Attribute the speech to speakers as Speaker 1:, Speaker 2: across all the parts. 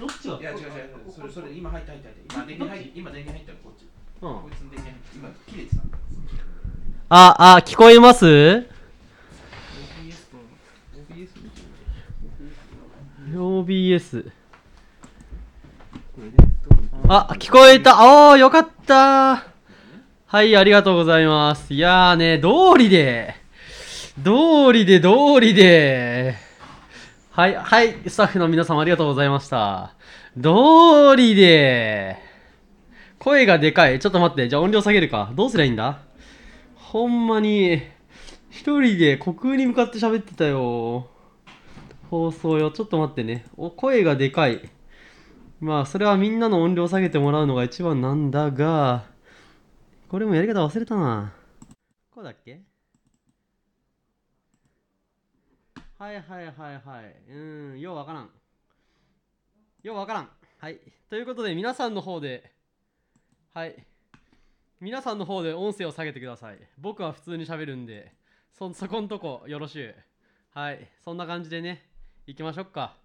Speaker 1: どっちいや違う違うそれそれ今入った入った入った今電源入っ今電源入ったこっち、うんこいつの電源入った今切れてたんだあ、あ、聞こえます ?OBS。あ、聞こえた。おー、よかったはい、ありがとうございます。いやーね、うりで、うりで、うりで、はい、はい、スタッフの皆様ありがとうございました。どうりで、声がでかい。ちょっと待って、じゃあ音量下げるか。どうすりゃいいんだほんまに、一人で虚空に向かって喋ってたよ。放送よ。ちょっと待ってね。お、声がでかい。まあ、それはみんなの音量下げてもらうのが一番なんだが、これもやり方忘れたな。こうだっけはいはいはいはい。うん、ようわからん。ようわからん。はい。ということで、皆さんの方で、はい。皆さんの方で音声を下げてください。僕は普通に喋るんで、そ、そこんとこよろしゅう。はい。そんな感じでね、行きましょうか。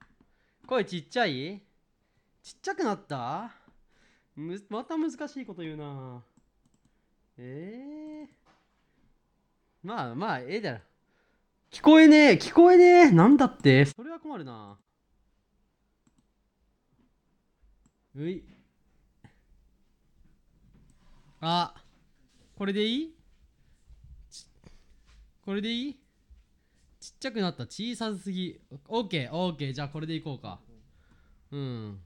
Speaker 1: 声ちっちゃいちっちゃくなったむ、また難しいこと言うなええー、まあまあ、ええだろ。聞こえねえ、聞こえねえ、なんだってそれは困るな。うい。あ、これでいいこれでいいちっちゃくなった、小さすぎ。オッケー、オッケー、じゃあこれでいこうか。うん。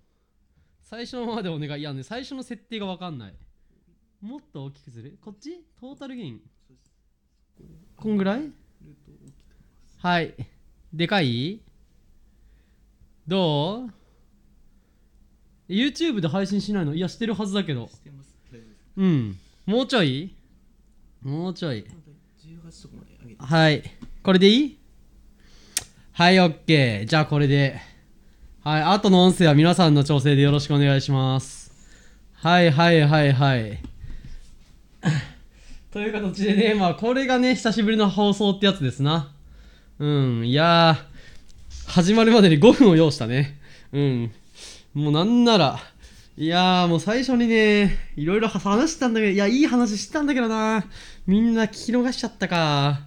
Speaker 1: 最初のままでお願い。いやね、最初の設定がわかんない。もっと大きくするこっちトータルゲイン。こんぐらいはい。でかいどう ?YouTube で配信しないのいや、してるはずだけど。うん。もうちょいもうちょい。はい。これでいいはい、OK。じゃあ、これで。はい、あとの音声は皆さんの調整でよろしくお願いします。はいはいはいはい。という形でね、まあこれがね、久しぶりの放送ってやつですな。うん、いやー、始まるまでに5分を要したね。うん。もうなんなら、いやーもう最初にね、いろいろ話したんだけど、いや、いい話してたんだけどな。みんな聞き逃しちゃったか。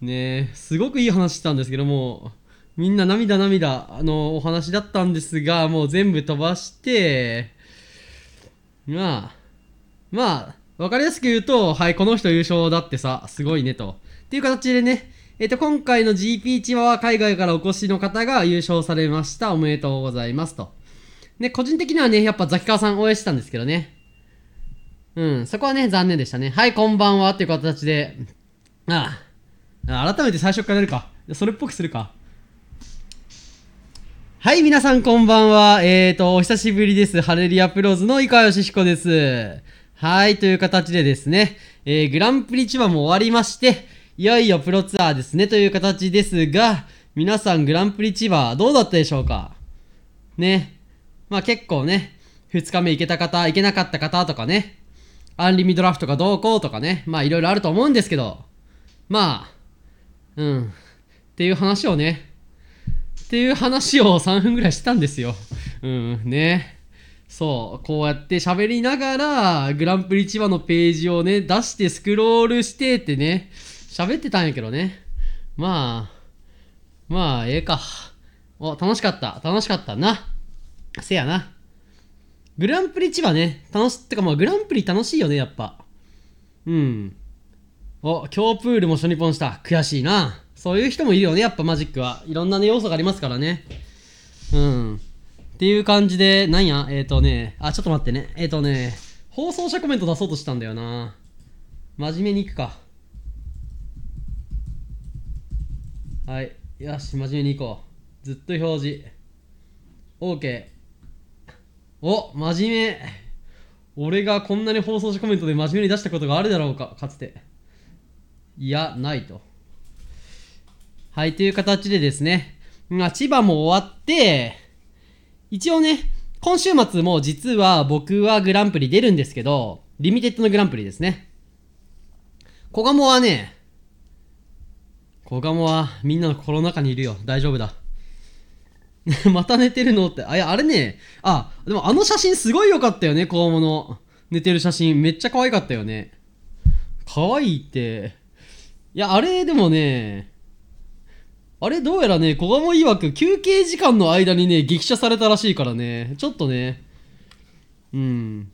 Speaker 1: ねすごくいい話してたんですけども、みんな涙涙、あの、お話だったんですが、もう全部飛ばして、まあ、まあ、わかりやすく言うと、はい、この人優勝だってさ、すごいねと。っていう形でね、えっ、と、今回の GP チワは海外からお越しの方が優勝されました。おめでとうございます。と。ね、個人的にはね、やっぱザキカワさん応援してたんですけどね。うん、そこはね、残念でしたね。はい、こんばんはっていう形で、ああ、改めて最初からやるか。それっぽくするか。はい、皆さんこんばんは。えっ、ー、と、お久しぶりです。ハレリアプローズの井川義彦です。はい、という形でですね、えー、グランプリ千葉も終わりまして、いよいよプロツアーですねという形ですが、皆さんグランプリ千葉どうだったでしょうかね。まあ結構ね、2日目行けた方、行けなかった方とかね、アンリミドラフトがどうこうとかね、まあいろいろあると思うんですけど、まあ、うん。っていう話をね、っていう話を3分ぐらいしてたんですよ。うん、ね。そう、こうやって喋りながら、グランプリ千葉のページをね、出してスクロールしてってね、喋ってたんやけどね。まあ、まあ、ええか。お、楽しかった。楽しかったな。せやな。グランプリ千葉ね。楽し、ってかまあ、グランプリ楽しいよね、やっぱ。うん。お、今日プールも初日ポンした。悔しいな。そういう人もいるよね、やっぱマジックは。いろんなね、要素がありますからね。うん。っていう感じで、なんやえっ、ー、とね、あ、ちょっと待ってね。えっ、ー、とね、放送者コメント出そうとしたんだよな。真面目に行くか。はいよし真面目にいこうずっと表示 OK お真面目俺がこんなに放送者コメントで真面目に出したことがあるだろうかかつていやないとはいという形でですね、まあ、千葉も終わって一応ね今週末も実は僕はグランプリ出るんですけどリミテッドのグランプリですね。小鴨はね、小鴨はみんなの心の中にいるよ。大丈夫だ。また寝てるのって。あ、いや、あれね。あ、でもあの写真すごい良かったよね、小鴨の。寝てる写真。めっちゃ可愛かったよね。可愛いって。いや、あれでもね、あれどうやらね、小鴨曰く休憩時間の間にね、激写されたらしいからね。ちょっとね。うん。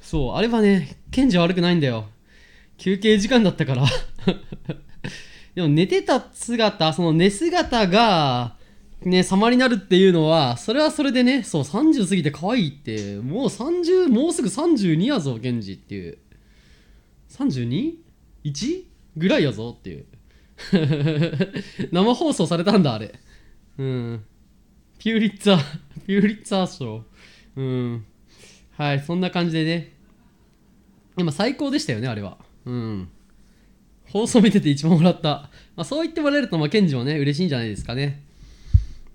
Speaker 1: そう、あれはね、ケンジ悪くないんだよ。休憩時間だったから でも寝てた姿、その寝姿が、ね、様になるっていうのは、それはそれでね、そう、30過ぎて可愛いって、もう30、もうすぐ32やぞ、源氏っていう。32?1? ぐらいやぞっていう。生放送されたんだ、あれ。うん。ピューリッツァー、ピューリッツァー賞。うん。はい、そんな感じでね。今最高でしたよね、あれは。うん。放送見てて一番もらった。まあ、そう言ってもらえると、まあ、ケンジもね、嬉しいんじゃないですかね。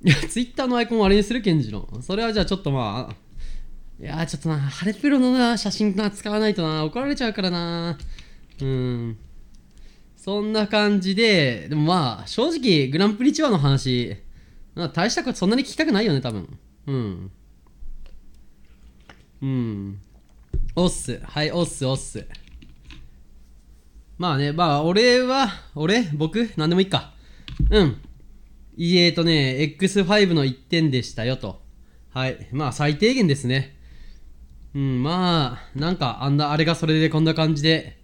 Speaker 1: いや、ツイッターのアイコンをあれにする、ケンジの。それはじゃあちょっとまあ、いやちょっとな、晴れプロのな、写真な、使わないとな、怒られちゃうからな。うん。そんな感じで、でもまあ、正直、グランプリチュアの話、まあ、大したことそんなに聞きたくないよね、多分。うん。うん。おっす。はい、おっす、おっす。まあね、まあ、俺は、俺僕何でもいいか。うん。えとね、X5 の1点でしたよと。はい。まあ、最低限ですね。うん、まあ、なんか、あんな、あれがそれでこんな感じで、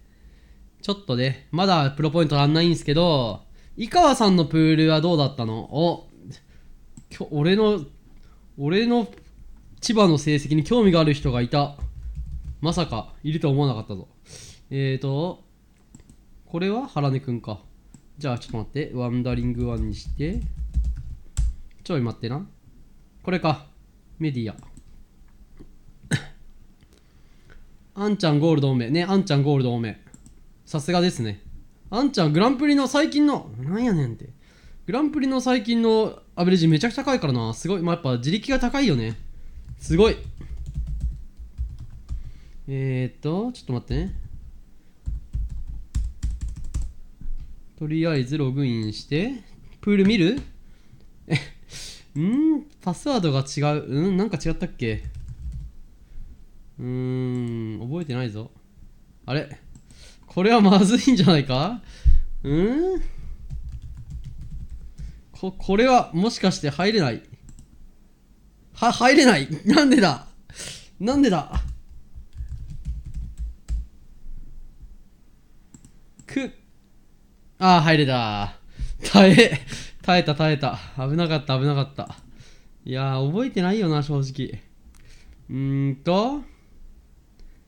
Speaker 1: ちょっとね、まだプロポイント足んないんですけど、井川さんのプールはどうだったのお、今日、俺の、俺の千葉の成績に興味がある人がいた。まさか、いると思わなかったぞ。えーと、これは原根くんか。じゃあちょっと待って。ワンダリングワンにして。ちょい待ってな。これか。メディア。あんちゃんゴールドおめ。ね、あんちゃんゴールドおめ。さすがですね。あんちゃんグランプリの最近の、なんやねんって。グランプリの最近のアベレージめちゃくちゃ高いからな。すごい。まあ、やっぱ自力が高いよね。すごい。えー、っと、ちょっと待ってね。とりあえずログインして、プール見るえ、んパスワードが違う。うんなんか違ったっけうーん、覚えてないぞ。あれこれはまずいんじゃないかうんこ、これはもしかして入れないは、入れないなんでだなんでだく、ああ、入れた。耐え、耐えた耐えた。危なかった危なかった。いやー、覚えてないよな、正直。うーんと、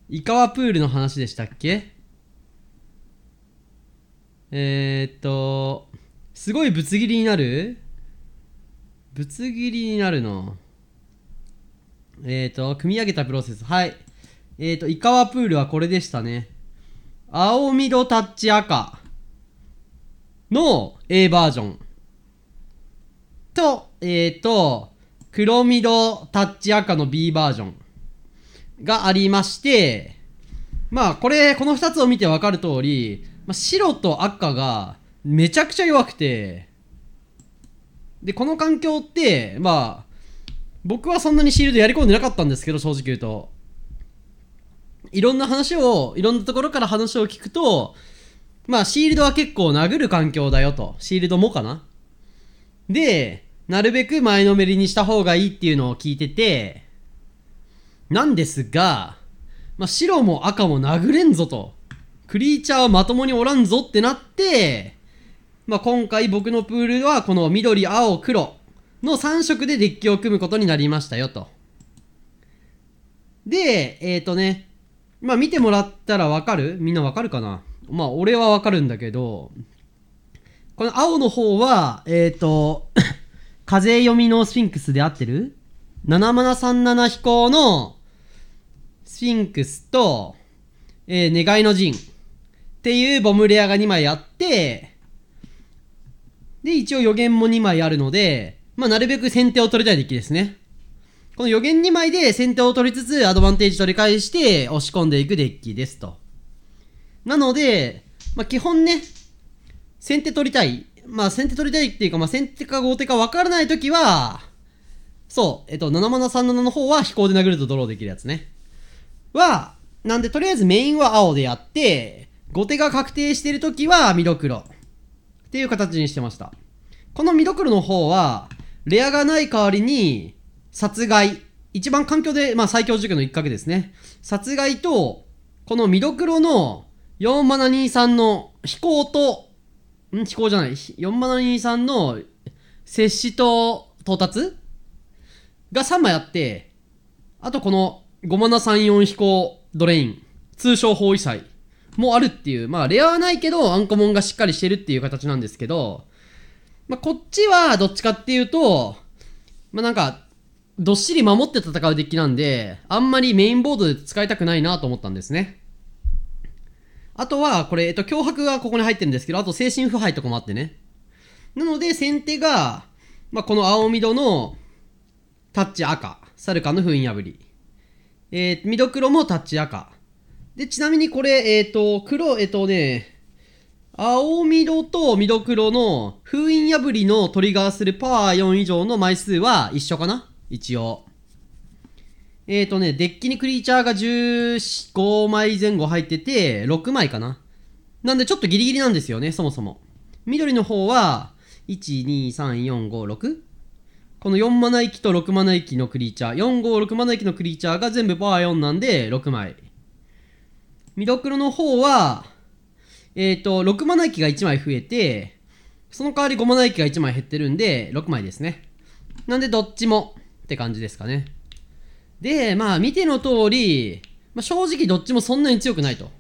Speaker 1: イカワプールの話でしたっけえー、っと、すごいぶつ切りになるぶつ切りになるの。えっ、ー、と、組み上げたプロセス。はい。えっ、ー、と、イカワプールはこれでしたね。青緑タッチ赤。の A バージョンと、えっ、ー、と、黒緑タッチ赤の B バージョンがありまして、まあこれ、この2つを見てわかる通り、まあ、白と赤がめちゃくちゃ弱くて、で、この環境って、まあ、僕はそんなにシールドやり込んでなかったんですけど、正直言うと。いろんな話を、いろんなところから話を聞くと、まあ、シールドは結構殴る環境だよと。シールドもかなで、なるべく前のめりにした方がいいっていうのを聞いてて、なんですが、まあ、白も赤も殴れんぞと。クリーチャーはまともにおらんぞってなって、まあ、今回僕のプールはこの緑、青、黒の3色でデッキを組むことになりましたよと。で、えっ、ー、とね、まあ、見てもらったらわかるみんなわかるかなまあ俺はわかるんだけど、この青の方は、えっ、ー、と、風読みのスフィンクスで合ってる ?7737 飛行のスフィンクスと、えー、願いの陣っていうボムレアが2枚あって、で、一応予言も2枚あるので、まあ、なるべく先手を取りたいデッキですね。この予言2枚で先手を取りつつ、アドバンテージ取り返して、押し込んでいくデッキですと。なので、まあ、基本ね、先手取りたい。まあ、先手取りたいっていうか、まあ、先手か後手か分からないときは、そう、えっと、7737の方は飛行で殴るとドローできるやつね。は、なんで、とりあえずメインは青でやって、後手が確定してるときは緑ろ。っていう形にしてました。この緑ろの方は、レアがない代わりに、殺害。一番環境で、まあ最強塾の一角ですね。殺害と、この緑ろの4723の飛行と、ん飛行じゃない。4723の接しと到達が3枚あって、あとこの5734飛行ドレイン、通称包囲祭もあるっていう、まあレアはないけど、アンコモンがしっかりしてるっていう形なんですけど、まあこっちはどっちかっていうと、まあなんか、どっしり守って戦うデッキなんで、あんまりメインボードで使いたくないなと思ったんですね。あとは、これ、えっと、脅迫がここに入ってるんですけど、あと精神腐敗とかもあってね。なので、先手が、まあ、この青緑の、タッチ赤。サルカの封印破り。えー、ミドもタッチ赤。で、ちなみにこれ、えっ、ー、と、黒、えっ、ー、とね、青緑と緑黒の封印破りのトリガーするパワー4以上の枚数は一緒かな一応。えっ、ー、とね、デッキにクリーチャーが15枚前後入ってて、6枚かな。なんでちょっとギリギリなんですよね、そもそも。緑の方は、1、2、3、4、5、6? この4マナきと6マナきのクリーチャー、4、5、6マナきのクリーチャーが全部パワー4なんで、6枚。クロの方は、えっ、ー、と、6マナきが1枚増えて、その代わり5マナきが1枚減ってるんで、6枚ですね。なんでどっちもって感じですかね。で、まあ見ての通り、まあ、正直どっちもそんなに強くないと。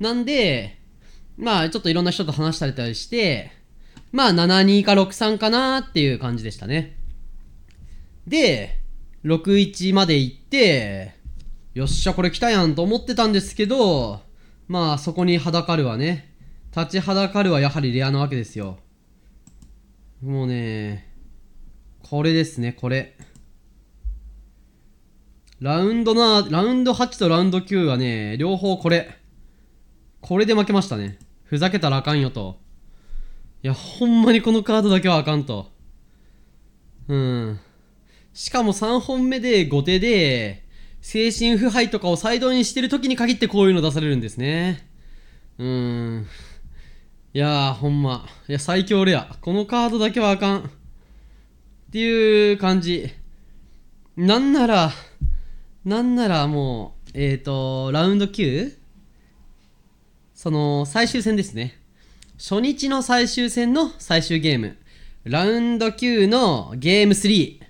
Speaker 1: なんで、まあちょっといろんな人と話されたりして、まあ72か63かなっていう感じでしたね。で、61まで行って、よっしゃこれ来たやんと思ってたんですけど、まあそこに裸るはね、立ちはだかるはやはりレアなわけですよ。もうね、これですね、これ。ラウンドな、ラウンド8とラウンド9はね、両方これ。これで負けましたね。ふざけたらあかんよと。いや、ほんまにこのカードだけはあかんと。うん。しかも3本目で後手で、精神腐敗とかを再度にしてる時に限ってこういうの出されるんですね。うーん。いやー、ほんま。いや、最強レア。このカードだけはあかん。っていう感じ。なんなら、なんならもう、えっ、ー、と、ラウンド 9? その、最終戦ですね。初日の最終戦の最終ゲーム。ラウンド9のゲーム3。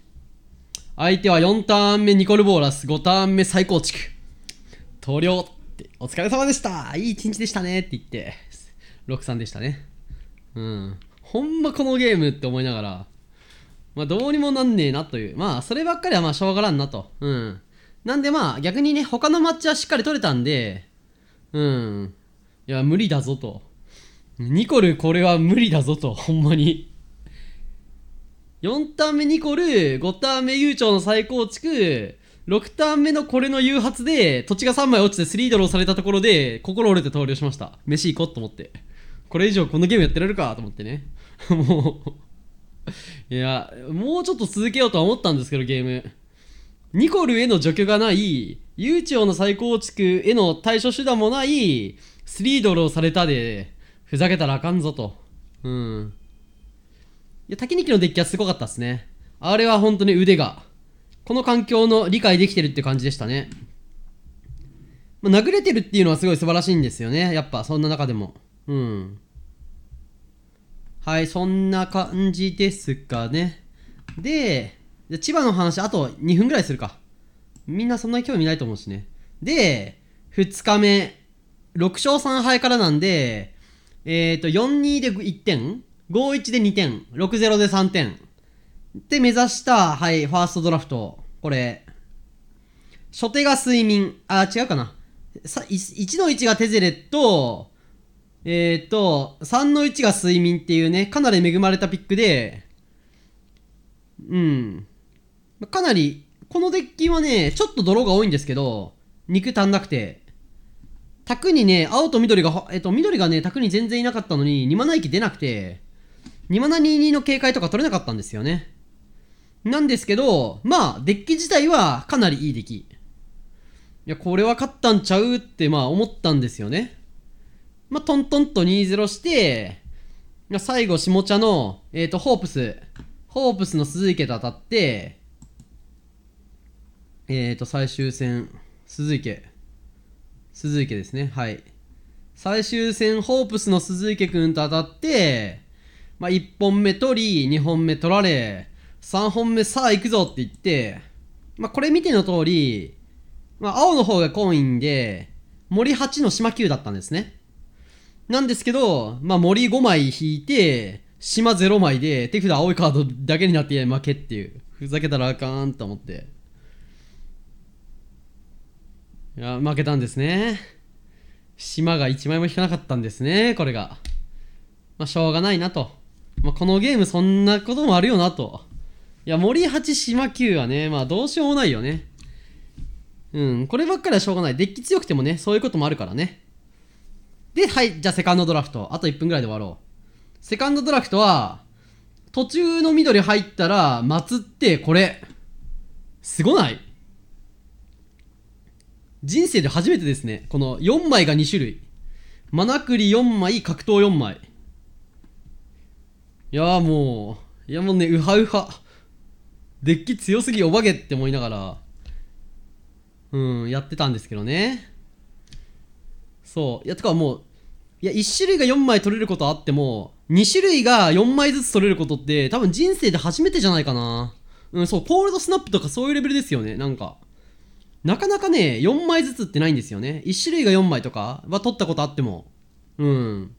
Speaker 1: 相手は4ターン目ニコル・ボーラス、5ターン目再構築。投了って、お疲れ様でしたいい一日でしたねって言って、6-3でしたね。うん。ほんまこのゲームって思いながら、まあどうにもなんねえなという。まあそればっかりはまあしょうがらんなと。うん。なんでまあ逆にね、他のマッチはしっかり取れたんで、うん。いや、無理だぞと。ニコルこれは無理だぞと、ほんまに。4ターン目ニコル、5ターン目悠長の再構築、6ターン目のこれの誘発で、土地が3枚落ちて3ドローされたところで、心折れて投了しました。飯行こうと思って。これ以上このゲームやってられるかと思ってね。もういや、もうちょっと続けようとは思ったんですけど、ゲーム。ニコルへの除去がない、悠長の再構築への対処手段もない、スリードルをされたで、ふざけたらあかんぞと。うん。いや、竹にきのデッキはすごかったっすね。あれは本当に腕が、この環境の理解できてるって感じでしたね。まあ、殴れてるっていうのはすごい素晴らしいんですよね。やっぱ、そんな中でも。うん。はい、そんな感じですかね。で、千葉の話、あと2分ぐらいするか。みんなそんなに興味ないと思うしね。で、2日目、6勝3敗からなんで、えっ、ー、と、4-2で1点、5-1で2点、6-0で3点。で、目指した、はい、ファーストドラフト。これ。初手が睡眠。あ、違うかな。さ1の1がテゼレット、えっ、ー、と、3の1が睡眠っていうね、かなり恵まれたピックで、うん。かなり、このデッキはね、ちょっと泥が多いんですけど、肉足んなくて。卓にね、青と緑が、えっと、緑がね、卓に全然いなかったのに、2マナ息出なくて、2マナ22の警戒とか取れなかったんですよね。なんですけど、まあ、デッキ自体はかなりいい出来。いや、これは勝ったんちゃうって、まあ、思ったんですよね。まあ、トントンと2-0して、最後、下茶の、えっ、ー、と、ホープス。ホープスの鈴池と当たって、えっ、ー、と、最終戦、鈴池。鈴池ですね。はい。最終戦、ホープスの鈴池くんと当たって、まあ、1本目取り、2本目取られ、3本目さあ行くぞって言って、まあ、これ見ての通り、まあ、青の方がコインで、森8の島9だったんですね。なんですけど、まあ、森5枚引いて、島0枚で、手札青いカードだけになって負けっていう。ふざけたらあかんと思って。いや負けたんですね島が1枚も引かなかったんですねこれがまあしょうがないなと、まあ、このゲームそんなこともあるよなといや森八島九はねまあどうしようもないよねうんこればっかりはしょうがないデッキ強くてもねそういうこともあるからねではいじゃあセカンドドラフトあと1分ぐらいで終わろうセカンドドラフトは途中の緑入ったら、松って、これ。すごない人生で初めてですね。この4枚が2種類。マナクリ4枚、格闘4枚。いやーもう、いやもうね、うはうは。デッキ強すぎお化けって思いながら、うん、やってたんですけどね。そう。いや、とかもう、いや、1種類が4枚取れることあっても、2種類が4枚ずつ取れることって、多分人生で初めてじゃないかな。うん、そう、コールドスナップとかそういうレベルですよね、なんか。なかなかね、4枚ずつってないんですよね。1種類が4枚とかは取ったことあっても。うん。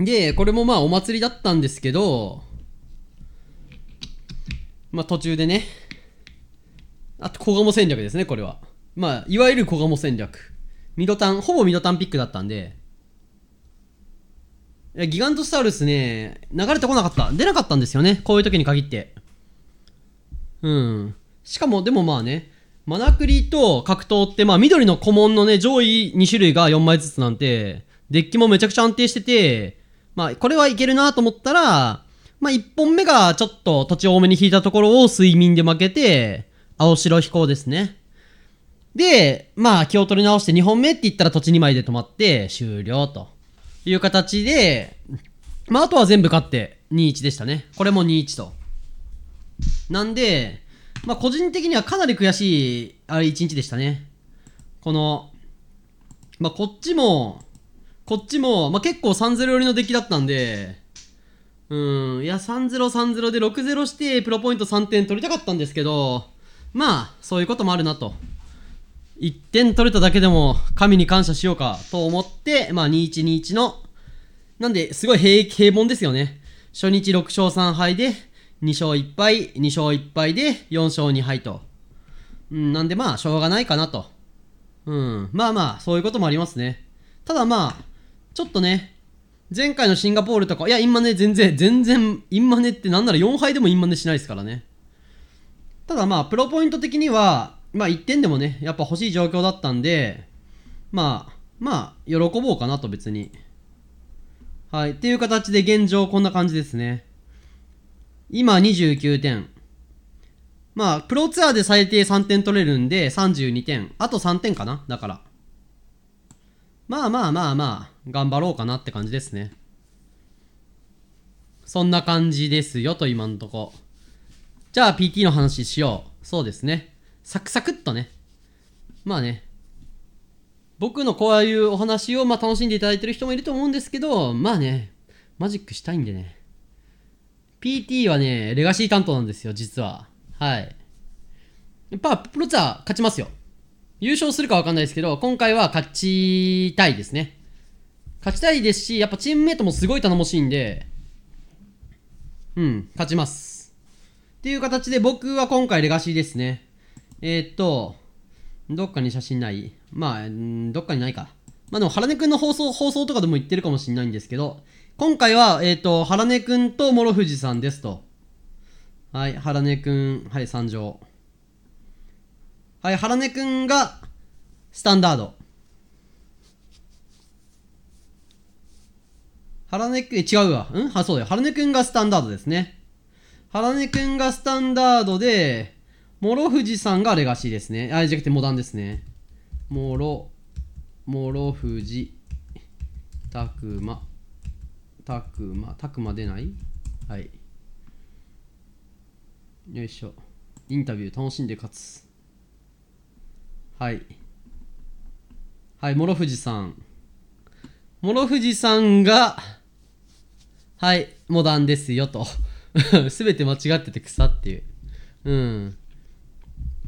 Speaker 1: で、これもまあお祭りだったんですけど、まあ途中でね、あと小鴨戦略ですね、これは。まあ、いわゆる小鴨戦略。ミドタン、ほぼミドタンピックだったんで、ギガントスタウルスね、流れてこなかった。出なかったんですよね。こういう時に限って。うん。しかもでもまあね、マナクリと格闘って、まあ緑の古文のね、上位2種類が4枚ずつなんて、デッキもめちゃくちゃ安定してて、まあこれはいけるなと思ったら、まあ1本目がちょっと土地多めに引いたところを睡眠で負けて、青白飛行ですね。で、まあ気を取り直して2本目って言ったら土地2枚で止まって終了という形で、まああとは全部勝って2-1でしたね。これも2-1と。なんで、まあ、個人的にはかなり悔しい、あれ一日でしたね。この、まあ、こっちも、こっちも、まあ、結構3-0寄りの出来だったんで、うん、いや、3-0-3-0で6-0して、プロポイント3点取りたかったんですけど、まあ、そういうこともあるなと。1点取れただけでも、神に感謝しようかと思って、まあ、2-1-2-1の、なんで、すごい平、平凡ですよね。初日6勝3敗で、2勝1敗、2勝1敗で4勝2敗と。うん、なんでまあ、しょうがないかなと。うん。まあまあ、そういうこともありますね。ただまあ、ちょっとね、前回のシンガポールとか、いや、インマネ全然、全然、インマネってなんなら4敗でもインマネしないですからね。ただまあ、プロポイント的には、まあ1点でもね、やっぱ欲しい状況だったんで、まあ、まあ、喜ぼうかなと別に。はい。っていう形で現状こんな感じですね。今29点。まあ、プロツアーで最低3点取れるんで、32点。あと3点かなだから。まあまあまあまあ、頑張ろうかなって感じですね。そんな感じですよ、と今んとこ。じゃあ PT の話しよう。そうですね。サクサクっとね。まあね。僕のこういうお話をまあ楽しんでいただいてる人もいると思うんですけど、まあね、マジックしたいんでね。PT はね、レガシー担当なんですよ、実は。はい。やっぱ、プロツアー勝ちますよ。優勝するかわかんないですけど、今回は勝ちたいですね。勝ちたいですし、やっぱチームメイトもすごい頼もしいんで、うん、勝ちます。っていう形で僕は今回レガシーですね。えー、っと、どっかに写真ないまあ、どっかにないか。まあでも、原根くんの放送、放送とかでも言ってるかもしれないんですけど、今回は、えっ、ー、と、原根くんと諸藤さんですと。はい、原根くん、はい、参上。はい、原根くんが、スタンダード。原根くん、違うわ。んあ、そうだよ。原根くんがスタンダードですね。原根くんがスタンダードで、諸藤さんがレガシーですね。あ、じゃなくてモダンですね。諸、諸藤、たくま。たくま、たくま出ないはい。よいしょ。インタビュー楽しんで勝つ。はい。はい、諸藤さん。諸藤さんが、はい、モダンですよと。すべて間違ってて草っていう。うん。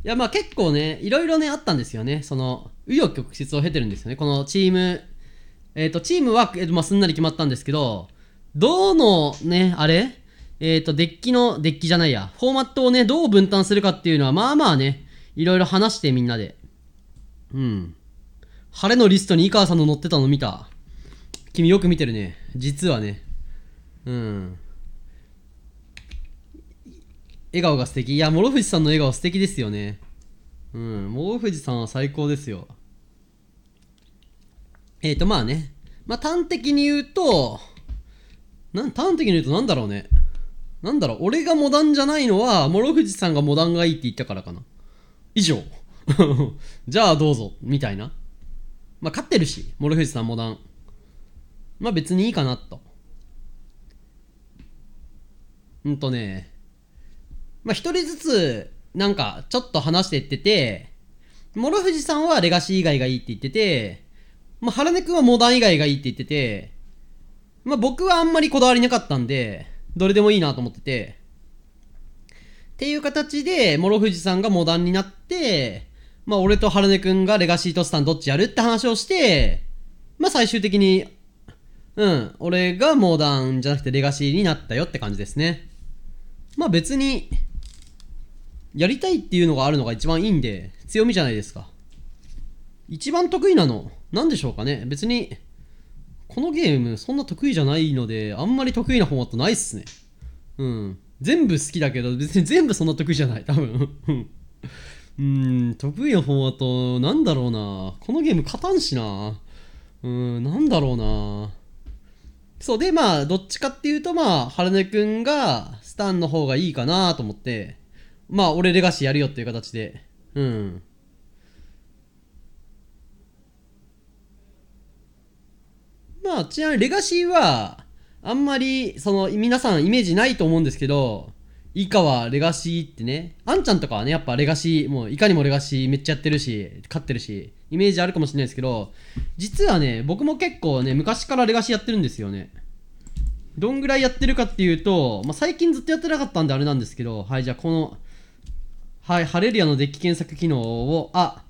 Speaker 1: いや、まあ結構ね、いろいろね、あったんですよね。その、紆余曲折を経てるんですよね。このチームえっ、ー、と、チームは、えーとまあ、すんなり決まったんですけど、どのね、あれえっ、ー、と、デッキの、デッキじゃないや、フォーマットをね、どう分担するかっていうのは、まあまあね、いろいろ話してみんなで。うん。晴れのリストに井川さんの載ってたの見た。君よく見てるね。実はね。うん。笑顔が素敵。いや、諸富士さんの笑顔素敵ですよね。うん。諸富士さんは最高ですよ。えっ、ー、とまあね、まあ端的に言うと、な端的に言うとなんだろうね。なんだろう、俺がモダンじゃないのは、諸藤さんがモダンがいいって言ったからかな。以上。じゃあどうぞ、みたいな。まあ勝ってるし、諸藤さんモダン。まあ別にいいかなと。うんとね、まあ一人ずつ、なんかちょっと話してってて、諸藤さんはレガシー以外がいいって言ってて、まあ、原根くんはモダン以外がいいって言ってて、まあ、僕はあんまりこだわりなかったんで、どれでもいいなと思ってて、っていう形で、諸富士さんがモダンになって、まあ、俺と原根くんがレガシーとスタンどっちやるって話をして、まあ、最終的に、うん、俺がモダンじゃなくてレガシーになったよって感じですね。まあ、別に、やりたいっていうのがあるのが一番いいんで、強みじゃないですか。一番得意なの、何でしょうかね別にこのゲームそんな得意じゃないのであんまり得意なフォーマットないっすねうん全部好きだけど別に全部そんな得意じゃない多分うん得意なフォーマットなんだろうなこのゲーム勝たんしなうんなんだろうなそうでまあどっちかっていうとまあ春音くんがスタンの方がいいかなと思ってまあ俺レガシーやるよっていう形でうんまあ、ちなみにレガシーは、あんまり、その、皆さんイメージないと思うんですけど、以下はレガシーってね、あんちゃんとかはね、やっぱレガシー、もういかにもレガシーめっちゃやってるし、勝ってるし、イメージあるかもしれないですけど、実はね、僕も結構ね、昔からレガシーやってるんですよね。どんぐらいやってるかっていうと、まあ、最近ずっとやってなかったんであれなんですけど、はい、じゃあこの、はい、ハレルヤのデッキ検索機能を、あ、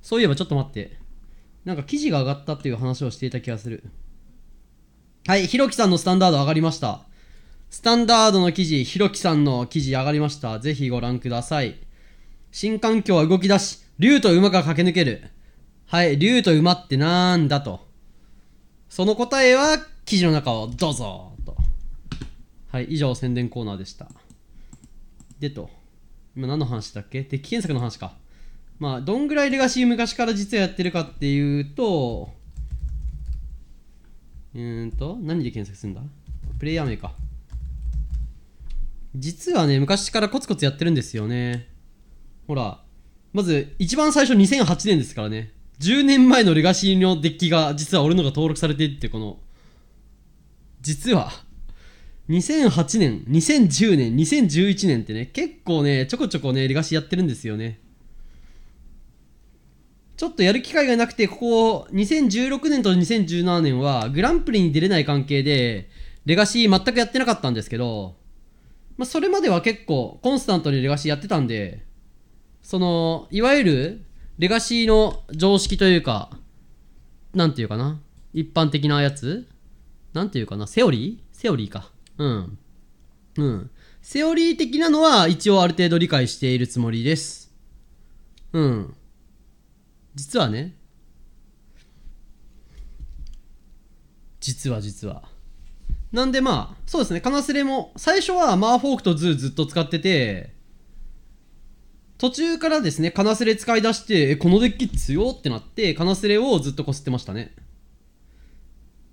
Speaker 1: そういえばちょっと待って。なんか記事が上がったっていう話をしていた気がする。はい、ひろきさんのスタンダード上がりました。スタンダードの記事、ひろきさんの記事上がりました。ぜひご覧ください。新環境は動き出し、竜と馬が駆け抜ける。はい、竜と馬ってなんだと。その答えは、記事の中をどうぞと。はい、以上宣伝コーナーでした。でと、今何の話だっけ敵検索の話か。まあ、どんぐらいレガシー昔から実はやってるかっていうと、うんと、何で検索するんだプレイヤー名か。実はね、昔からコツコツやってるんですよね。ほら、まず、一番最初2008年ですからね。10年前のレガシーのデッキが、実は俺のが登録されてって、この、実は、2008年、2010年、2011年ってね、結構ね、ちょこちょこね、レガシーやってるんですよね。ちょっとやる機会がなくて、ここ2016年と2017年はグランプリに出れない関係で、レガシー全くやってなかったんですけど、まあ、それまでは結構コンスタントにレガシーやってたんで、その、いわゆるレガシーの常識というか、なんていうかな。一般的なやつなんていうかな。セオリーセオリーか。うん。うん。セオリー的なのは一応ある程度理解しているつもりです。うん。実はね実は実はなんでまあそうですね金ナスレも最初はマーフォークとズーずっと使ってて途中からですね金ナスレ使い出してえこのデッキ強ってなって金ナスレをずっとこすってましたね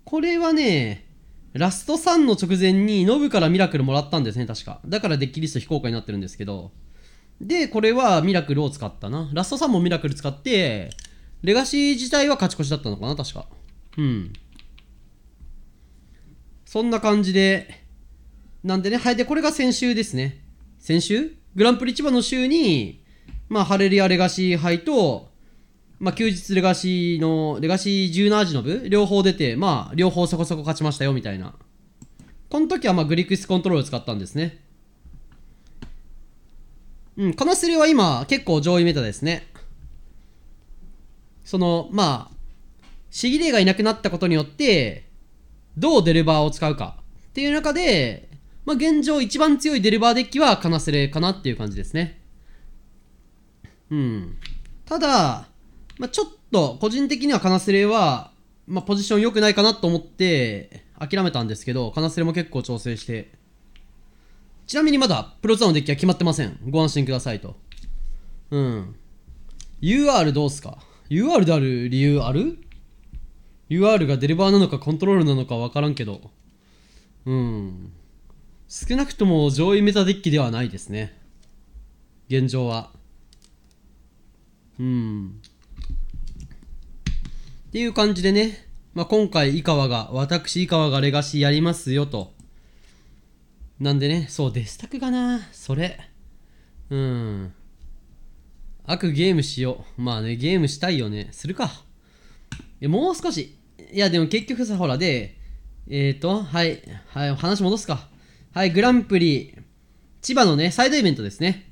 Speaker 1: これはねラスト3の直前にノブからミラクルもらったんですね確かだからデッキリスト非公開になってるんですけどで、これはミラクルを使ったな。ラスト3もミラクル使って、レガシー自体は勝ち越しだったのかな、確か。うん。そんな感じで、なんでね、はい。で、これが先週ですね。先週グランプリ千葉の週に、まあ、ハレリアレガシー杯と、まあ、休日レガシーの、レガシー17時の部両方出て、まあ、両方そこそこ勝ちましたよ、みたいな。この時は、まあ、グリクスコントロール使ったんですね。うん、カナスリは今、結構上位メタですね。その、まあ、シギレイがいなくなったことによって、どうデルバーを使うかっていう中で、まあ、現状一番強いデルバーデッキはカナスレかなっていう感じですね。うん。ただ、まあ、ちょっと個人的にはカナスレは、まあ、ポジション良くないかなと思って諦めたんですけど、カナスレも結構調整してちなみにまだプロツアーのデッキは決まってません。ご安心くださいと。うん。UR どうすか ?UR である理由ある ?UR がデリバーなのかコントロールなのかわからんけど。うん。少なくとも上位メタデッキではないですね。現状は。うん。っていう感じでね、まあ、今回、井川が、私、井川がレガシーやりますよと。なんでね、そう、デスタクがな、それ。うん。悪ゲームしよう。まあね、ゲームしたいよね。するか。いや、もう少し。いや、でも結局さ、ほら、で、えっ、ー、と、はい、はい、話戻すか。はい、グランプリ、千葉のね、サイドイベントですね。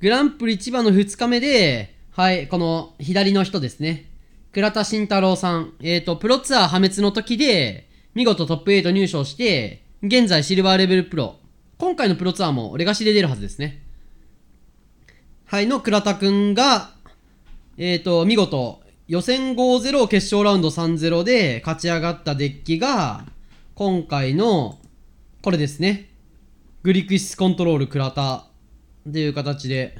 Speaker 1: グランプリ千葉の2日目で、はい、この左の人ですね。倉田慎太郎さん。えっ、ー、と、プロツアー破滅の時で、見事トップ8入賞して、現在シルバーレベルプロ。今回のプロツアーもレガシで出るはずですね。はい、の倉田くんが、えっ、ー、と、見事、予選5-0、決勝ラウンド3-0で勝ち上がったデッキが、今回の、これですね。グリクシスコントロール倉田っていう形で、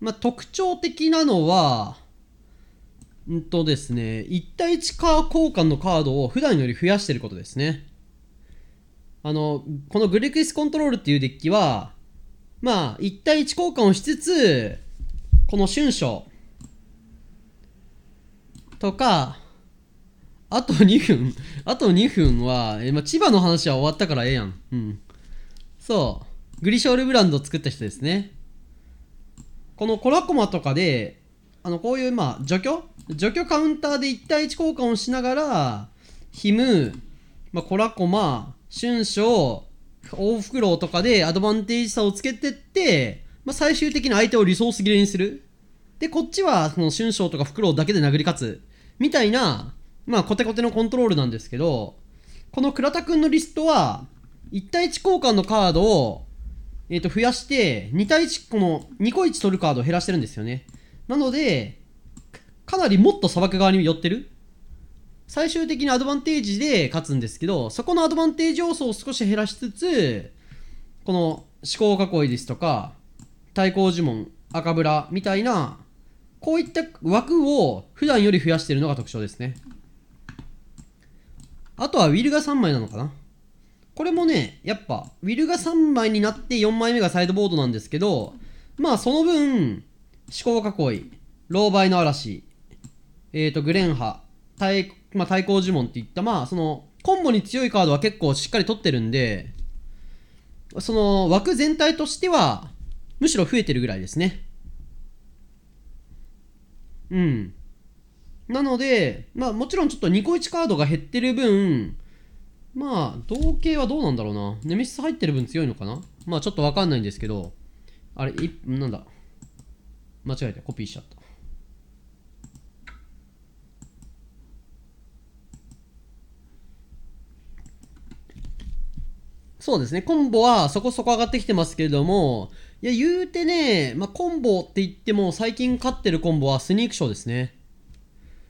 Speaker 1: まあ、特徴的なのは、んとですね、1対1カー交換のカードを普段より増やしてることですね。あの、このグレクリスコントロールっていうデッキは、まあ、1対1交換をしつつ、この春書とか、あと2分、あと2分は、えまあ、千葉の話は終わったからええやん。うん。そう。グリショールブランドを作った人ですね。このコラコマとかで、あのこういうまあ除去除去カウンターで1対1交換をしながらヒム、まあ、コラコマ春章大フクロウとかでアドバンテージ差をつけてって、まあ、最終的に相手をリソース切れにするでこっちはその春章とかフクロウだけで殴り勝つみたいな、まあ、コテコテのコントロールなんですけどこの倉田くんのリストは1対1交換のカードを、えっと増やして2対1この2個1取るカードを減らしてるんですよねなので、かなりもっと砂漠側に寄ってる最終的にアドバンテージで勝つんですけど、そこのアドバンテージ要素を少し減らしつつ、この思考囲いですとか、対抗呪文、赤ブラみたいな、こういった枠を普段より増やしているのが特徴ですね。あとはウィルが3枚なのかな。これもね、やっぱ、ウィルが3枚になって4枚目がサイドボードなんですけど、まあその分、思考囲い、狼狽の嵐、えっ、ー、と、グレンハ、対、まあ、対抗呪文っていった、まあ、その、コンボに強いカードは結構しっかり取ってるんで、その枠全体としては、むしろ増えてるぐらいですね。うん。なので、まあもちろんちょっと2個1カードが減ってる分、まあ、同型はどうなんだろうな。ネメシス入ってる分強いのかなまあちょっとわかんないんですけど、あれ、い、なんだ。間違えてコピーしちゃった。そうですね、コンボはそこそこ上がってきてますけれども、いや、言うてね、まあ、コンボって言っても、最近勝ってるコンボはスニークショーですね。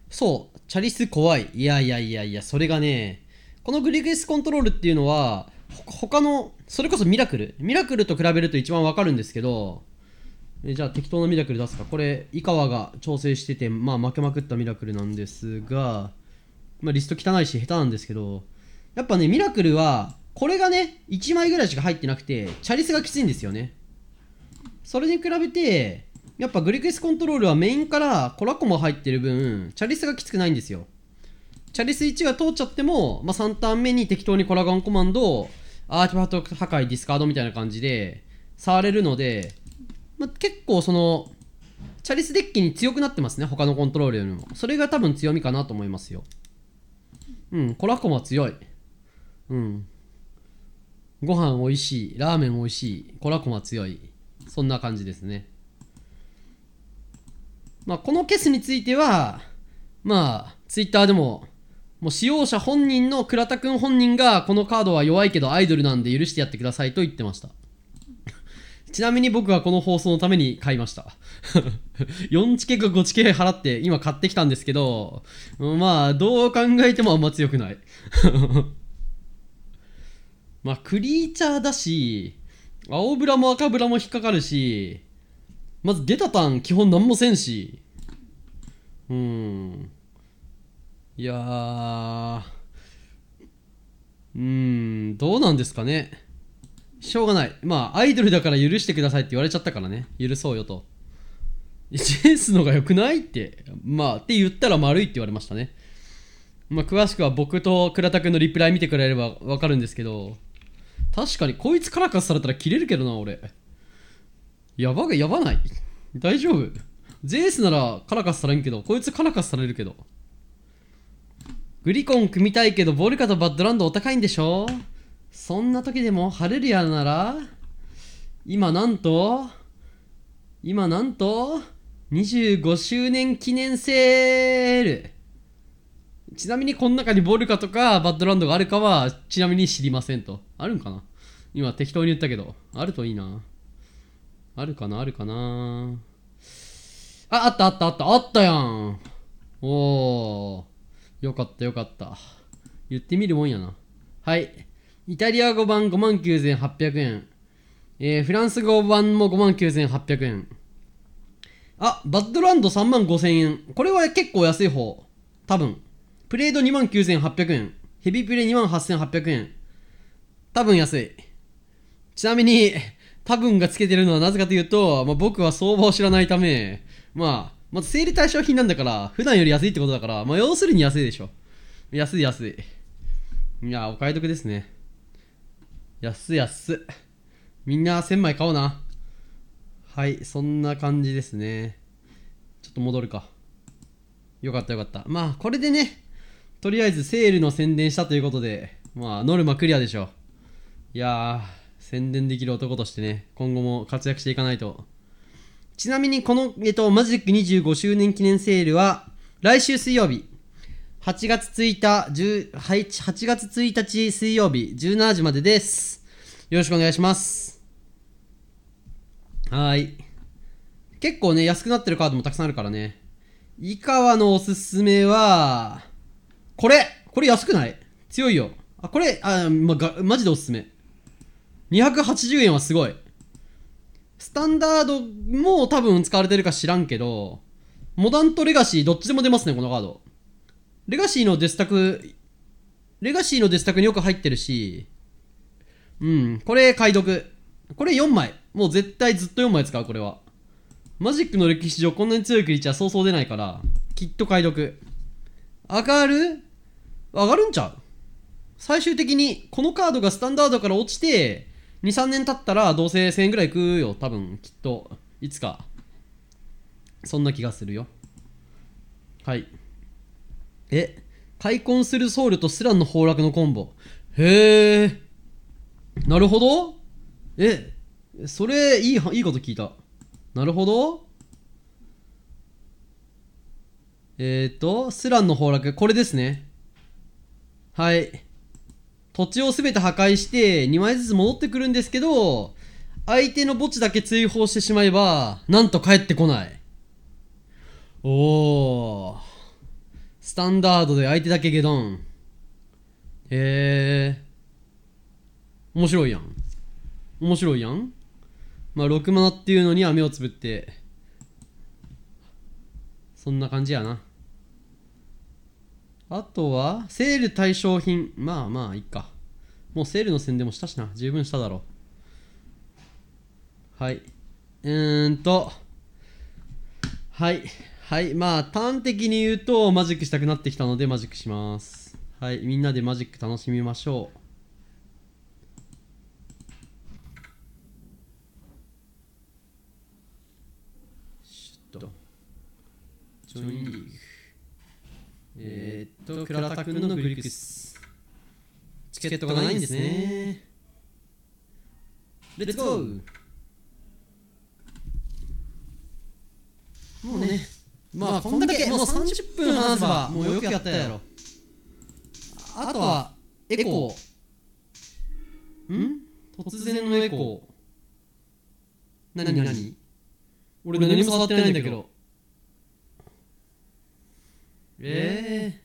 Speaker 1: そう、チャリス怖い。いやいやいやいや、それがね、このグリグエスコントロールっていうのは、他の、それこそミラクル。ミラクルと比べると一番わかるんですけど、えじゃあ適当なミラクル出すかこれ井川が調整してて、まあ、負けまくったミラクルなんですが、まあ、リスト汚いし下手なんですけどやっぱねミラクルはこれがね1枚ぐらいしか入ってなくてチャリスがきついんですよねそれに比べてやっぱグリクエスコントロールはメインからコラコも入ってる分チャリスがきつくないんですよチャリス1が通っちゃっても、まあ、3ターン目に適当にコラガンコマンドアーティファクト破壊ディスカードみたいな感じで触れるのでまあ、結構その、チャリスデッキに強くなってますね、他のコントロールよりも。それが多分強みかなと思いますよ。うん、コラコマ強い。うん。ご飯美味しい、ラーメン美味しい、コラコマ強い。そんな感じですね。まあ、このケースについては、まあ、ツイッターでも、もう使用者本人の倉田くん本人が、このカードは弱いけどアイドルなんで許してやってくださいと言ってました。ちなみに僕はこの放送のために買いました4 チケか5チケ払って今買ってきたんですけど、まあ、どう考えてもあんま強くない まあ、クリーチャーだし、青ブラも赤ブラも引っかかるし、まず出たたんン基本なんもせんし、うん。いやー、うん、どうなんですかね。しょうがないまあアイドルだから許してくださいって言われちゃったからね許そうよとチェイスのが良くないってまあって言ったら丸いって言われましたねまあ詳しくは僕と倉田くんのリプライ見てくれればわかるんですけど確かにこいつからかされたら切れるけどな俺やばがやばない大丈夫ゼースならカラカスされんけど、こいつカラカスされるけど。グリコン組みたいけど、ボルカとバッドランドお高いんでしょそんな時でも晴れるやなら、今なんと、今なんと、25周年記念セールちなみにこの中にボルカとかバッドランドがあるかは、ちなみに知りませんと。あるんかな今適当に言ったけど。あるといいな。あるかなあるかなあ、あったあったあったあったやんおー。よかったよかった。言ってみるもんやな。はい。イタリア語版59,800円。えー、フランス語版も59,800円。あ、バッドランド35,000円。これは結構安い方。多分。プレード29,800円。ヘビープレイ28,800円。多分安い。ちなみに、多分がつけてるのはなぜかというと、まあ、僕は相場を知らないため、まあ、まず整理対象品なんだから、普段より安いってことだから、まあ、要するに安いでしょ。安い安い。いや、お買い得ですね。安安。みんな1000枚買おうな。はい、そんな感じですね。ちょっと戻るか。よかったよかった。まあ、これでね、とりあえずセールの宣伝したということで、まあ、ノルマクリアでしょう。いやー、宣伝できる男としてね、今後も活躍していかないと。ちなみに、この、えっと、マジック25周年記念セールは、来週水曜日、8月1日、8月1日水曜日17時までです。よろしくお願いします。はい。結構ね、安くなってるカードもたくさんあるからね。井川のおすすめは、これこれ安くない強いよ。あ、これ、あ、ま、が、マジでおすすめ。280円はすごい。スタンダードも多分使われてるか知らんけど、モダンとレガシーどっちでも出ますね、このカード。レガシーのデスタク、レガシーのデスタクによく入ってるし、うん、これ解読。これ4枚。もう絶対ずっと4枚使う、これは。マジックの歴史上こんなに強いクリーチャーそうそう出ないから、きっと解読。上がる上がるんちゃう最終的に、このカードがスタンダードから落ちて、2、3年経ったら、どうせ1000円ぐらいいくよ。多分、きっと。いつか。そんな気がするよ。はい。え開墾するソウルとスランの崩落のコンボ。へえ。なるほどえ、それ、いい、いいこと聞いた。なるほどえっ、ー、と、スランの崩落、これですね。はい。土地を全て破壊して、2枚ずつ戻ってくるんですけど、相手の墓地だけ追放してしまえば、なんと帰ってこない。おー。スタンダードで相手だけゲドン。へえ。面白いやん。面白いやん。まあ、6マナっていうのには目をつぶって、そんな感じやな。あとは、セール対象品。まあまあ、いっか。もうセールの宣伝もしたしな。十分しただろう。はい。うーんと。はい。はいまあ端的に言うとマジックしたくなってきたのでマジックしますはいみんなでマジック楽しみましょうジョインリーグ。えー、っと、倉田君のグリックス。チケットがないんですね。レッツゴー
Speaker 2: もうね、まあこんだけもう30分話せばもうよくやったやろ
Speaker 1: あとはエコーん突然のエコー何何俺何も触ってないんだけどえ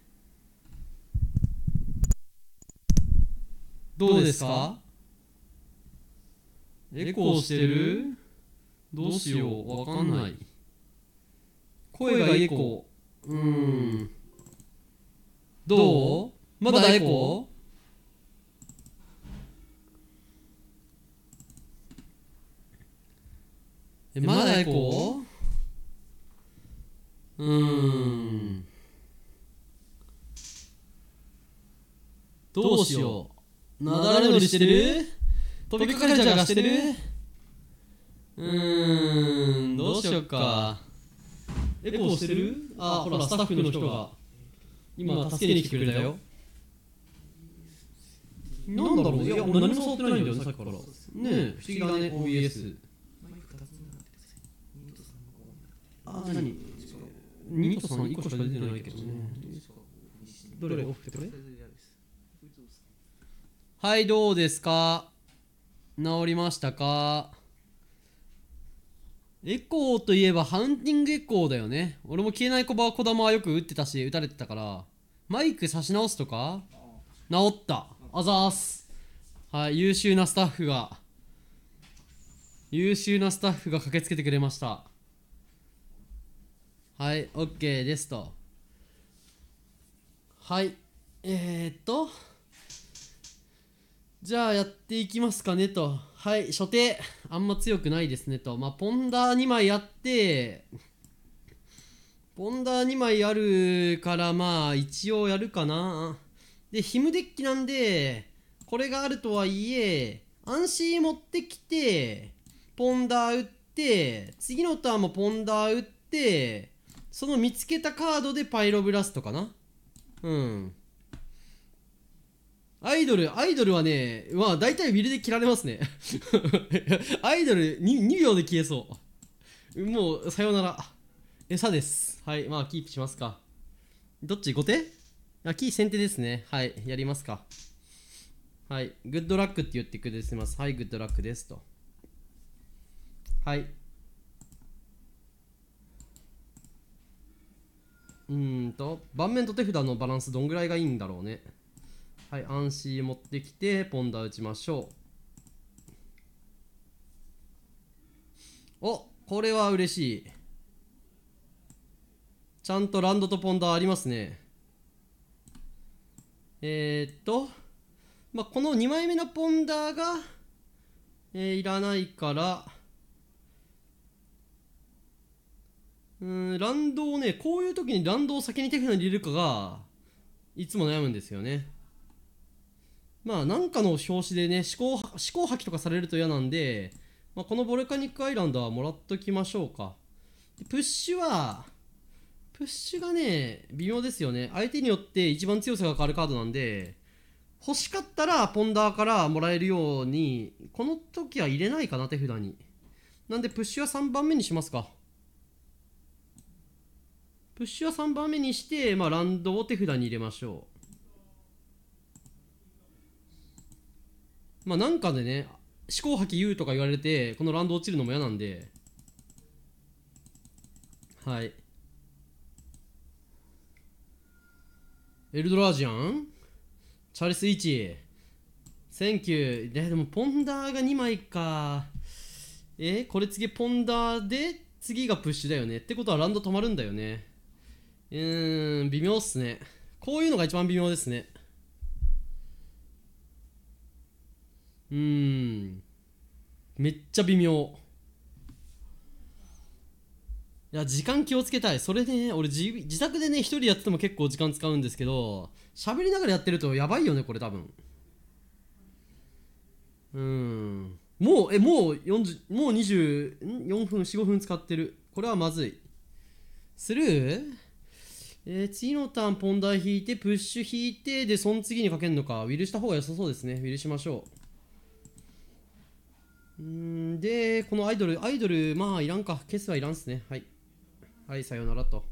Speaker 2: え
Speaker 1: ー、どうですか
Speaker 2: エコーしてるどうしようわかんない声がエコ
Speaker 1: ーうんどうまだエコー
Speaker 2: えまだエコーうん
Speaker 1: どうしようなだれ乗りしてる飛びかかれちゃうかしてるうんどうしよっか
Speaker 2: エコーしてるあほらスタッフの人が
Speaker 1: 今助けに来てくれたよなんだろういや俺何も触ってないんだよねさっきからねえ不思議だね OBS あ何ニートさん1個しか出てないけどねどれオフってこれはいどうですか治りましたかエコーといえばハンティングエコーだよね俺も消えない小こ小玉はよく打ってたし打たれてたからマイク差し直すとか治ったあざーすはい優秀なスタッフが優秀なスタッフが駆けつけてくれましたはい OK ですとはいえー、っとじゃあやっていきますかねとはい初手あんま強くないですねとまあポンダー2枚あってポンダー2枚あるからまあ一応やるかなでヒムデッキなんでこれがあるとはいえ安心持ってきてポンダー打って次のターンもポンダー打ってその見つけたカードでパイロブラストかなうんアイドル、アイドルはね、まあ大体ビルで切られますね。アイドル2、2秒で消えそう。もう、さようなら。餌です。はい、まあキープしますか。どっち後手あ、キー先手ですね。はい、やりますか。はい、グッドラックって言ってくれてます。はい、グッドラックですと。はい。うんと、盤面と手札のバランスどんぐらいがいいんだろうね。はい、アンシー持ってきて、ポンダ打ちましょう。おこれは嬉しい。ちゃんとランドとポンダありますね。えー、っと、まあ、この2枚目のポンダーが、えー、いらないから、うん、ランドをね、こういう時にランドを先に手札に入れるかが、いつも悩むんですよね。まあなんかの表紙でね思考思考破棄とかされると嫌なんで、まあ、このボルカニックアイランドはもらっときましょうかプッシュはプッシュがね微妙ですよね相手によって一番強さが変わるカードなんで欲しかったらポンダーからもらえるようにこの時は入れないかな手札になんでプッシュは3番目にしますかプッシュは3番目にして、まあ、ランドを手札に入れましょうまあなんかでね思考吐き言うとか言われてこのランド落ちるのも嫌なんではいエルドラージアンチャリス1センキューででもポンダーが2枚かえー、これ次ポンダーで次がプッシュだよねってことはランド止まるんだよねうーん微妙っすねこういうのが一番微妙ですねうーんめっちゃ微妙いや時間気をつけたいそれで、ね、俺自自宅でね一人やってても結構時間使うんですけど喋りながらやってるとやばいよねこれ多分うんもうえもう40もう24分45分使ってるこれはまずいスルーえー、次のターンポンダー引いてプッシュ引いてでその次にかけるのかウィルした方が良さそうですねウィルしましょううんでこのアイドルアイドルまあいらんかケすスはいらんっすねはいはいさようならと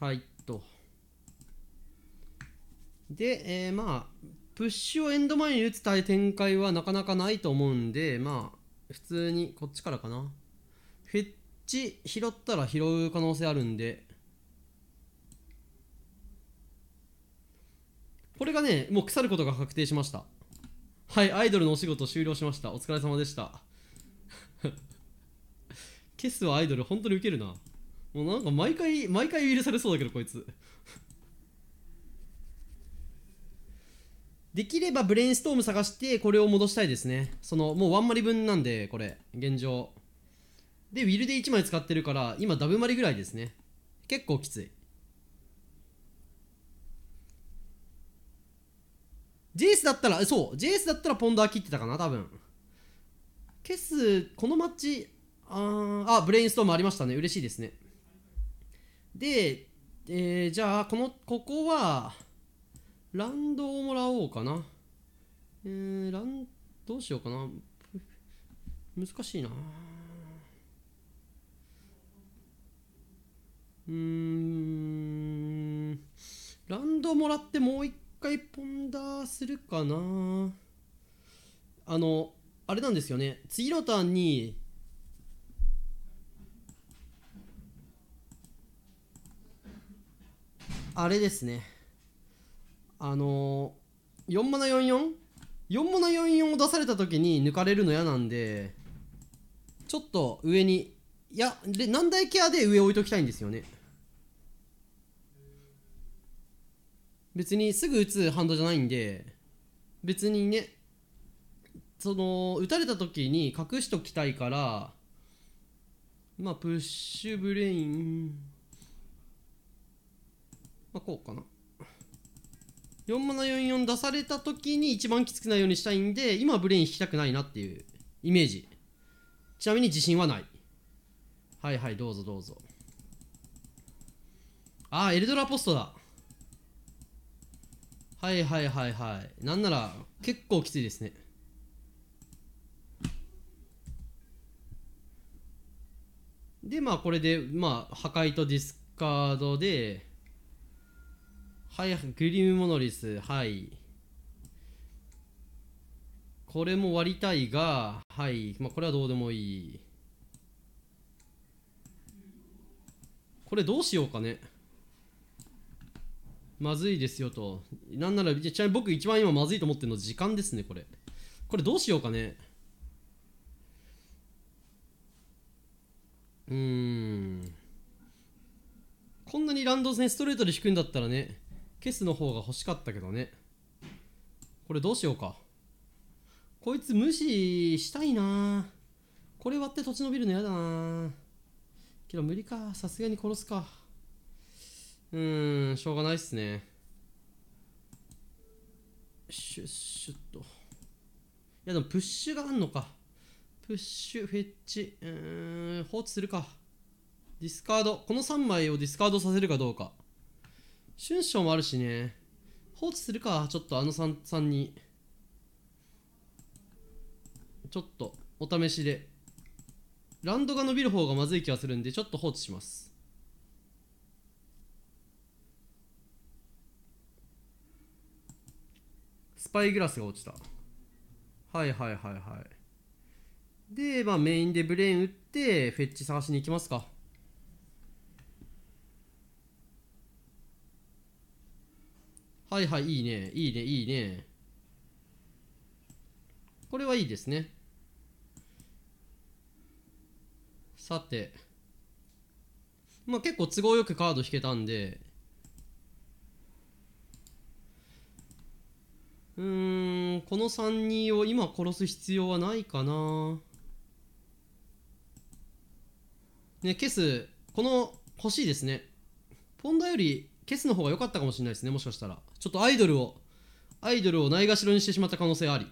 Speaker 1: はいとで、えー、まあプッシュをエンド前に打つ展開はなかなかないと思うんでまあ普通にこっちからかなフェッチ拾ったら拾う可能性あるんでこれがねもう腐ることが確定しましたはいアイドルのお仕事終了しましたお疲れ様でした ケスはアイドル本当にウケるなもうなんか毎回毎回許されそうだけどこいつ できればブレインストーム探してこれを戻したいですねそのもうワンマリ分なんでこれ現状でウィルで1枚使ってるから今ダブマリぐらいですね結構きついイスだったら、そう、イスだったらポンダは切ってたかな、多分。ケス、このマッチ、ああ、ブレインストームありましたね。嬉しいですね。で、えー、じゃあ、この、ここは、ランドをもらおうかな。えー、ラン、どうしようかな。難しいな。うーん、ランドもらってもう一回ポンダーするかなあのあれなんですよね次のターンにあれですねあの4マナ 44?4 マナ44を出された時に抜かれるの嫌なんでちょっと上にいやで何台ケアで上置いときたいんですよね別にすぐ打つハンドじゃないんで別にねその打たれた時に隠しときたいからまあプッシュブレインまあこうかな4マナ44出された時に一番きつくないようにしたいんで今はブレイン引きたくないなっていうイメージちなみに自信はないはいはいどうぞどうぞああエルドラポストだはいはいはいはいなんなら結構きついですねでまあこれでまあ破壊とディスカードではいグリムモノリスはいこれも割りたいがはいまあこれはどうでもいいこれどうしようかねまずいですよと。なんなら、ちなみに僕一番今まずいと思ってるの時間ですね、これ。これどうしようかね。うーん。こんなにランド戦ストレートで引くんだったらね、消すの方が欲しかったけどね。これどうしようか。こいつ無視したいなこれ割って土地伸びるのやだなけど無理か。さすがに殺すか。うーんしょうがないっすねシュッシュッといやでもプッシュがあんのかプッシュフェッチうーん放置するかディスカードこの3枚をディスカードさせるかどうか春章もあるしね放置するかちょっとあの 3, 3にちょっとお試しでランドが伸びる方がまずい気がするんでちょっと放置しますスパイグラスが落ちたはいはいはいはいでまあメインでブレーン打ってフェッチ探しに行きますかはいはいいいねいいねいいねこれはいいですねさてまあ結構都合よくカード引けたんでうーんこの3人を今殺す必要はないかなねケスこの欲しいですねポンダよりケスの方が良かったかもしれないですねもしかしたらちょっとアイドルをアイドルをないがしろにしてしまった可能性あり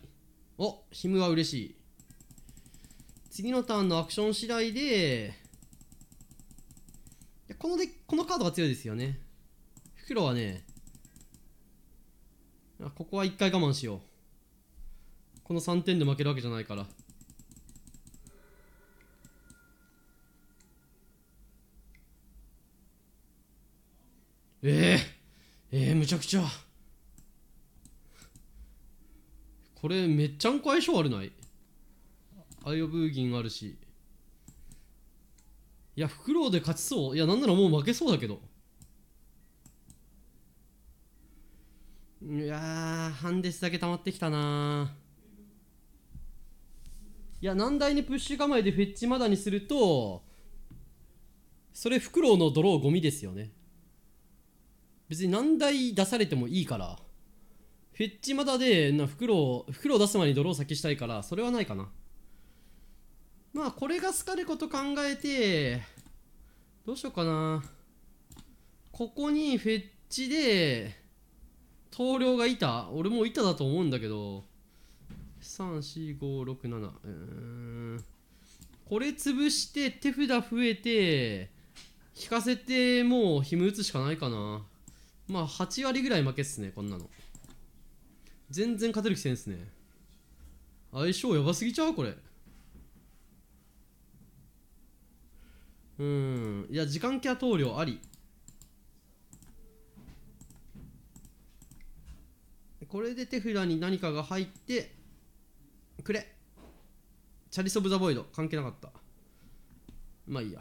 Speaker 1: おヒムは嬉しい次のターンのアクション次第でこのでこのカードが強いですよね袋はねここは一回我慢しようこの3点で負けるわけじゃないからえー、えー、むちゃくちゃこれめっちゃんこ相性あるないアイオブーギンあるしいやフクロウで勝ちそういやなんならもう負けそうだけどいや半デスだけ溜まってきたないや難題にプッシュ構えでフェッチマダにするとそれフクロウのドローゴミですよね別に難題出されてもいいからフェッチマダでなフクロウフクロウ出す前にドロー先したいからそれはないかなまあこれが好かること考えてどうしようかなここにフェッチで棟梁がいた俺もいただと思うんだけど34567うんこれ潰して手札増えて引かせてもうひむ打つしかないかなまあ8割ぐらい負けっすねこんなの全然勝てる気せんっすね相性やばすぎちゃうこれうんいや時間キャ投了ありこれで手札に何かが入ってくれチャリソブ・ザ・ボイド関係なかったまあいいや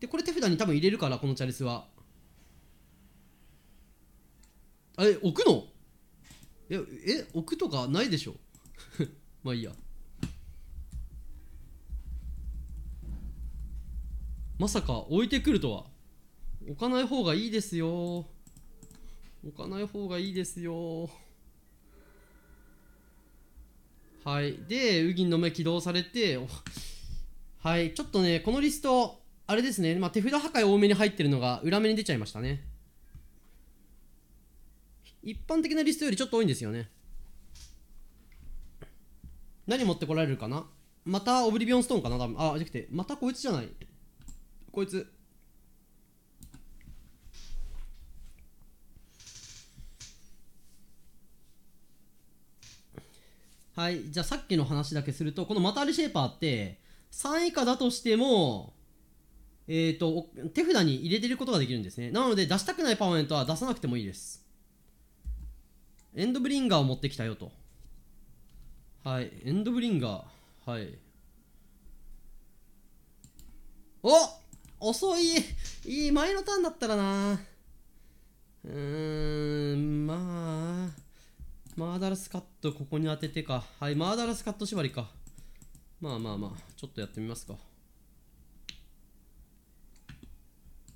Speaker 1: でこれ手札に多分入れるからこのチャリスはえ置くのええ置くとかないでしょ まあいいやまさか置いてくるとは置かない方がいいですよ置かない方がいいですよはいでウギの目起動されてはいちょっとねこのリストあれですね、まあ、手札破壊多めに入ってるのが裏目に出ちゃいましたね一般的なリストよりちょっと多いんですよね何持ってこられるかなまたオブリビオンストーンかな多分あじゃなくてまたこいつじゃないこいつはい。じゃあさっきの話だけすると、このタあルシェーパーって、3以下だとしても、えっ、ー、と、手札に入れてることができるんですね。なので、出したくないパーメントは出さなくてもいいです。エンドブリンガーを持ってきたよと。はい。エンドブリンガー。はい。お遅いいい前のターンだったらなうーん、まあ。マーダラスカットここに当ててか。はい、マーダラスカット縛りか。まあまあまあ、ちょっとやってみますか。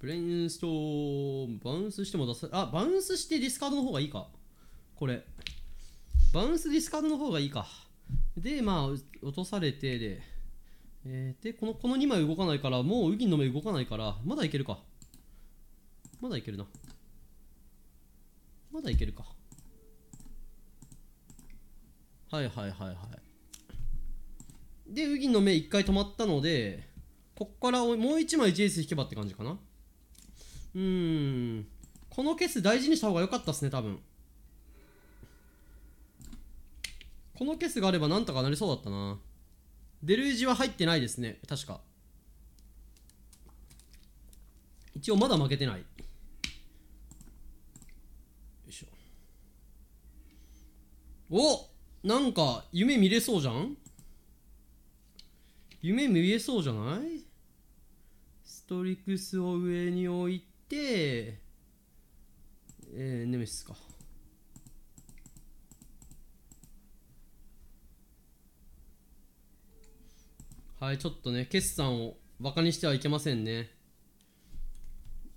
Speaker 1: ブレインストーン、バウンスしても出せ、あ、バウンスしてディスカードの方がいいか。これ。バウンスディスカードの方がいいか。で、まあ、落とされて、で、えー、で、この、この2枚動かないから、もうウギンの目動かないから、まだいけるか。まだいけるな。まだいけるか。はいはいはいはいでウギの目一回止まったのでこっからもう一枚ジェイス引けばって感じかなうーんこのケース大事にした方が良かったっすね多分このケースがあればなんとかなりそうだったなデルージは入ってないですね確か一応まだ負けてないよいしょおなんか夢見れそうじゃん夢見えそうじゃないストリクスを上に置いてえー、ネメシスかはいちょっとね決算をバカにしてはいけませんね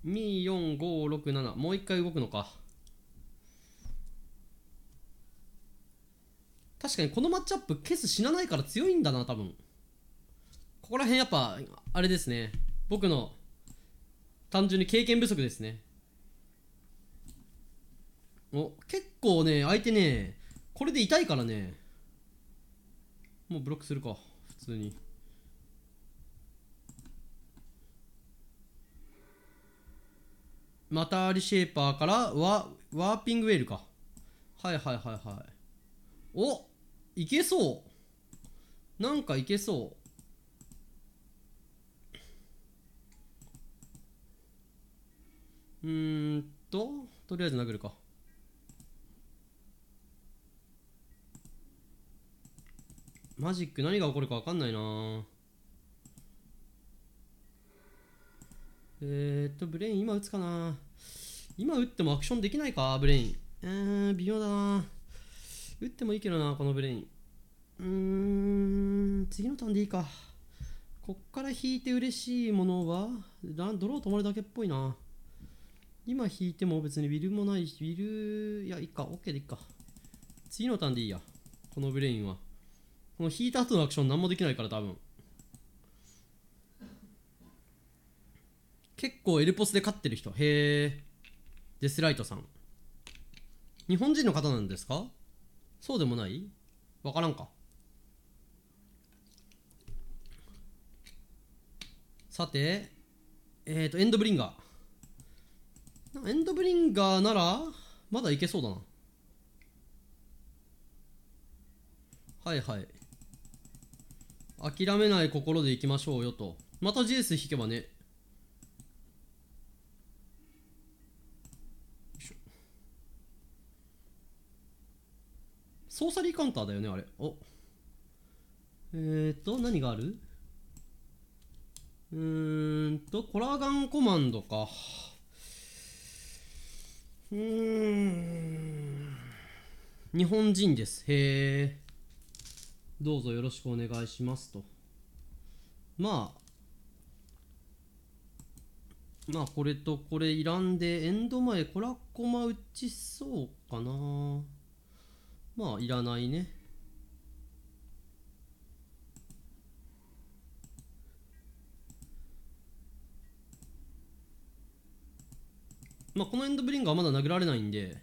Speaker 1: 24567もう一回動くのか確かにこのマッチアップケス死なないから強いんだな多分ここら辺やっぱあれですね僕の単純に経験不足ですねお結構ね相手ねこれで痛いからねもうブロックするか普通にまたリシェーパーからワワーピングウェールかはいはいはいはいおいけそうなんかいけそううーんと、とりあえず殴るか。マジック何が起こるか分かんないなえー、っと、ブレイン今打つかな今打ってもアクションできないかブレイン。えー、微妙だな打ってもいいけどなこのブレインうーん次のターンでいいかこっから引いて嬉しいものはドロー止まるだけっぽいな今引いても別にビルもないしビルいやいいか OK でいいか次のターンでいいやこのブレインはこの引いた後のアクション何もできないから多分結構エルポスで勝ってる人へえデスライトさん日本人の方なんですかそうでもない分からんかさてえっ、ー、とエンドブリンガーエンドブリンガーならまだいけそうだなはいはい諦めない心でいきましょうよとまた JS 引けばねソーサリーカウンターだよねあれおえっ、ー、と何があるうーんとコラガンコマンドかうーん日本人ですへえどうぞよろしくお願いしますとまあまあこれとこれいらんでエンド前コラコマ打ちそうかなまあいらないねまあこのエンドブリンガーまだ殴られないんで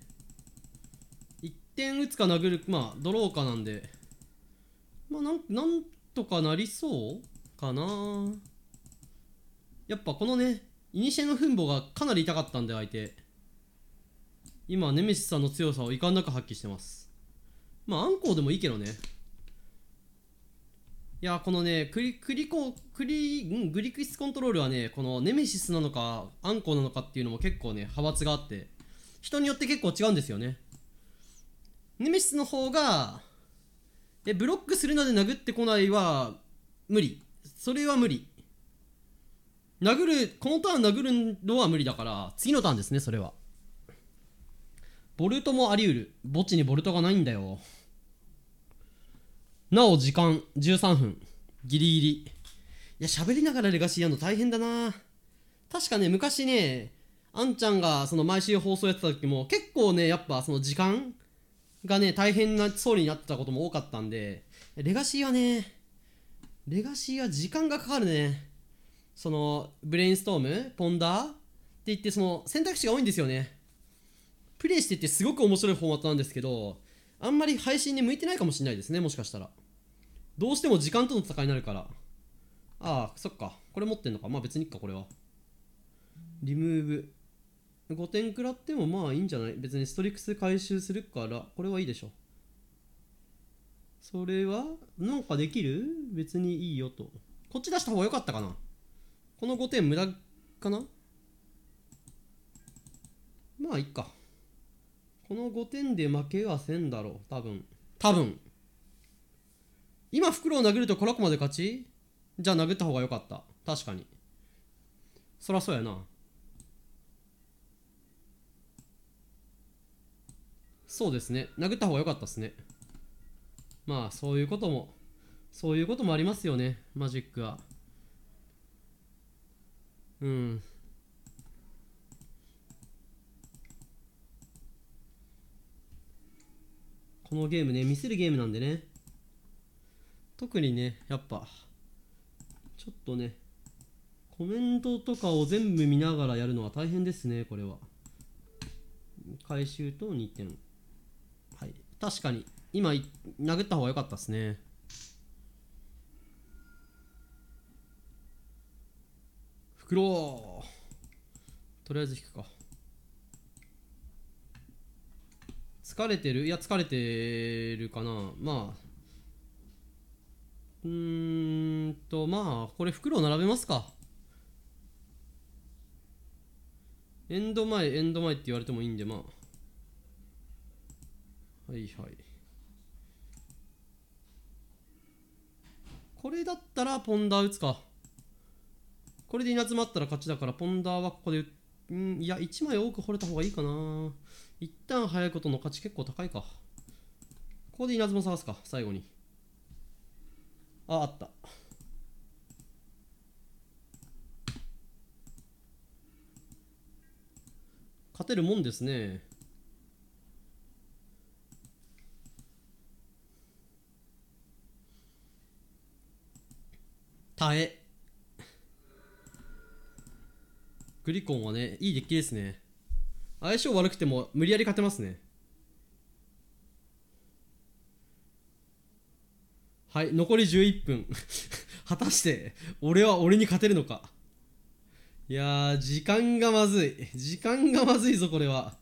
Speaker 1: 1点打つか殴るまあドローかなんでまあなんなんとかなりそうかなやっぱこのねイニシエの墳墓がかなり痛かったんで相手今ネメシスさんの強さを遺憾なく発揮してますまああんこうでもいいけどねいやこのねクリクリコクリ、うん、グリクリスコントロールはねこのネメシスなのかアンコウなのかっていうのも結構ね派閥があって人によって結構違うんですよねネメシスの方がえブロックするので殴ってこないは無理それは無理殴るこのターン殴るのは無理だから次のターンですねそれはボルトもあり得る墓地にボルトがないんだよなお時間13分ギリギリいや喋りながらレガシーやるの大変だな確かね昔ねあんちゃんがその毎週放送やってた時も結構ねやっぱその時間がね大変な総理になってたことも多かったんでレガシーはねレガシーは時間がかかるねそのブレインストームポンダーって言ってその選択肢が多いんですよねプレイしててすごく面白いフォーマットなんですけどあんまり配信に向いてないかもしれないですねもしかしたらどうしても時間との戦いになるからああそっかこれ持ってんのかまあ別にいっかこれはリムーブ5点食らってもまあいいんじゃない別にストリックス回収するからこれはいいでしょそれはなんかできる別にいいよとこっち出した方が良かったかなこの5点無駄かなまあいっかこの5点で負けはせんだろう多分多分今袋を殴るとコラコまで勝ちじゃあ殴った方が良かった確かにそらそうやなそうですね殴った方が良かったですねまあそういうこともそういうこともありますよねマジックはうんこのゲームね見せるゲームなんでね特にねやっぱちょっとねコメントとかを全部見ながらやるのは大変ですねこれは回収と2点はい確かに今殴った方が良かったですねフクロウとりあえず引くか疲れてるいや疲れてるかなまあうーんと、まあ、これ袋を並べますか。エンド前、エンド前って言われてもいいんで、まあ。はいはい。これだったらポンダー打つか。これで稲妻あったら勝ちだから、ポンダーはここで、うん、いや、1枚多く掘れた方がいいかな。一旦早いことの価値結構高いか。ここで稲妻探すか、最後に。ああった勝てるもんですね耐えグリコンはねいいデッキですね相性悪くても無理やり勝てますねはい残り11分 果たして俺は俺に勝てるのかいやー時間がまずい時間がまずいぞこれは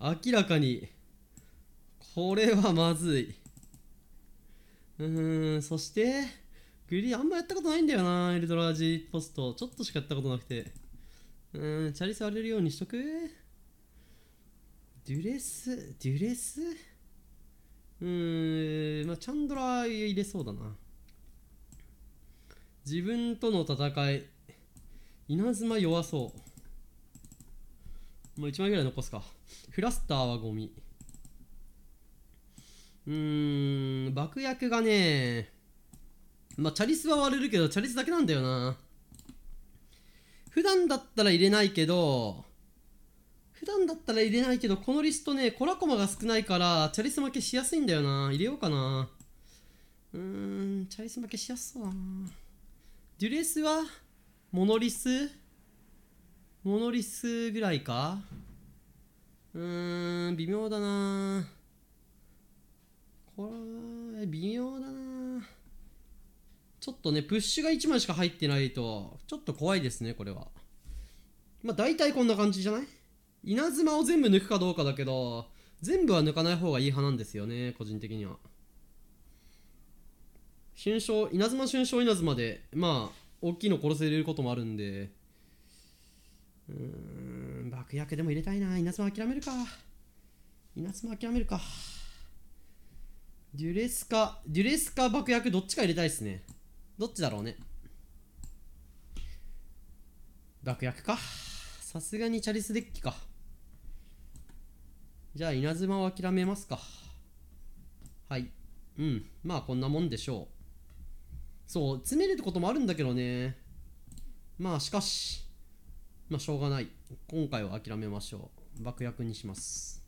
Speaker 1: 明らかにこれはまずいうーんそしてグリーンあんまやったことないんだよなエルドラージポストちょっとしかやったことなくてうーんチャリ割れるようにしとくデュレスデュレスうーん、まあ、チャンドラ入れそうだな。自分との戦い。稲妻弱そう。もう1枚ぐらい残すか。フラスターはゴミ。うーん、爆薬がね、まあ、チャリスは割れるけど、チャリスだけなんだよな。普段だったら入れないけど、普段だったら入れないけど、このリストね、コラコマが少ないから、チャリス負けしやすいんだよな。入れようかな。うーん、チャリス負けしやすそうだな。デュレスは、モノリスモノリスぐらいかうーん、微妙だな。これ、微妙だな。ちょっとね、プッシュが1枚しか入ってないと、ちょっと怖いですね、これは。まあ、大体こんな感じじゃない稲妻を全部抜くかどうかだけど全部は抜かない方がいい派なんですよね個人的には春章稲妻春章稲妻でまあ大きいの殺せれることもあるんでうーん爆薬でも入れたいな稲妻諦めるか稲妻諦めるかデュレスかデュレスか爆薬どっちか入れたいっすねどっちだろうね爆薬かさすがにチャリスデッキかじゃあ稲妻を諦めますかはいうんまあこんなもんでしょうそう詰めるってこともあるんだけどねまあしかしまあしょうがない今回は諦めましょう爆薬にします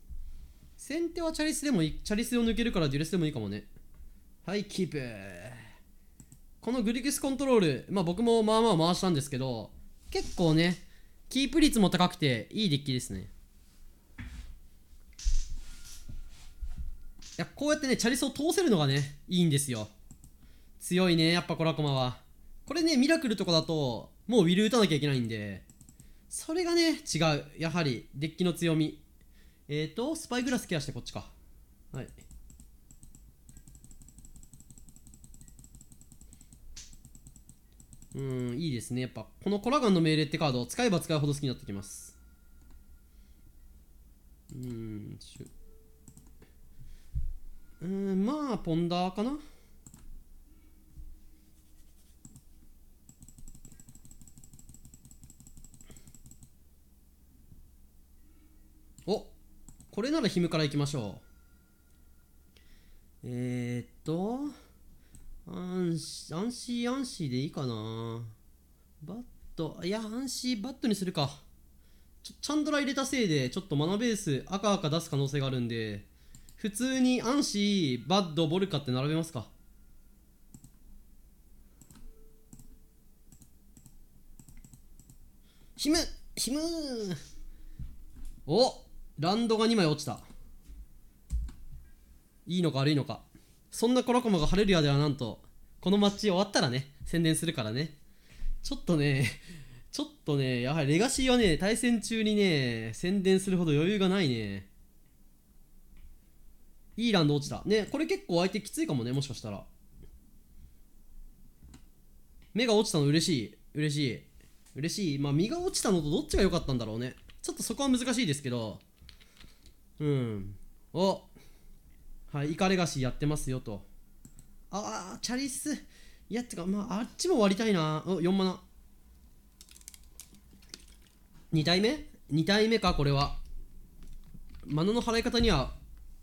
Speaker 1: 先手はチャリスでもいいチャリスを抜けるからデュレスでもいいかもねはいキープこのグリクスコントロールまあ僕もまあまあ回したんですけど結構ねキープ率も高くていいデッキですねやこうやってねチャリスを通せるのがねいいんですよ強いねやっぱコラコマはこれねミラクルとかだともうウィル打たなきゃいけないんでそれがね違うやはりデッキの強みえっ、ー、とスパイグラスケアしてこっちかはいうんいいですねやっぱこのコラガンの命令ってカード使えば使うほど好きになってきますうんシュうんまあポンダーかなおこれならヒムからいきましょうえー、っとアンシアンシーアンシーでいいかなバットいやアンシーバットにするかちょチャンドラ入れたせいでちょっとマナベース赤赤出す可能性があるんで普通にアンシーバッドボルカって並べますかひむひむおランドが2枚落ちたいいのか悪いのかそんなコロコマが晴れるやではなんとこの街終わったらね宣伝するからねちょっとねちょっとねやはりレガシーはね対戦中にね宣伝するほど余裕がないねいいランド落ちた。ね、これ結構相手きついかもね、もしかしたら。目が落ちたの嬉しい。嬉しい。嬉しい。まあ、身が落ちたのとどっちが良かったんだろうね。ちょっとそこは難しいですけど。うん。おはい、イカレガシーやってますよと。ああ、チャリス。いや、ってか、まあ、あっちも割りたいな。お、4マナ。2体目 ?2 体目か、これは。マナの払い方には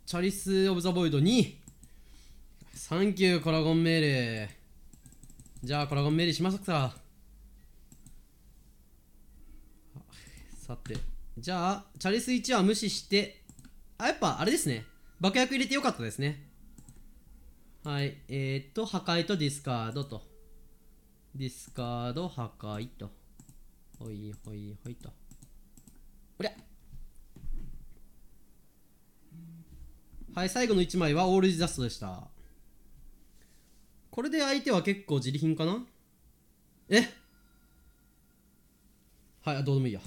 Speaker 1: チャリス・オブ・ザ・ボイド2サンキューコラゴン命令じゃあコラゴン命令しますかさてじゃあチャリス1は無視してあやっぱあれですね爆薬入れてよかったですねはいえー、っと破壊とディスカードとディスカード破壊とほいほいほいとおりゃはい最後の1枚はオール・ジ・ダストでしたこれで相手は結構自利品かなえはいどうでもいいや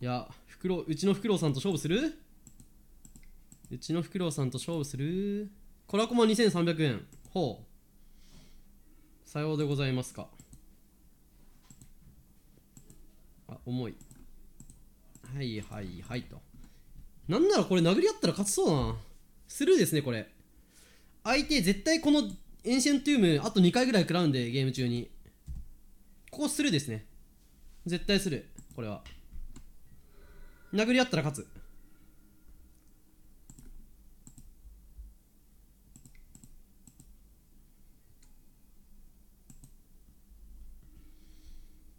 Speaker 1: いやフクロうちのフクロウさんと勝負するうちのフクロウさんと勝負するコラコマ2300円ほうさようでございますかあ重いはいはいはいとなんならこれ殴り合ったら勝ちそうだな。スルーですね、これ。相手、絶対このエンシェントゥーム、あと2回ぐらい食らうんで、ゲーム中に。ここスルーですね。絶対スルー、これは。殴り合ったら勝つ。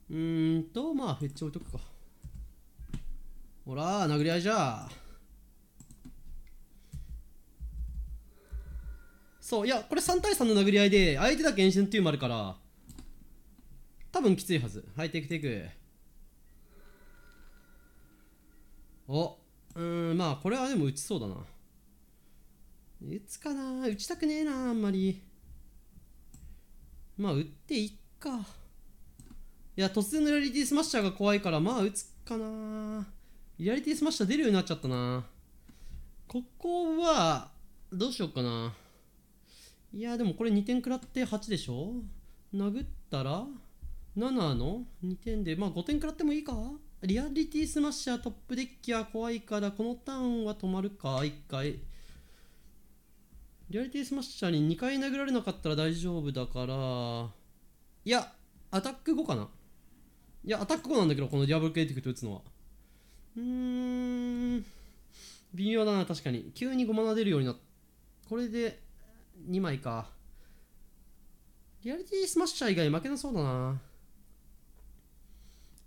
Speaker 1: うーんと、まあ、フェッチ置いとくか。ほら、殴り合いじゃあ。そういやこれ3対3の殴り合いで相手だけ遠心っていうもあるから多分きついはずはいテイクテイクおうんまあこれはでも打ちそうだな打つかな打ちたくねえなあんまりまあ打っていっかいや突然のリアリティスマッシャーが怖いからまあ打つかなリアリティスマッシャー出るようになっちゃったなここはどうしようかないやでもこれ2点食らって8でしょ殴ったら7の2点でまあ5点食らってもいいかリアリティスマッシャートップデッキは怖いからこのターンは止まるか1回リアリティスマッシャーに2回殴られなかったら大丈夫だからいやアタック5かないやアタック5なんだけどこのディアブルクエイティクと打つのはうーん微妙だな確かに急に5マナ出るようになったこれで2枚か。リアリティスマッシャー以外負けなそうだな。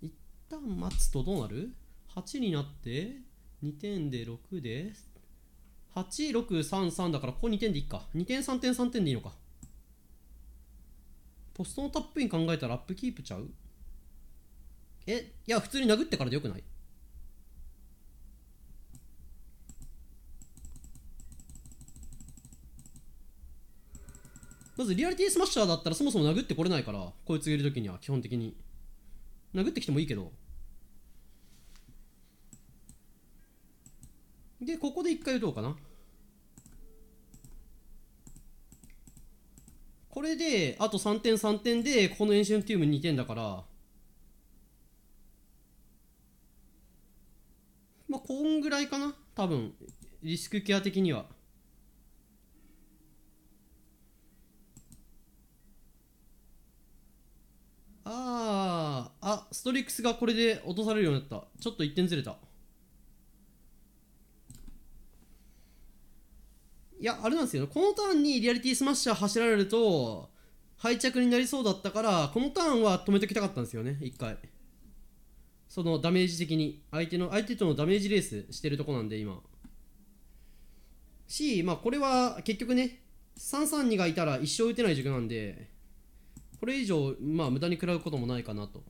Speaker 1: 一旦待つとどうなる ?8 になって、2点で6で、8、6、3、3だから、ここ2点でいっか。2点、3点、3点でいいのか。ポストのタップイン考えたらアップキープちゃうえ、いや、普通に殴ってからでよくないまずリアリティスマッシャーだったらそもそも殴ってこれないからこいついる時には基本的に殴ってきてもいいけどでここで一回打とうかなこれであと3点3点でここのエンシェンティウム2点だからまあこんぐらいかな多分リスクケア的にはあああストリックスがこれで落とされるようになったちょっと1点ずれたいやあれなんですよこのターンにリアリティスマッシャー走られると敗着になりそうだったからこのターンは止めおきたかったんですよね1回そのダメージ的に相手の相手とのダメージレースしてるとこなんで今しまあこれは結局ね332がいたら一生打てない塾なんでこれ以上まあ無駄に食らうこともないかなと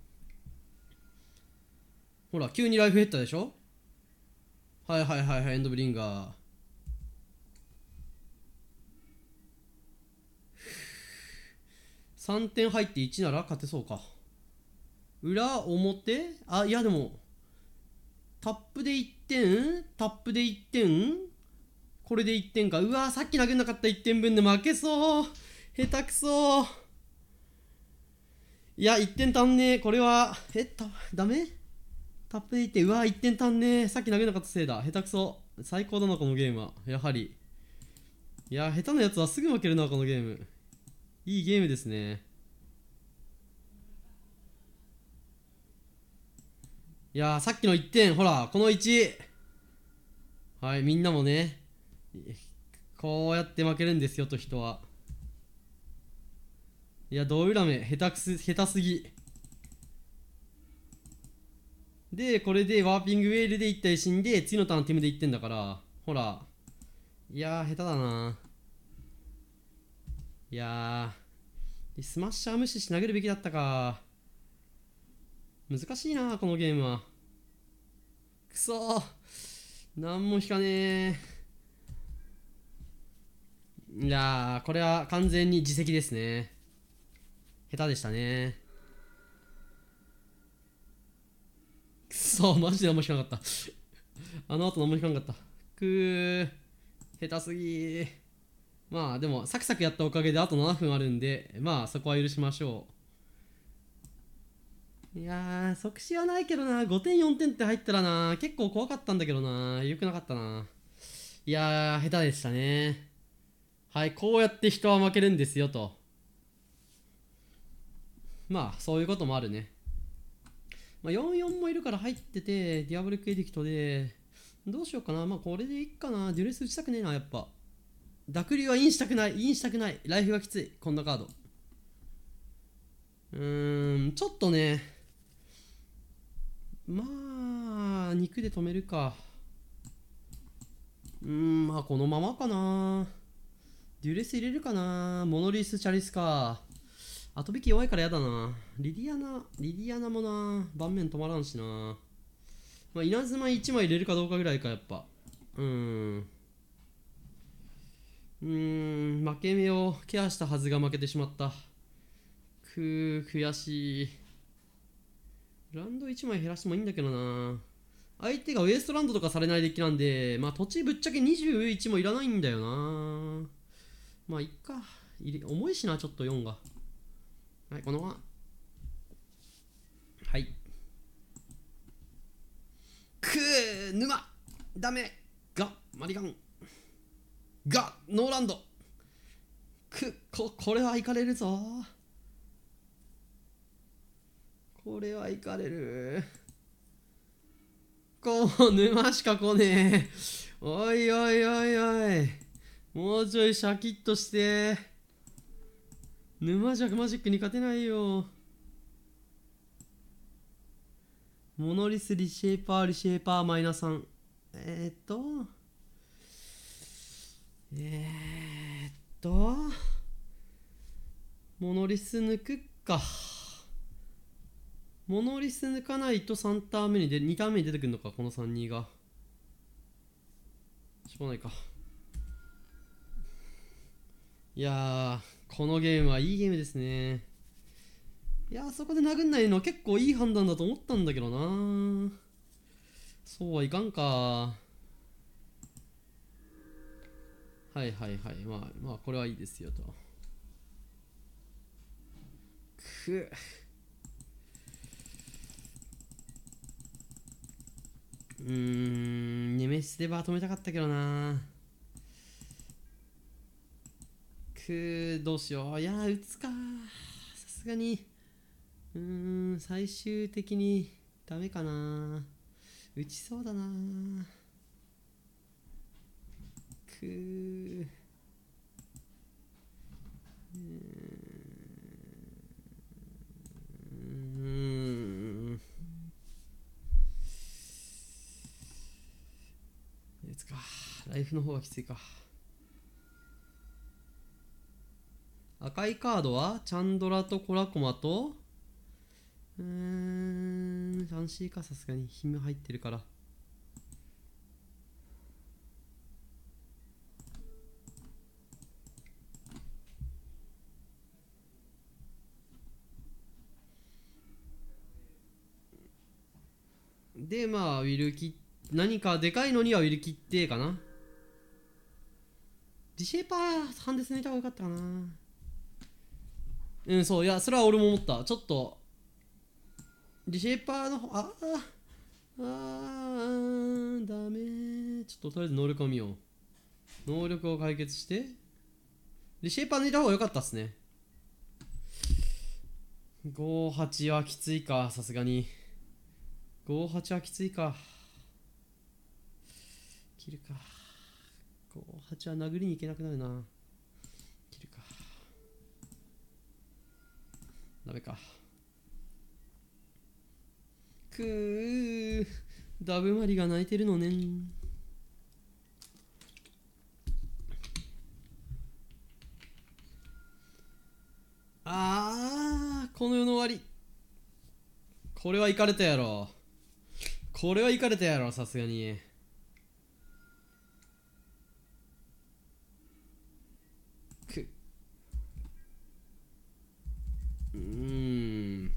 Speaker 1: ほら急にライフ減ったでしょはいはいはいはいエンドブリンガー3点入って1なら勝てそうか裏表あいやでもタップで1点タップで1点これで1点かうわさっき投げなかった1点分で負けそう下手くそいや、1点足んねえ。これは、え、た、ダメタップでいって、うわ、1点足んねえ。さっき投げなかったせいだ。下手くそ。最高だな、このゲームは。やはり。いや、下手なやつはすぐ負けるな、このゲーム。いいゲームですね。いやさっきの1点、ほら、この1。はい、みんなもね、こうやって負けるんですよ、と人は。いや、胴裏目、下手くす、下手すぎ。で、これでワーピングウェールで1体死んで、次のターンティムでってんだから、ほら。いやー、下手だな。いやー、スマッシャー無視し投げるべきだったか。難しいな、このゲームは。くそー。なんも引かねえ。いやー、これは完全に自責ですね。下手でしたね。くそ、マジで面白かったあの後何も聞かんかった。くー、下手すぎー。まあでも、サクサクやったおかげであと7分あるんで、まあそこは許しましょう。いやー、即死はないけどな、5点4点って入ったらな、結構怖かったんだけどな、良くなかったな。いやー、下手でしたね。はい、こうやって人は負けるんですよと。まあそういうこともあるね、まあ、44もいるから入っててディアブレックエディクトでどうしようかなまあこれでいいかなデュレス打ちたくねえなやっぱ濁流はインしたくないインしたくないライフがきついこんなカードうーんちょっとねまあ肉で止めるかうんまあこのままかなデュレス入れるかなモノリスチャリスか後引き弱いからやだな。リディアナ、リディアナもな、盤面止まらんしな。まあ、稲妻1枚入れるかどうかぐらいか、やっぱ。うーん。うーん、負け目をケアしたはずが負けてしまった。くー、悔しい。ランド1枚減らしてもいいんだけどな。相手がウエストランドとかされないデッキなんで、まあ、土地ぶっちゃけ21もいらないんだよな。まあ、いっか。重いしな、ちょっと4が。はい、このは。はい。く沼ダメが、マリガンが、ノーランドく、こ、これはいかれるぞこれはいかれるこう、沼しか来ねえ。おいおいおいおい。もうちょいシャキッとして沼弱マジックに勝てないよモノリスリシェーパーリシェーパーマイナ3えー、っとえー、っとモノリス抜くかモノリス抜かないと3ターン目にで2ターン目に出てくるのかこの32がしょうがないかいやこのゲームはいいゲームですねいやあそこで殴んないのは結構いい判断だと思ったんだけどなそうはいかんかはいはいはいまあまあこれはいいですよとくうーんネメシスでバー止めたかったけどなくどうしよういや打つかさすがにうーん最終的にダメかな打ちそうだなくー
Speaker 2: うん
Speaker 1: いつかライフの方がきついか赤いカードはチャンドラとコラコマとうーんシャンシーかさすがにヒム入ってるからでまあウィルキ何かでかいのにはウィルキってかなディシェーパーハンデス抜いた方が良かったかなうんそういやそれは俺も思ったちょっとリシェーパーの方あーあーダメちょっととりあえず能力を見よう能力を解決してリシェーパー抜いた方が良かったっすね58はきついかさすがに58はきついか切るか58は殴りに行けなくなるなダメか。くー、ダブマリが泣いてるのねん。あー、この世の終わり。これはいかれたやろ。これはいかれたやろ、さすがに。うん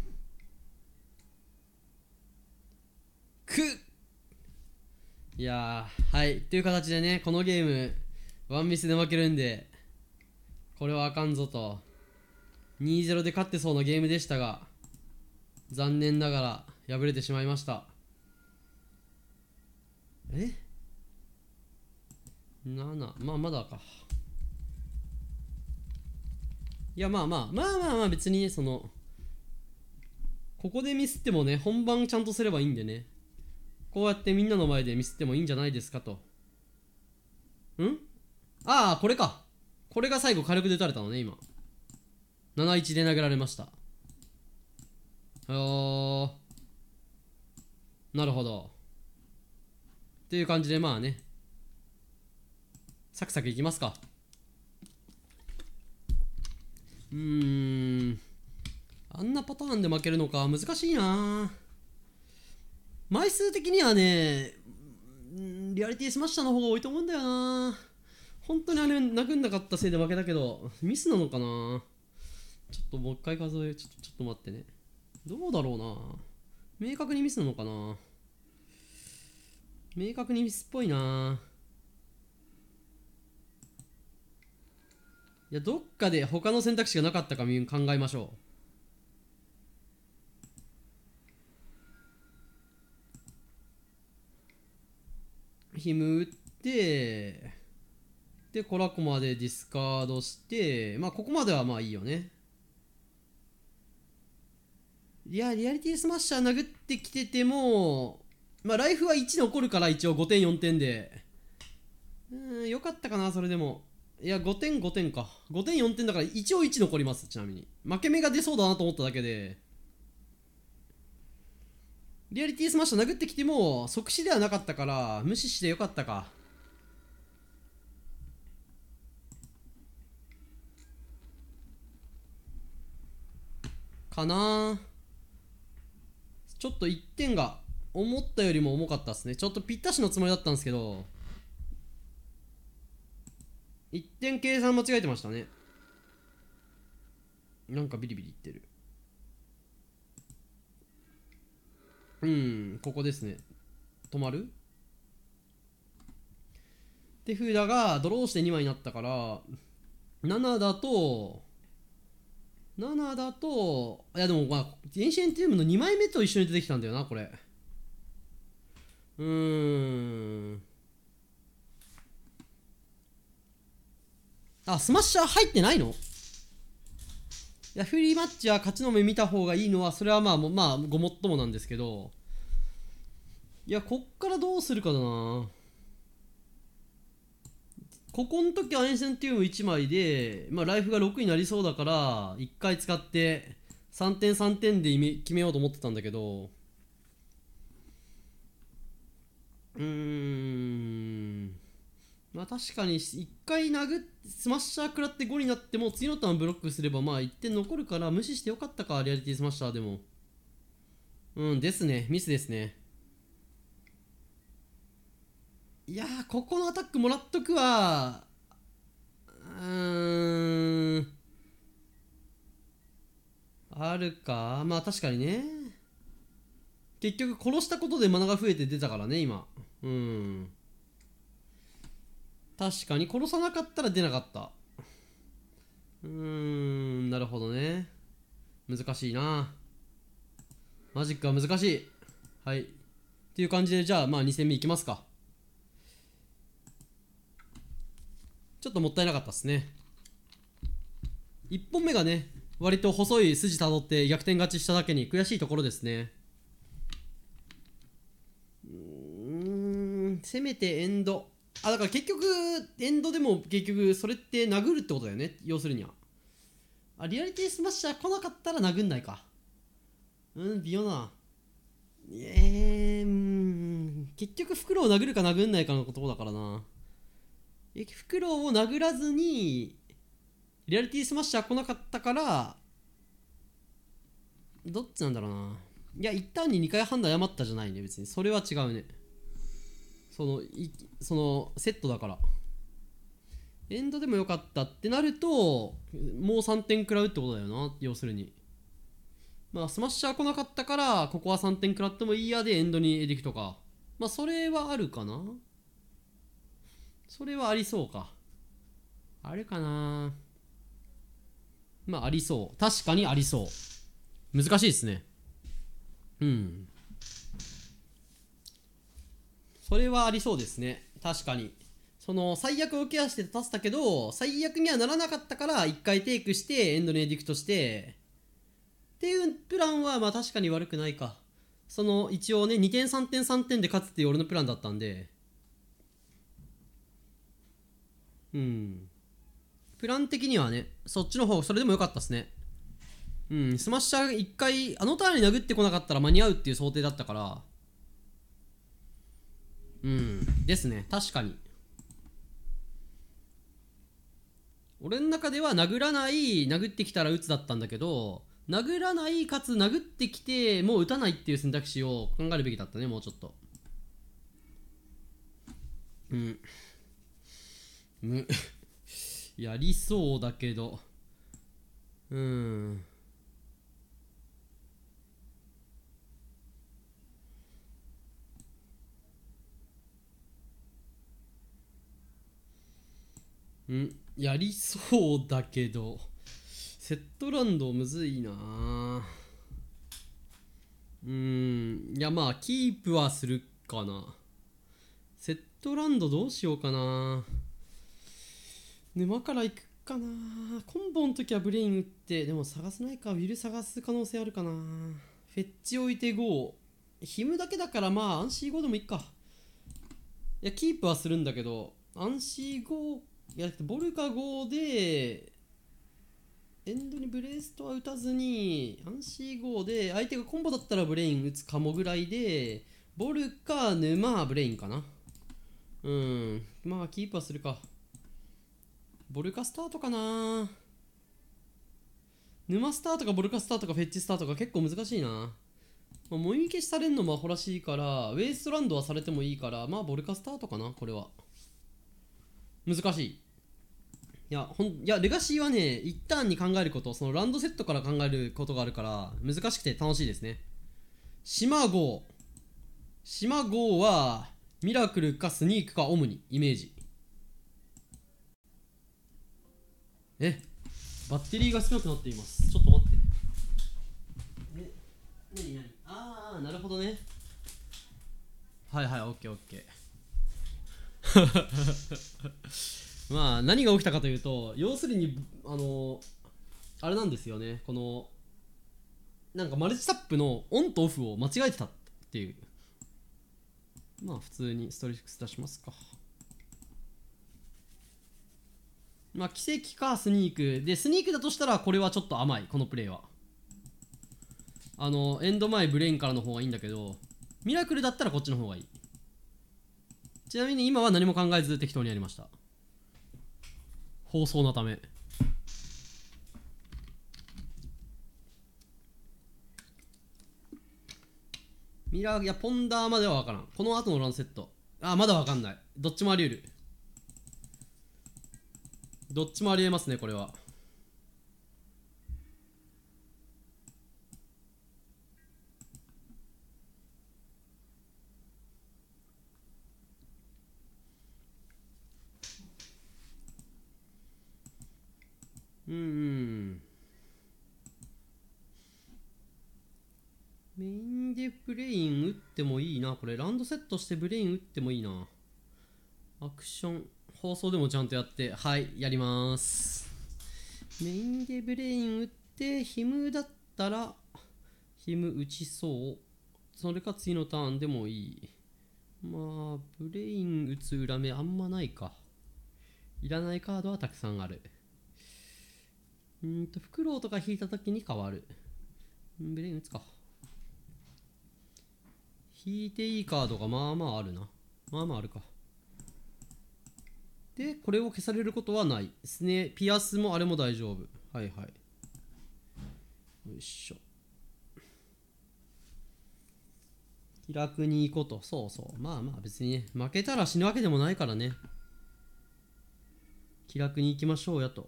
Speaker 1: くいやはいという形でねこのゲームワンミスで負けるんでこれはあかんぞと2-0で勝ってそうなゲームでしたが残念ながら敗れてしまいましたえ7まあまだかいやまあまあまあまあまあ別にねそのここでミスってもね本番ちゃんとすればいいんでねこうやってみんなの前でミスってもいいんじゃないですかとんああこれかこれが最後火力で打たれたのね今71で殴られましたあなるほどっていう感じでまあねサクサクいきますかうーんあんなパターンで負けるのか難しいな枚数的にはねリアリティスマッシャーの方が多いと思うんだよな本当にあれ殴んなかったせいで負けたけどミスなのかなちょっともう一回数えちょちょっと待ってねどうだろうな明確にミスなのかな明確にミスっぽいなどっかで他の選択肢がなかったか考えましょうヒム打ってでコラコまでディスカードしてまあここまではまあいいよねいやリアリティスマッシャー殴ってきててもまあライフは1残るから一応5点4点でうんよかったかなそれでもいや5点5点か5点4点だから一応1残りますちなみに負け目が出そうだなと思っただけでリアリティスマッシュ殴ってきても即死ではなかったから無視してよかったかかなちょっと1点が思ったよりも重かったっすねちょっとぴったしのつもりだったんですけど一点計算間違えてましたねなんかビリビリいってるうんここですね止まる手札がドローして2枚になったから7だと7だといやでもまあ電子エンティウムの2枚目と一緒に出てきたんだよなこれうーんあ、スマッシャー入ってないのいや、フリーマッチは勝ちの目見た方がいいのは、それはまあ、まあ、ごもっともなんですけど、いや、こっからどうするかだなここの時は遠線っていうの1枚で、まあ、ライフが6になりそうだから、1回使って、3点3点で決めようと思ってたんだけど、うーん。まあ確かに1回殴ってスマッシャー食らって5になっても次のターンブロックすればまあ1点残るから無視してよかったかリアリティスマッシャーでもうんですねミスですねいやここのアタックもらっとくわうーんあるかまあ確かにね結局殺したことでマナが増えて出たからね今うん確かに殺さなかったら出なかったうーんなるほどね難しいなマジックは難しいはいっていう感じでじゃあまあ2戦目いきますかちょっともったいなかったっすね1本目がね割と細い筋たどって逆転勝ちしただけに悔しいところですねうんせめてエンドあだから結局エンドでも結局それって殴るってことだよね要するにはあリアリティスマッシャー来なかったら殴んないかうんビヨなえー、うん結局フクロウを殴るか殴んないかのことだからなフクロウを殴らずにリアリティスマッシャー来なかったからどっちなんだろうないや一旦に2回判断誤ったじゃないね別にそれは違うねそのいそのセットだからエンドでもよかったってなるともう3点食らうってことだよな要するにまあスマッシャー来なかったからここは3点食らってもいいやでエンドにエディクトかまあそれはあるかなそれはありそうかあるかなまあありそう確かにありそう難しいですねうんそれはありそうですね確かにその最悪をケアして立つたけど最悪にはならなかったから1回テイクしてエンドネディクトしてっていうプランはまあ確かに悪くないかその一応ね2点3点3点で勝つっていう俺のプランだったんでうんプラン的にはねそっちの方それでもよかったっすねうんスマッシャー1回あのターンに殴ってこなかったら間に合うっていう想定だったからうんですね確かに俺の中では殴らない殴ってきたら打つだったんだけど殴らないかつ殴ってきてもう打たないっていう選択肢を考えるべきだったねもうちょっとうんやりそうだけどうんうんやりそうだけどセットランドむずいなうんいやまあキープはするかなセットランドどうしようかな沼から行くかなコンボの時はブレイン打ってでも探せないかウィル探す可能性あるかなフェッチ置いて5ヒムだけだからまあアンシーゴーでもいいかいやキープはするんだけどアンシーゴーいやボルカ5でエンドにブレストは打たずにアンシー5で相手がコンボだったらブレイン打つかもぐらいでボルカ沼ブレインかなうんまあキープはするかボルカスタートかな沼スタートかボルカスタートかフェッチスタートか結構難しいな、まあ、もみ消しされんのもアホらしいからウイストランドはされてもいいからまあボルカスタートかなこれは難しいいやほんいやレガシーはね一旦に考えることそのランドセットから考えることがあるから難しくて楽しいですね島号島号はミラクルかスニークかオムニイメージえバッテリーが少なくなっていますちょっと待ってえ何何ああなるほどねはいはいオッケーオッケー まあ何が起きたかというと要するにあのあれなんですよねこのなんかマルチタップのオンとオフを間違えてたっていうまあ普通にストリックス出しますかまあ奇跡かスニークでスニークだとしたらこれはちょっと甘いこのプレーはあのエンド前ブレインからの方がいいんだけどミラクルだったらこっちの方がいいちなみに今は何も考えず適当にやりました放送のためミラーいやポンダーまでは分からんこの後のランセットあまだ分かんないどっちもあり得るどっちもあり得ますねこれはうんメインでブレイン打ってもいいなこれランドセットしてブレイン打ってもいいなアクション放送でもちゃんとやってはいやりますメインでブレイン打ってヒムだったらヒム打ちそうそれか次のターンでもいいまあブレイン打つ裏目あんまないかいらないカードはたくさんあるうんと、フクロウとか引いた時に変わる。ブレイン打つか。引いていいカードがまあまああるな。まあまああるか。で、これを消されることはないですね。ピアスもあれも大丈夫。はいはい。よいしょ。気楽に行こうと。そうそう。まあまあ別にね、負けたら死ぬわけでもないからね。気楽に行きましょうやと。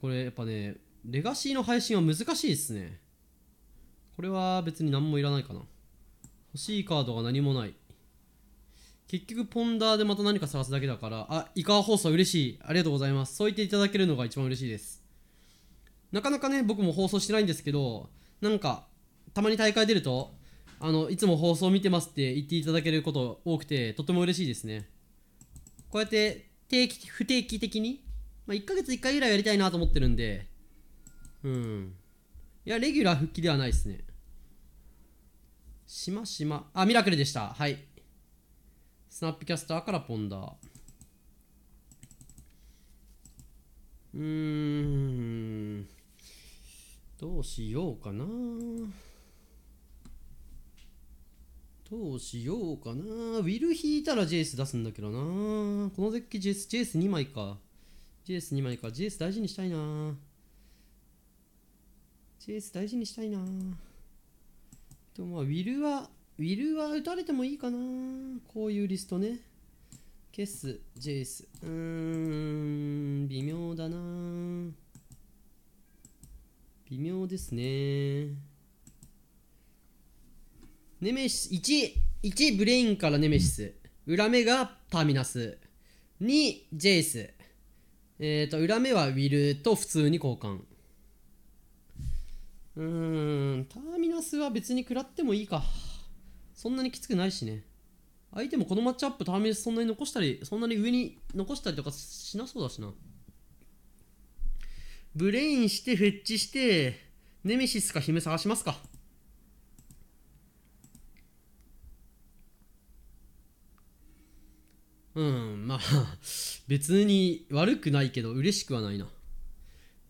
Speaker 1: これやっぱねレガシーの配信は難しいですねこれは別に何もいらないかな欲しいカードが何もない結局ポンダーでまた何か探すだけだからあイカ放送嬉しいありがとうございますそう言っていただけるのが一番嬉しいですなかなかね僕も放送してないんですけどなんかたまに大会出るとあのいつも放送見てますって言っていただけること多くてとても嬉しいですねこうやって定期不定期的にまあ、1ヶ月1回ぐらいやりたいなと思ってるんで、うん。いや、レギュラー復帰ではないですね。しましま。あ、ミラクルでした。はい。スナップキャスターからポンダー。うーん。どうしようかな。どうしようかな。ウィル引いたらジェイス出すんだけどな。このデッキジェイス、ジェイス2枚か。JS2 枚か。JS 大事にしたいな JS 大事にしたいなと、まあ、ウィルは、ウィルは打たれてもいいかなこういうリストね。ケス、JS。うーん、微妙だな微妙ですね。ネメシス、1、1、ブレインからネメシス。裏目がターミナス。2、ジェイス。えっ、ー、と、裏目はウィルと普通に交換。うーん、ターミナスは別に食らってもいいか。そんなにきつくないしね。相手もこのマッチアップターミナスそんなに残したり、そんなに上に残したりとかしなそうだしな。ブレインしてフェッチして、ネメシスか姫探しますか。うんまあ 別に悪くないけど嬉しくはないな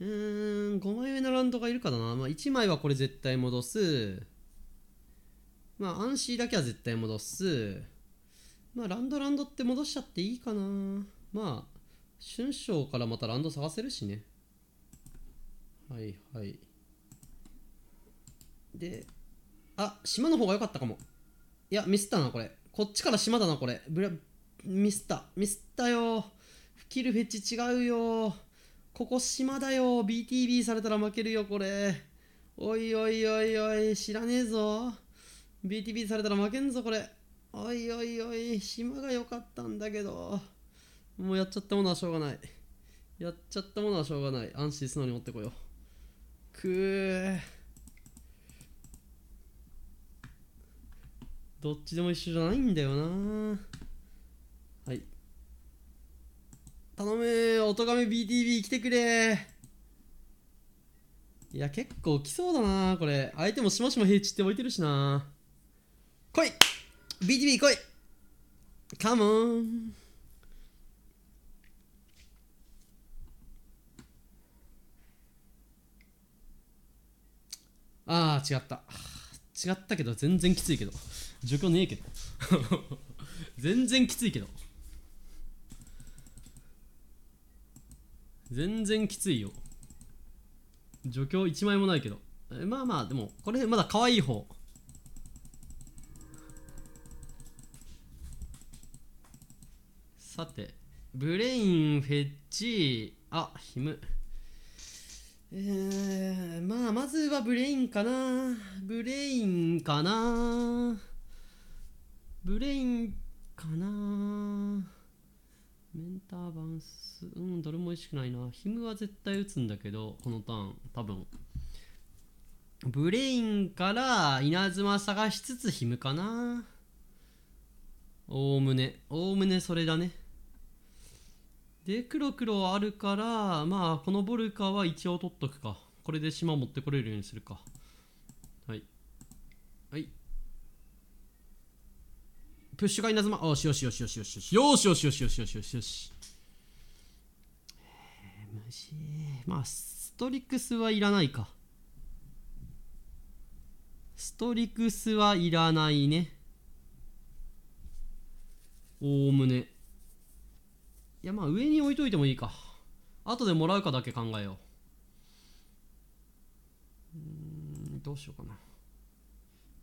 Speaker 1: うーん5枚目のランドがいるかだな、まあ、1枚はこれ絶対戻すまあアンシーだけは絶対戻すまあランドランドって戻しちゃっていいかなまあ春章からまたランド探せるしねはいはいであ島の方が良かったかもいやミスったなこれこっちから島だなこれブラミスった。ミスったよ。キルフェッチ違うよ。ここ島だよ。BTB されたら負けるよ、これ。おいおいおいおい、知らねえぞ。BTB されたら負けんぞ、これ。おいおいおい、島が良かったんだけど。もうやっちゃったものはしょうがない。やっちゃったものはしょうがない。安心素直に持ってこよう。くぅ。どっちでも一緒じゃないんだよな頼むおとがめ BTB 来てくれいや結構来そうだなこれ相手もしもしも平地って置いてるしな来い BTB 来いカモンああ違った違ったけど全然きついけど状況ねえけど 全然きついけど全然きついよ除去1枚もないけどまあまあでもこれまだ可愛い方さてブレインフェッチあひむえー、まあまずはブレインかなブレインかなブレインかなメンターバンスつうんどれも美味しくないなヒムは絶対打つんだけどこのターン多分ブレインから稲妻探しつつヒムかなおおむねおおむねそれだねで黒黒あるからまあこのボルカは一応取っとくかこれで島持ってこれるようにするかはいはいプッシュが稲妻よしよしよしよしよしよしよしよしよしよしよしよしまあストリクスはいらないかストリクスはいらないねおおむねいやまあ上に置いといてもいいか後でもらうかだけ考えよううんどうしようかな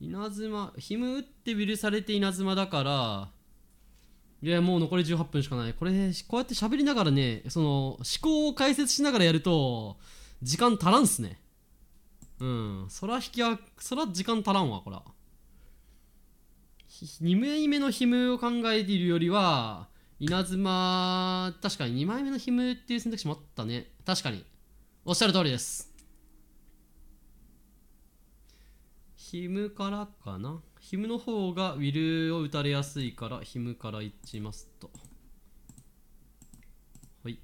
Speaker 1: 稲妻ヒム打ってビルされて稲妻だからいやもう残り18分しかないこれこうやって喋りながらねその思考を解説しながらやると時間足らんっすねうんそら引きはそら時間足らんわこら2枚目のヒムを考えているよりは稲妻確かに2枚目のヒムっていう選択肢もあったね確かにおっしゃる通りですヒムからかなヒムの方がウィルを打たれやすいからヒムからいちますとはい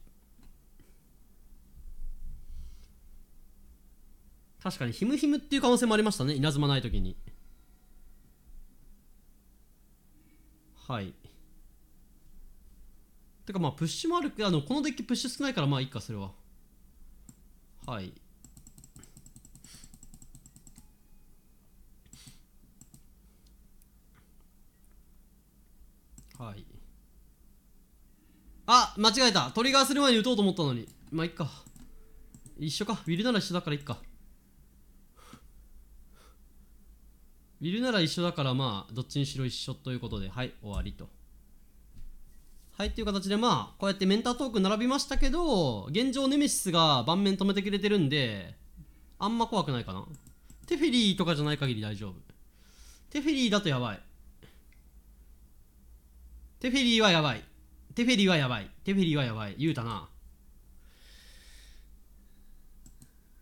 Speaker 1: 確かにヒムヒムっていう可能性もありましたね稲妻ない時にはいてかまあプッシュもあるあのこのデッキプッシュ少ないからまあいいかそれははいはいあ間違えたトリガーする前に打とうと思ったのにまあいっか一緒かウィルなら一緒だからいっかウィルなら一緒だからまあどっちにしろ一緒ということではい終わりとはいっていう形でまあこうやってメンタートーク並びましたけど現状ネメシスが盤面止めてくれてるんであんま怖くないかなテフェリーとかじゃない限り大丈夫テフェリーだとやばいテフェリーはやばい。テフェリーはやばい。テフェリーはやばい。言うたな。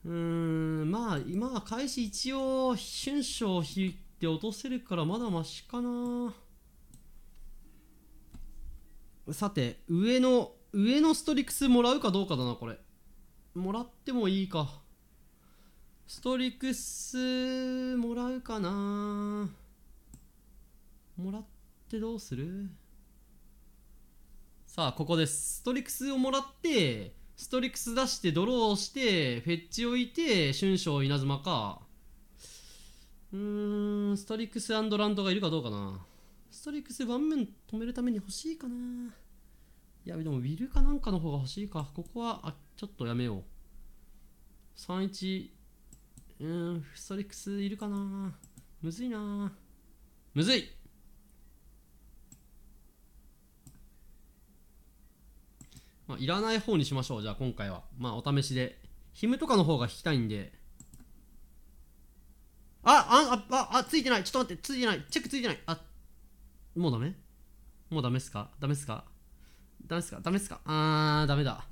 Speaker 1: うーん、まあ、今は開始一応、春勝を引いて落とせるから、まだマシかな。さて、上の、上のストリクスもらうかどうかだな、これ。もらってもいいか。ストリクス、もらうかな。もらってどうするさあここですストリクスをもらってストリクス出してドローしてフェッチ置いて春章稲妻かうーんストリクスランドがいるかどうかなストリクス盤面止めるために欲しいかないやでもウィルかなんかの方が欲しいかここはあちょっとやめよう31うーんストリックスいるかなむずいなむずいまあ、いらない方にしましょう。じゃあ今回は。まあお試しで。ヒムとかの方が引きたいんで。あ、あ、あ、あ、あ、ついてない。ちょっと待って、ついてない。チェックついてない。あ、もうダメもうダメっすかダメっすかダメっすかダメっすかあー、ダメだ。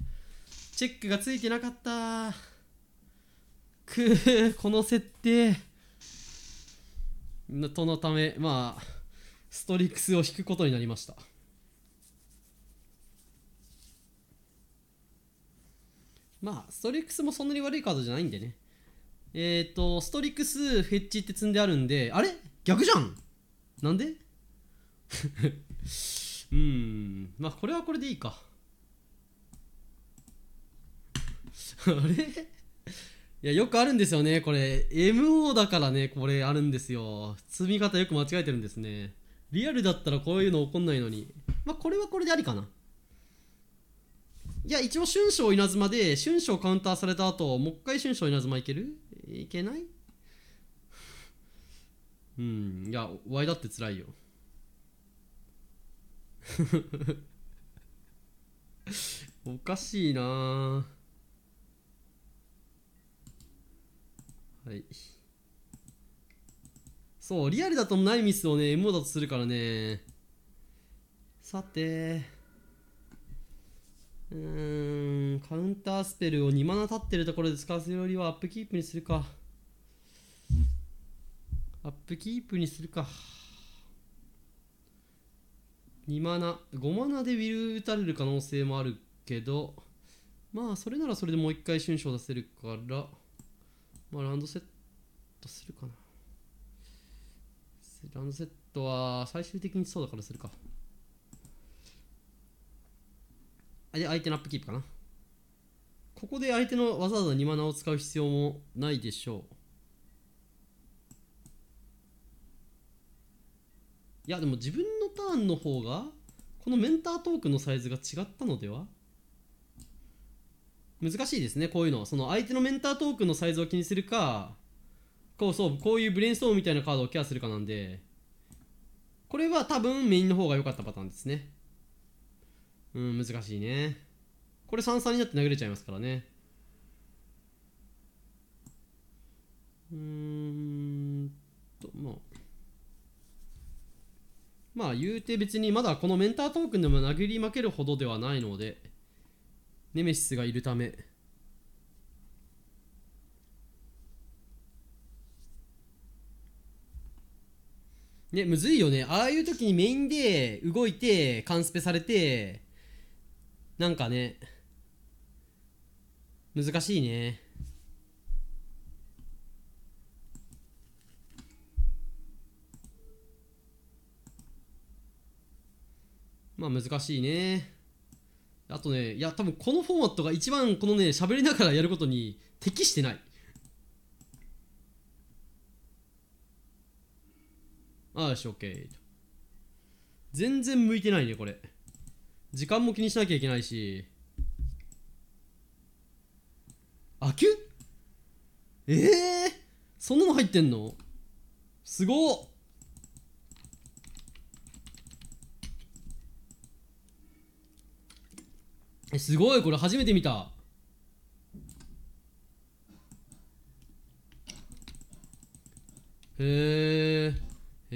Speaker 1: チェックがついてなかったくー、この設定。とのため、まあ、ストリックスを引くことになりました。まあ、ストリックスもそんなに悪いカードじゃないんでね。えっ、ー、と、ストリックス、フェッチって積んであるんで、あれ逆じゃんなんで うん、まあ、これはこれでいいか。あれいや、よくあるんですよね、これ。MO だからね、これあるんですよ。積み方よく間違えてるんですね。リアルだったらこういうの起こんないのに。まあ、これはこれでありかな。いや、一応、春章稲妻で、春章カウンターされた後、もう一回春章稲妻いけるいけないうん、いや、お前だって辛いよ。おかしいなはいそうリアルだとないミスをね MO だとするからねさてうーんカウンタースペルを2マナ立ってるところで使わせるよりはアップキープにするかアップキープにするか2マナ5マナでウィル打たれる可能性もあるけどまあそれならそれでもう一回瞬勝出せるからまあランドセットするかなランドセットは最終的にそうだからするかで相手のアップキープかなここで相手のわざわざ2マナを使う必要もないでしょういやでも自分のターンの方がこのメンタートークのサイズが違ったのでは難しいですねこういうのはその相手のメンタートークのサイズを気にするかこうそうこういうブレインストームみたいなカードをケアするかなんでこれは多分メインの方が良かったパターンですねうん難しいねこれ3三になって殴れちゃいますからねうんとまあまあ言うて別にまだこのメンタートークンでも殴り負けるほどではないのでネメシスがいるためねむずいよねああいう時にメインで動いてカンスペされてなんかね難しいねまあ難しいねあとねいや多分このフォーマットが一番このね喋りながらやることに適してないあよし OK 全然向いてないねこれ時間も気にしなきゃいけないしあきゅええー、そんなの入ってんのすごっえすごいこれ初めて見たへえへえへえへ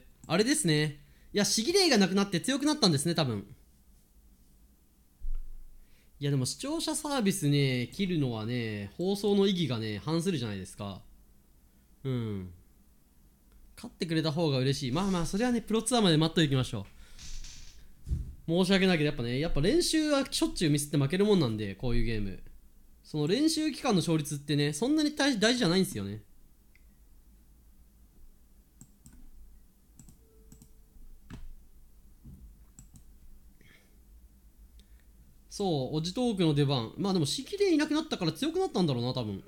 Speaker 1: えあれですねいや、ぎれいがなくなって強くなったんですね、多分。いや、でも視聴者サービスね、切るのはね、放送の意義がね、反するじゃないですか。うん。勝ってくれた方が嬉しい。まあまあ、それはね、プロツアーまで待っといきましょう。申し訳ないけど、やっぱね、やっぱ練習はしょっちゅうミスって負けるもんなんで、こういうゲーム。その練習期間の勝率ってね、そんなに大事じゃないんですよね。そうおじトークの出番まあでもしきれいなくなったから強くなったんだろうな多分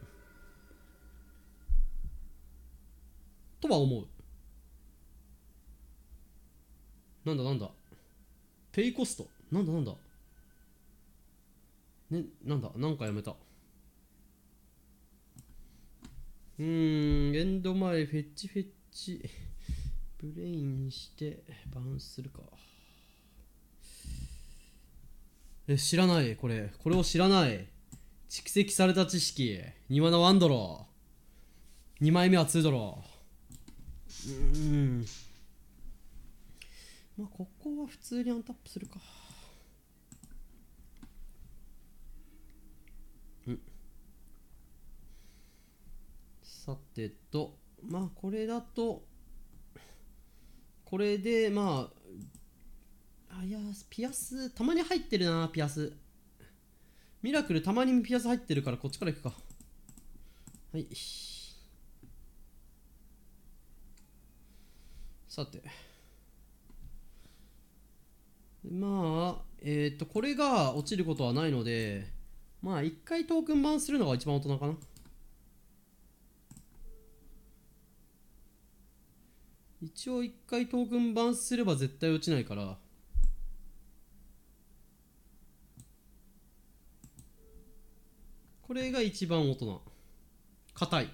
Speaker 1: とは思うなんだなんだペイコストなんだなんだねなんだなんかやめたうーんエンド前フェッチフェッチブレインしてバウンスするかえ知らないこれこれを知らない蓄積された知識庭のワンドロー2枚目はツードローうんまあここは普通にアンタップするかさてとまあこれだとこれでまああいやピアスたまに入ってるなピアスミラクルたまにピアス入ってるからこっちから行くかはいさてまあえっ、ー、とこれが落ちることはないのでまあ一回トークンバンするのが一番大人かな一応一回トークンバンすれば絶対落ちないからこれが一番大人硬い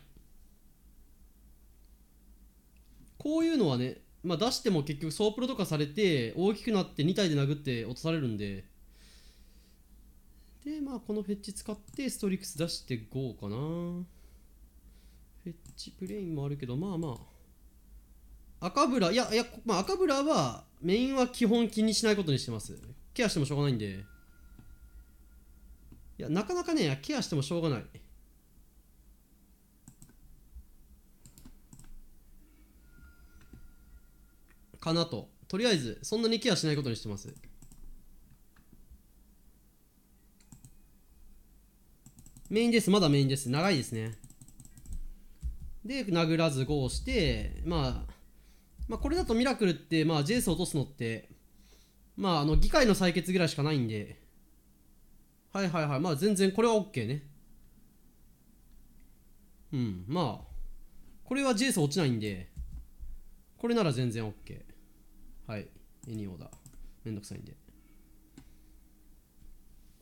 Speaker 1: こういうのはね、まあ、出しても結局ソープロとかされて大きくなって2体で殴って落とされるんででまあこのフェッチ使ってストリックス出して5かなフェッチプレインもあるけどまあまあ赤ブラいやいや、まあ、赤ブラはメインは基本気にしないことにしてますケアしてもしょうがないんでや、なかなかね、ケアしてもしょうがない。かなと。とりあえず、そんなにケアしないことにしてます。メインです。まだメインです。長いですね。で、殴らずゴーして、まあ、まあ、これだとミラクルって、まあ、ジェイス落とすのって、まあ、あの、議会の採決ぐらいしかないんで、はいはいはいまあ全然これは OK ねうんまあこれはジェイス落ちないんでこれなら全然 OK はいエニオーダーめんどくさいんで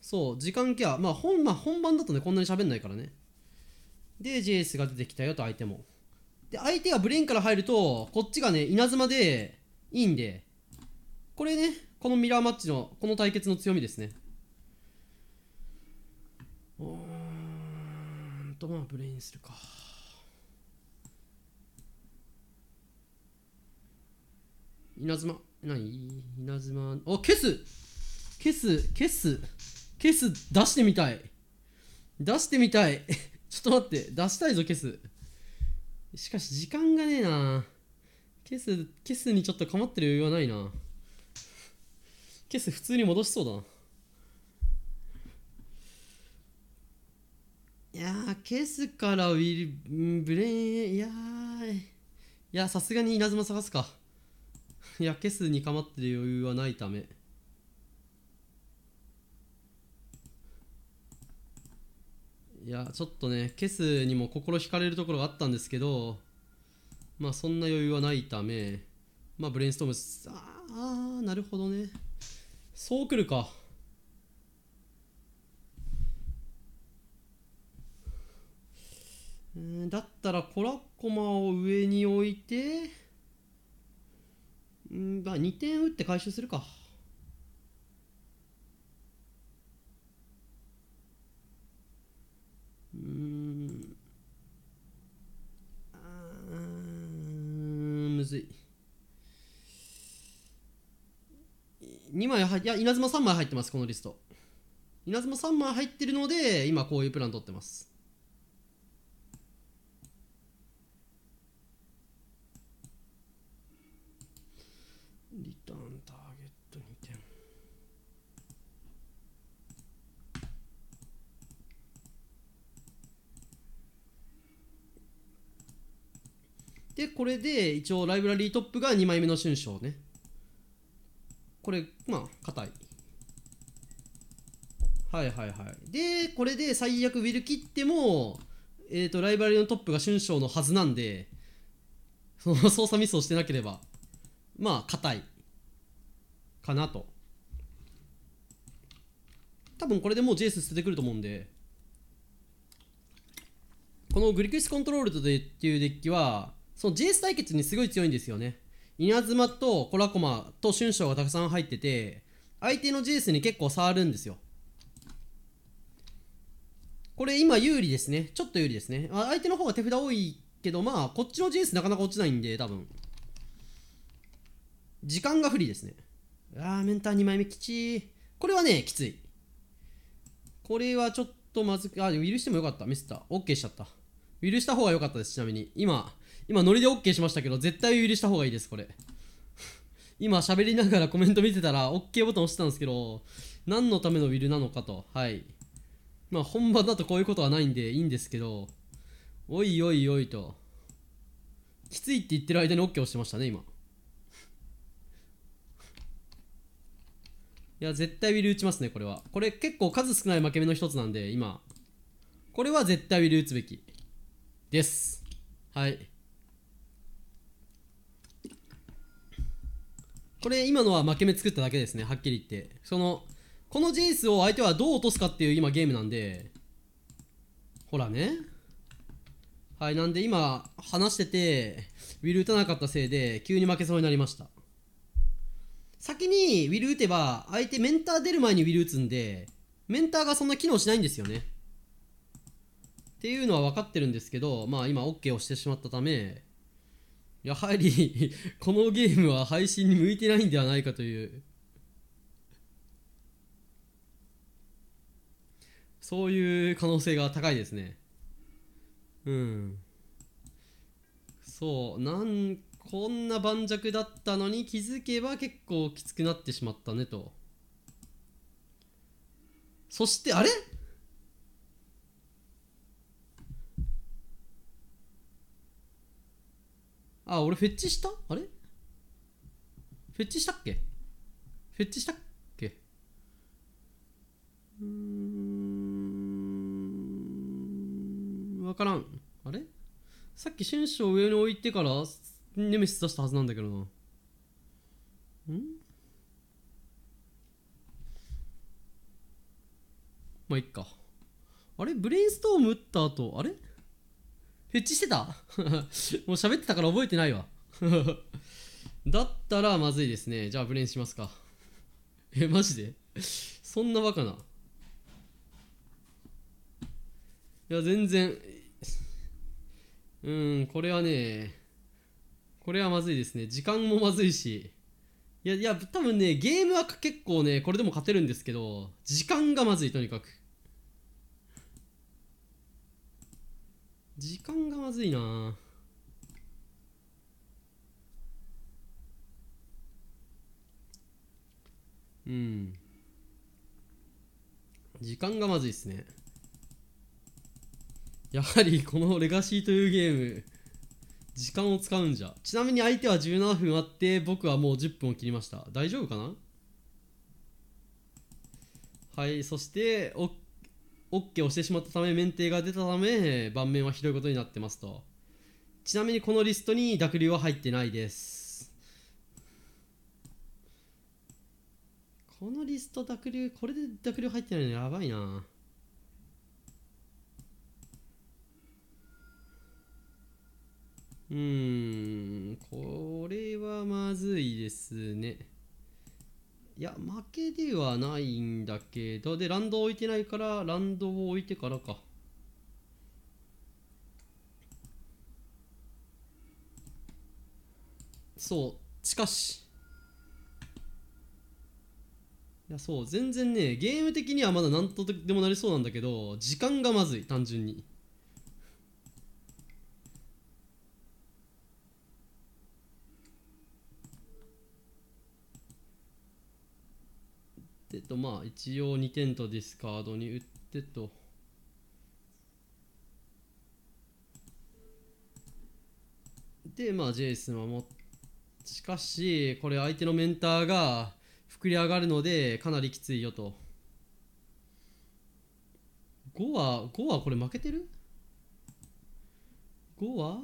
Speaker 1: そう時間ケアまあ本,、まあ、本番だとねこんなに喋んないからねで JS が出てきたよと相手もで相手がブレインから入るとこっちがね稲妻でいいんでこれねこのミラーマッチのこの対決の強みですねうーんとまあブレインするか稲妻何稲妻あ消す消す消す消す出してみたい出してみたい ちょっと待って出したいぞ消すしかし時間がねえな消す消すにちょっと構ってる余裕はないな消す普通に戻しそうだないやケースからウィル、ブレイン、いやいや、さすがに稲妻探すか。いや、ケスに構ってる余裕はないため。いや、ちょっとね、ケスにも心惹かれるところがあったんですけど、まあ、そんな余裕はないため、まあ、ブレインストーム、ああ、なるほどね。そうくるか。だったらコラコマを上に置いてうんまあ2点打って回収するかうんむずい2枚はいや稲妻3枚入ってますこのリスト稲妻3枚入ってるので今こういうプラン取ってますでこれで一応ライブラリートップが2枚目の春章ねこれまあ硬いはいはいはいでこれで最悪ウィル切ってもえっ、ー、とライブラリのトップが春章のはずなんでその操作ミスをしてなければまあ硬いかなと多分これでもうジェイス捨ててくると思うんでこのグリクリスコントロールとっていうデッキはその GS 対決にすごい強いんですよね。稲妻とコラコマと春章がたくさん入ってて、相手の GS に結構触るんですよ。これ今有利ですね。ちょっと有利ですね。あ相手の方が手札多いけど、まあ、こっちの GS なかなか落ちないんで、多分。時間が不利ですね。あー、メンター2枚目きちい。これはね、きつい。これはちょっとまずく、あ、ウィルしてもよかった。ミスった。OK しちゃった。ウィルした方が良かったです、ちなみに。今、今ノリで OK しましたけど絶対許した方がいいですこれ 今喋りながらコメント見てたら OK ボタン押してたんですけど何のためのウィルなのかとはいまあ本番だとこういうことはないんでいいんですけどおいおいおいときついって言ってる間に OK 押してましたね今いや、絶対ウィル打ちますね、これは。これ結構数少ない負け目の一つなんで、今。これは絶対ウィル打つべき。です。はい。これ今のは負け目作っただけですねはっきり言ってそのこのジェイスを相手はどう落とすかっていう今ゲームなんでほらねはいなんで今話しててウィル打たなかったせいで急に負けそうになりました先にウィル打てば相手メンター出る前にウィル打つんでメンターがそんな機能しないんですよねっていうのは分かってるんですけどまあ今 OK をしてしまったためやはり このゲームは配信に向いてないんではないかというそういう可能性が高いですねうんそうなんこんな盤石だったのに気づけば結構きつくなってしまったねとそしてあれあ、俺フェッチしたあれフェッチしたっけフェッチしたっけうーん、わからん。あれさっき選手を上に置いてから、ネメシス出したはずなんだけどな。んまあ、いっか。あれブレインストーム打った後、あれフェチしてた もう喋ってたから覚えてないわ だったらまずいですね。じゃあ、ブレンしますか。え、マジでそんなバカな。いや、全然。うん、これはね、これはまずいですね。時間もまずいし。いや、いや、多分ね、ゲームは結構ね、これでも勝てるんですけど、時間がまずい、とにかく。時間がまずいなうん時間がまずいっすねやはりこのレガシーというゲーム時間を使うんじゃちなみに相手は17分あって僕はもう10分を切りました大丈夫かなはいそして OK OK をしてしまったため免停が出たため盤面はひどいことになってますとちなみにこのリストに濁流は入ってないですこのリスト濁流これで濁流入ってないのやばいなうんこれはまずいですねいや負けではないんだけどでランドを置いてないからランドを置いてからかそうしかしいやそう全然ねゲーム的にはまだ何とでもなりそうなんだけど時間がまずい単純にってとまあ一応2点とディスカードに打ってとでまあジェイス守っしかしこれ相手のメンターが膨れ上がるのでかなりきついよと5は5はこれ負けてる ?5 は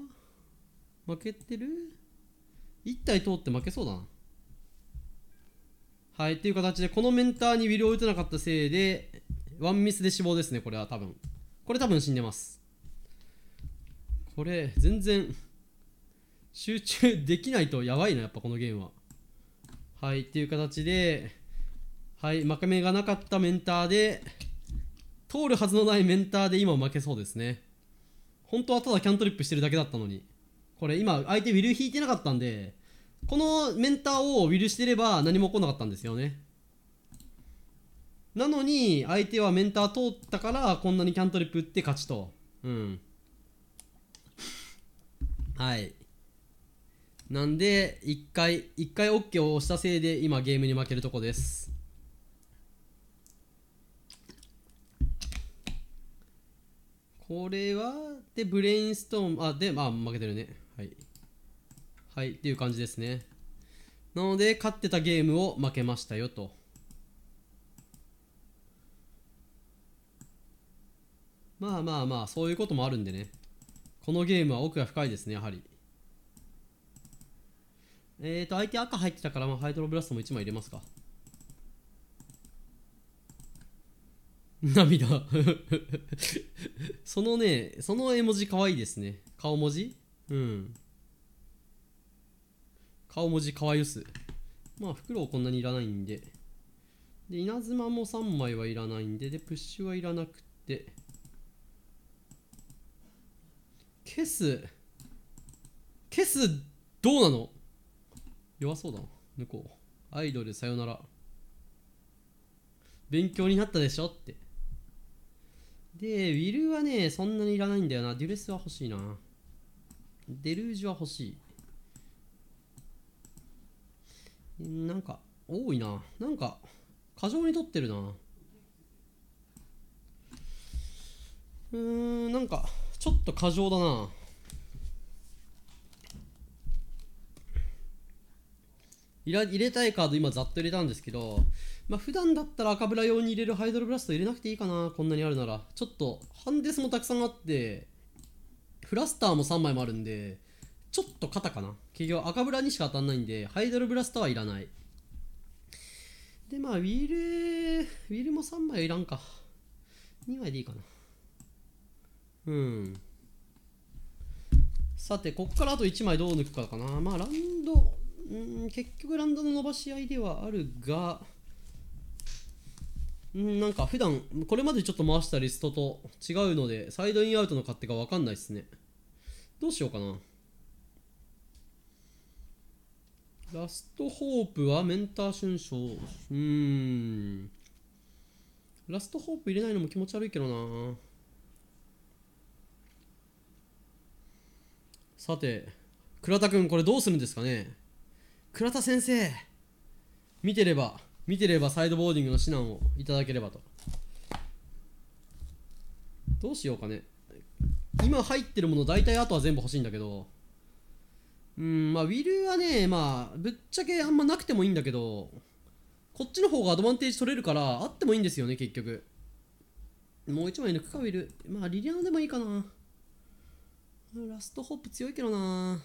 Speaker 1: 負けてる ?1 体通って負けそうだなはいっていう形でこのメンターにウィルを打てなかったせいでワンミスで死亡ですねこれは多分これ多分死んでますこれ全然集中できないとやばいなやっぱこのゲームははいっていう形ではい負け目がなかったメンターで通るはずのないメンターで今負けそうですね本当はただキャントリップしてるだけだったのにこれ今相手ウィル引いてなかったんでこのメンターをウィルしてれば何も起こなかったんですよねなのに相手はメンター通ったからこんなにキャントリップ打って勝ちとうんはいなんで1回1回 OK を押したせいで今ゲームに負けるとこですこれはでブレインストーンあでまあ負けてるねはいっていう感じですねなので勝ってたゲームを負けましたよとまあまあまあそういうこともあるんでねこのゲームは奥が深いですねやはりえーと相手赤入ってたから、まあ、ハイドロブラストも1枚入れますか涙 そのねその絵文字可愛いですね顔文字うん顔文字かわゆす。まあ、袋こんなにいらないんで。で、稲妻も3枚はいらないんで、で、プッシュはいらなくて。消す。消す、どうなの弱そうだな。抜こう。アイドルさよなら。勉強になったでしょって。で、ウィルはね、そんなにいらないんだよな。デュレスは欲しいな。デルージュは欲しい。なんか多いななんか過剰に取ってるなうーんなんかちょっと過剰だな入れたいカード今ざっと入れたんですけど、まあ、普段だったら赤ブラ用に入れるハイドロブラスト入れなくていいかなこんなにあるならちょっとハンデスもたくさんあってフラスターも3枚もあるんでちょっと肩かな結局赤ブラにしか当たんないんでハイドルブラスターはいらないでまあウィールウィールも3枚いらんか2枚でいいかなうんさてここからあと1枚どう抜くかかなまあランドうん結局ランドの伸ばし合いではあるがうんなんか普段これまでちょっと回したリストと違うのでサイドインアウトの勝手が分かんないっすねどうしようかなラストホープはメンター春賞うーん。ラストホープ入れないのも気持ち悪いけどな。さて、倉田君、これどうするんですかね倉田先生、見てれば、見てればサイドボーディングの指南をいただければと。どうしようかね。今入ってるもの大体あとは全部欲しいんだけどうんまあウィルはねまあぶっちゃけあんまなくてもいいんだけどこっちの方がアドバンテージ取れるからあってもいいんですよね結局もう一枚抜くかウィルまあリリアナでもいいかなラストホップ強いけどな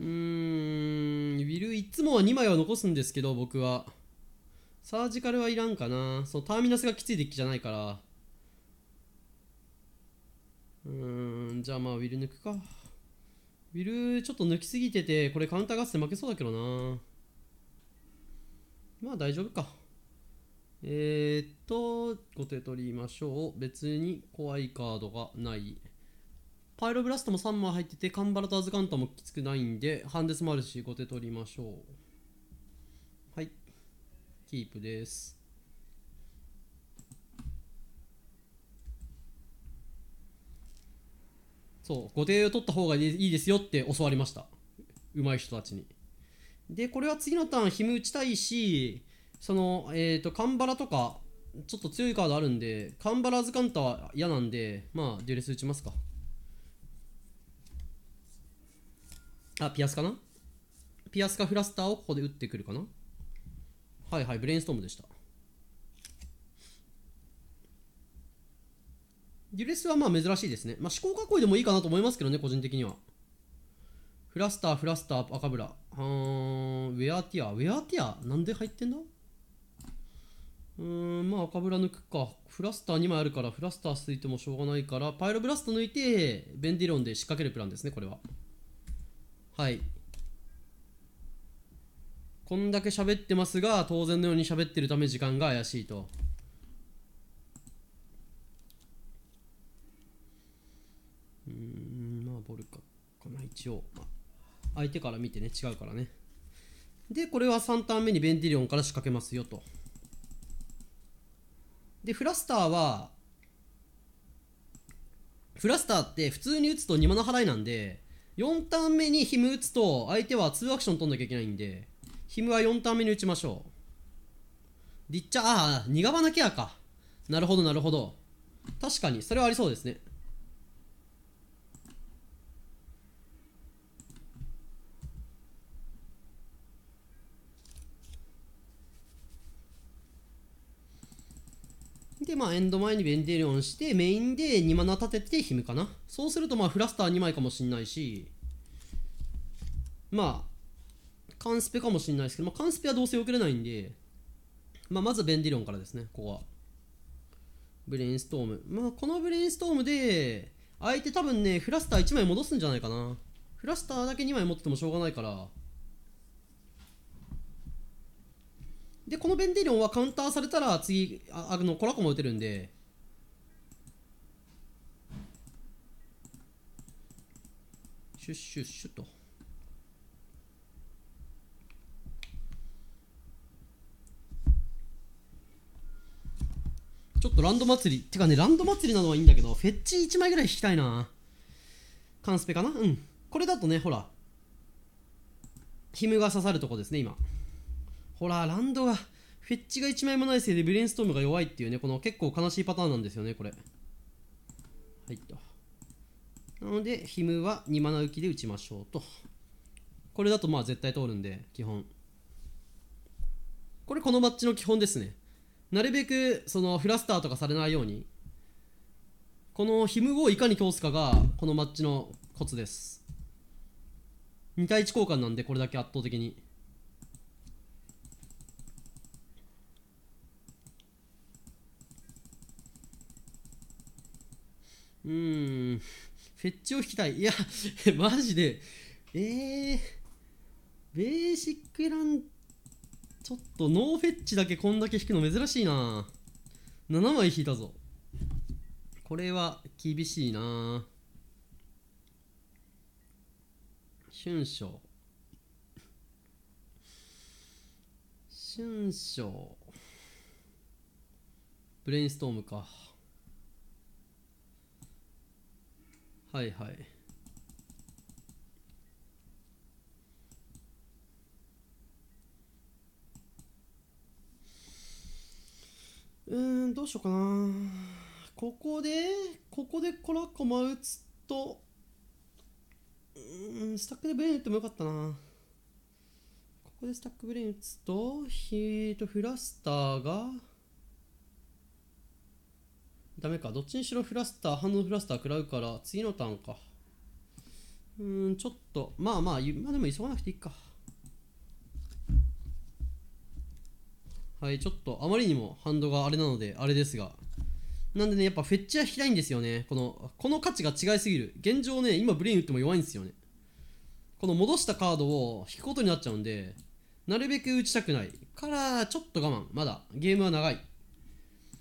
Speaker 1: うーんウィルいつもは2枚は残すんですけど僕はサージカルはいらんかなそのターミナスがきついデッキじゃないからうーんじゃあまあウィル抜くかビルちょっと抜きすぎてて、これカウンター合戦負けそうだけどな。まあ大丈夫か。えー、っと、後手取りましょう。別に怖いカードがない。パイロブラストも3枚入ってて、カンバラとアズカウンタもきつくないんで、ハンデスもあるし、後手取りましょう。はい。キープです。そう後手を取った方がいいですよって教わりました上手い人たちにでこれは次のターンひむ打ちたいしそのえっ、ー、とカンバラとかちょっと強いカードあるんでカンバラーズとは嫌なんでまあデュレス打ちますかあピアスかなピアスかフラスターをここで打ってくるかなはいはいブレインストームでしたデュレスはまあ珍しいですね。まあ、思考囲いでもいいかなと思いますけどね、個人的には。フラスター、フラスター、赤ブラ。うーん、ウェアティア。ウェアティアなんで入ってんだうーん、まあ赤ブラ抜くか。フラスター2枚あるから、フラスターついてもしょうがないから、パイロブラスト抜いて、ベンディロンで仕掛けるプランですね、これは。はい。こんだけ喋ってますが、当然のように喋ってるため時間が怪しいと。応相手から見てね違うからねでこれは3ターン目にベンディリオンから仕掛けますよとでフラスターはフラスターって普通に打つと2マナ払いなんで4ターン目にヒム打つと相手は2アクション取んなきゃいけないんでヒムは4ターン目に打ちましょうリッチャーああ苦花ケアかなるほどなるほど確かにそれはありそうですねで、まあ、エンド前にベンデリオンして、メインで2マナ立ててヒムかな。そうすると、まあ、フラスター2枚かもしんないし、まあ、カンスペかもしんないですけど、まあ、カンスペはどうせけれないんで、まあ、まずベンデリオンからですね、ここは。ブレインストーム。まあ、このブレインストームで、相手多分ね、フラスター1枚戻すんじゃないかな。フラスターだけ2枚持っててもしょうがないから、で、このベンデリオンはカウンターされたら次、ああのコラコも打てるんで、シュッシュッシュと。ちょっとランド祭り、てかね、ランド祭りなのはいいんだけど、フェッチ1枚ぐらい引きたいな。カンスペかなうん。これだとね、ほら、ヒムが刺さるとこですね、今。ほら、ランドが、フェッチが1枚もないせいでブレインストームが弱いっていうね、この結構悲しいパターンなんですよね、これ。はいと。なので、ヒムは2マナ浮きで打ちましょうと。これだとまあ絶対通るんで、基本。これこのマッチの基本ですね。なるべく、その、フラスターとかされないように、このヒムをいかに通すかが、このマッチのコツです。2対1交換なんで、これだけ圧倒的に。うーん、フェッチを引きたい。いや、マジで、えー、ベーシックラン、ちょっとノーフェッチだけこんだけ引くの珍しいな。7枚引いたぞ。これは厳しいな。春章。春章。ブレインストームか。はいはい。うーん、どうしようかな。ここで、ここでコラコマ打つと、うーん、スタックでブレーン打ってもよかったな。ここでスタックブレーン打つと、ヒートフラスターが、ダメか。どっちにしろフラスター、反応フラスター食らうから、次のターンか。うーん、ちょっと、まあまあ、まあでも急がなくていいか。はい、ちょっと、あまりにもハンドがあれなので、あれですが。なんでね、やっぱフェッチは引きたいんですよね。この、この価値が違いすぎる。現状ね、今ブレイン打っても弱いんですよね。この戻したカードを引くことになっちゃうんで、なるべく打ちたくない。から、ちょっと我慢。まだ、ゲームは長い。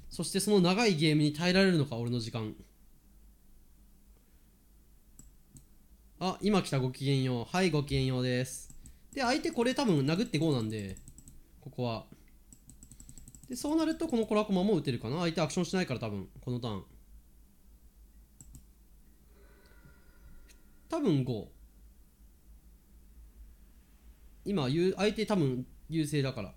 Speaker 1: そしてその長いゲームに耐えられるのか俺の時間あ今来たごきげんようはいごきげんようですで相手これ多分殴って5なんでここはでそうなるとこのコラコマも打てるかな相手アクションしないから多分このターン多分5今相手多分優勢だから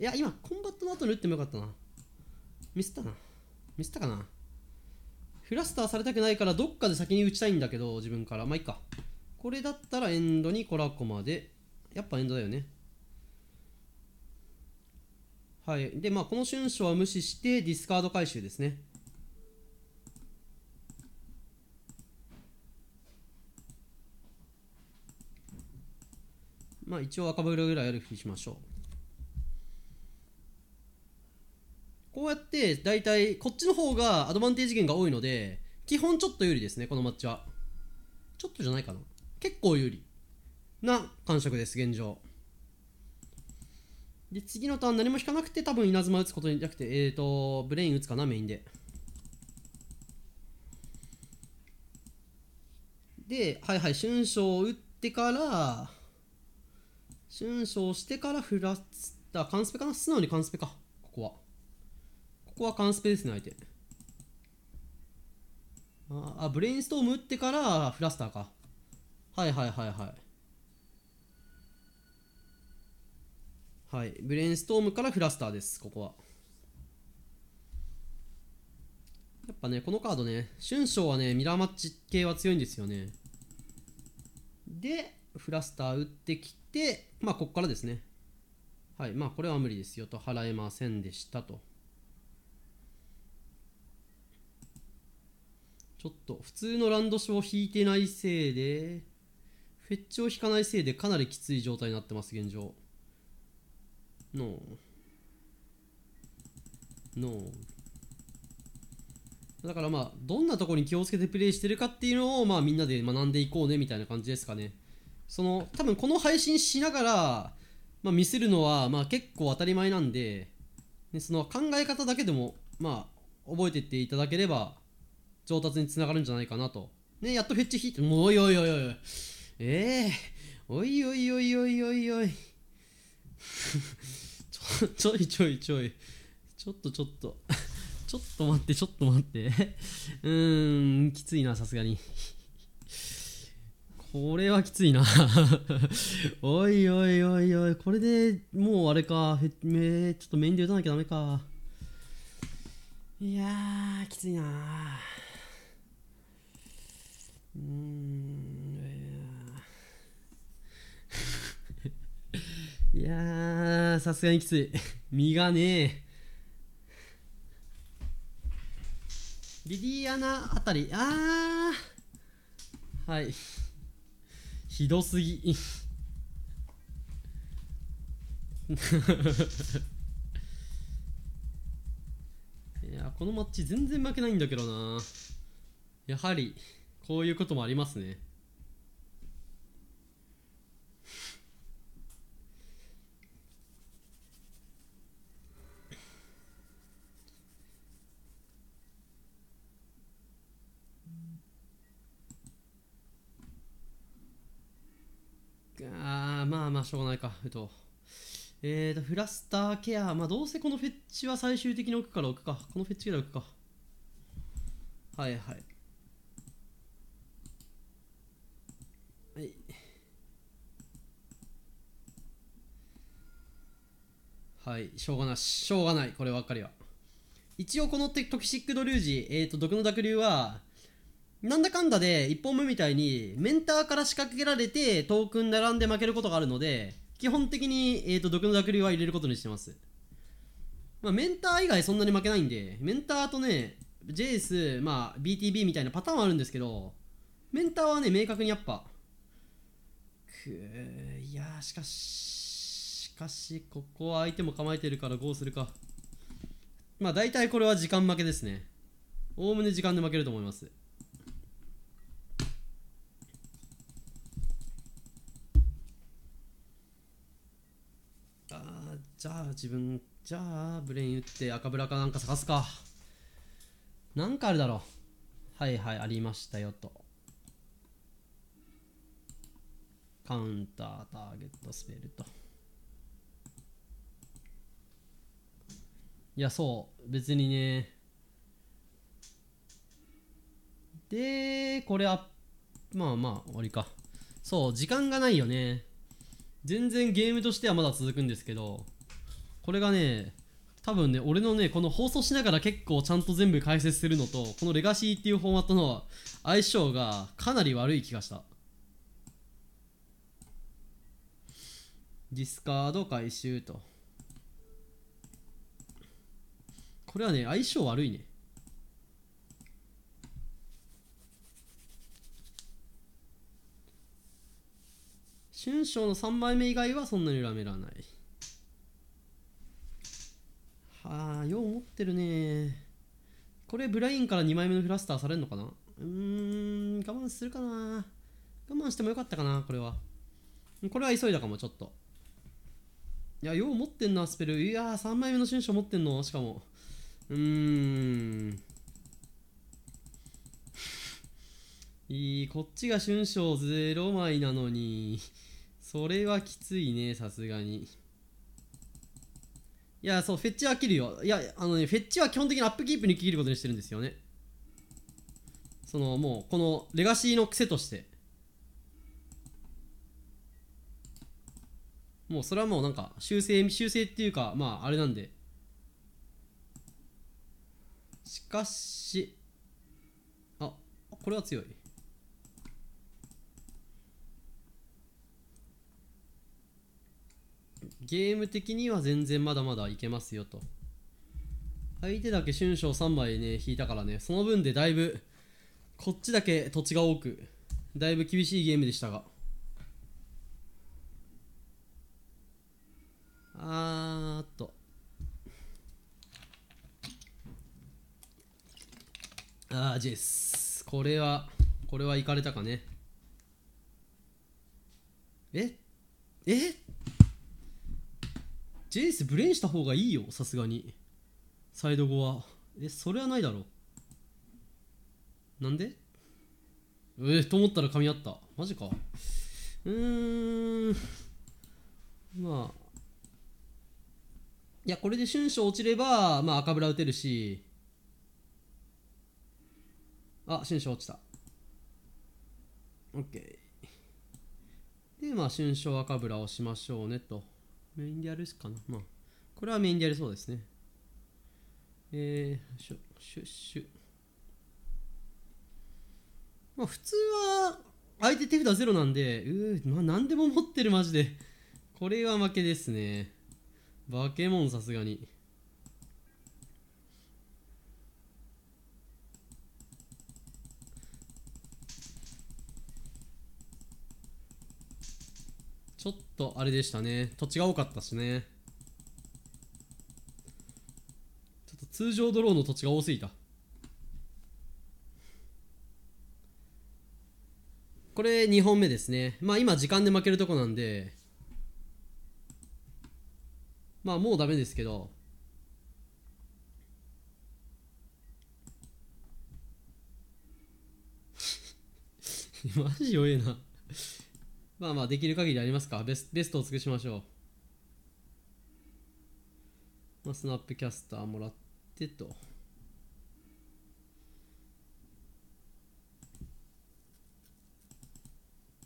Speaker 1: いや、今、コンバットの後に打ってもよかったな。ミスったな。ミスったかな。フラスターされたくないから、どっかで先に打ちたいんだけど、自分から。まあ、いっか。これだったらエンドにコラコマで。やっぱエンドだよね。はい。で、まあ、この瞬所は無視して、ディスカード回収ですね。まあ、一応赤ブルぐらいあるふしましょう。こうやって大体こっちの方がアドバンテージ源が多いので基本ちょっと有利ですねこのマッチはちょっとじゃないかな結構有利な感触です現状で次のターン何も引かなくて多分稲妻打つことになくてえっ、ー、とブレイン打つかなメインでではいはい春章打ってから春章してからフラッツーカンスペかな素直にカンスペかここはここはンスペですね、相手。ああ、ブレインストーム打ってからフラスターか。はいはいはいはい。はい、ブレインストームからフラスターです、ここは。やっぱね、このカードね、春章はね、ミラーマッチ系は強いんですよね。で、フラスター打ってきて、まあ、ここからですね。はい、まあ、これは無理ですよと、払えませんでしたと。ちょっと普通のランドショーを引いてないせいで、フェッチを引かないせいでかなりきつい状態になってます、現状。ノー。ノー。だからまあ、どんなところに気をつけてプレイしてるかっていうのを、まあみんなで学んでいこうねみたいな感じですかね。その、多分この配信しながら、まあ、見せるのは、まあ結構当たり前なんで、でその考え方だけでも、まあ、覚えてっていただければ、上達につながるんじゃないかなと。ね、やっとフェッチ引いて、もうおいおいおいおい。ええー、おいおいおいおいおいおい。ちょ、ちょいちょいちょい。ちょっとちょっと。ちょっと待って、ちょっと待って。うーん、きついな、さすがに。これはきついなおいおいおいおい、これでもうあれか、へめちょっと面で打たなきゃダメか。いやー、きついなー。うんいや さすがにきつい 身がねえリディアナあたりあーはいひどすぎ いやこのマッチ全然負けないんだけどなやはりこういうこともありますねあーまあまあしょうがないかえっとえーとフラスターケアまあどうせこのフェッチは最終的に置くから置くかこのフェッチぐらい置くかはいはいはいしょうがないしょうがないこればっかりは一応このテトキシックドリュージ、えー、と毒の濁流はなんだかんだで1本目みたいにメンターから仕掛けられてトークン並んで負けることがあるので基本的に、えー、と毒の濁流は入れることにしてます、まあ、メンター以外そんなに負けないんでメンターとねジェイス、まあ、BTB みたいなパターンはあるんですけどメンターはね明確にやっぱくいやしかしかしここは相手も構えてるからーするかまあ大体これは時間負けですねおおむね時間で負けると思いますあじゃあ自分じゃあブレイン打って赤ブラかなんか探すかなんかあるだろうはいはいありましたよとカウンターターゲットスペルと。いやそう別にねでこれはまあまあ終わりかそう時間がないよね全然ゲームとしてはまだ続くんですけどこれがね多分ね俺のねこの放送しながら結構ちゃんと全部解説するのとこのレガシーっていうフォーマットの相性がかなり悪い気がしたディスカード回収とこれはね、相性悪いね。春章の3枚目以外はそんなに恨めらない。はあ、よう持ってるね。これ、ブラインから2枚目のフラスターされるのかなうーん、我慢するかな。我慢してもよかったかな、これは。これは急いだかも、ちょっと。いや、よう持ってんな、スペル。いやー、3枚目の春章持ってんの、しかも。うーんいいこっちが春章0枚なのにそれはきついねさすがにいやそうフェッチは切るよいやあのねフェッチは基本的にアップキープに切ることにしてるんですよねそのもうこのレガシーの癖としてもうそれはもうなんか修正修正っていうかまああれなんでしかし、あ、これは強い。ゲーム的には全然まだまだいけますよと。相手だけ春章3枚ね、引いたからね、その分でだいぶ、こっちだけ土地が多く、だいぶ厳しいゲームでしたが。あーっと。あジェスこれはこれはいかれたかねええジェイスブレインした方がいいよさすがにサイド後はえそれはないだろなんでえー、と思ったら噛み合ったマジかうーんまあいやこれで春章落ちればまあ赤ブラ打てるしあ、春章落ちた。OK。で、まあ、春章赤ブラをしましょうねと。メインでやるしかな。まあ、これはメインでやりそうですね。えー、シュッシュッシュ。まあ、普通は、相手手札ゼロなんで、うー、まあ、何でも持ってる、マジで。これは負けですね。化け物さすがに。とあれでしたね土地が多かったしねちょっと通常ドローの土地が多すぎたこれ2本目ですねまあ今時間で負けるとこなんでまあもうダメですけど マジ弱えなまあまあできる限りありますかベスベストを尽くしましょう、まあ、スナップキャスターもらってと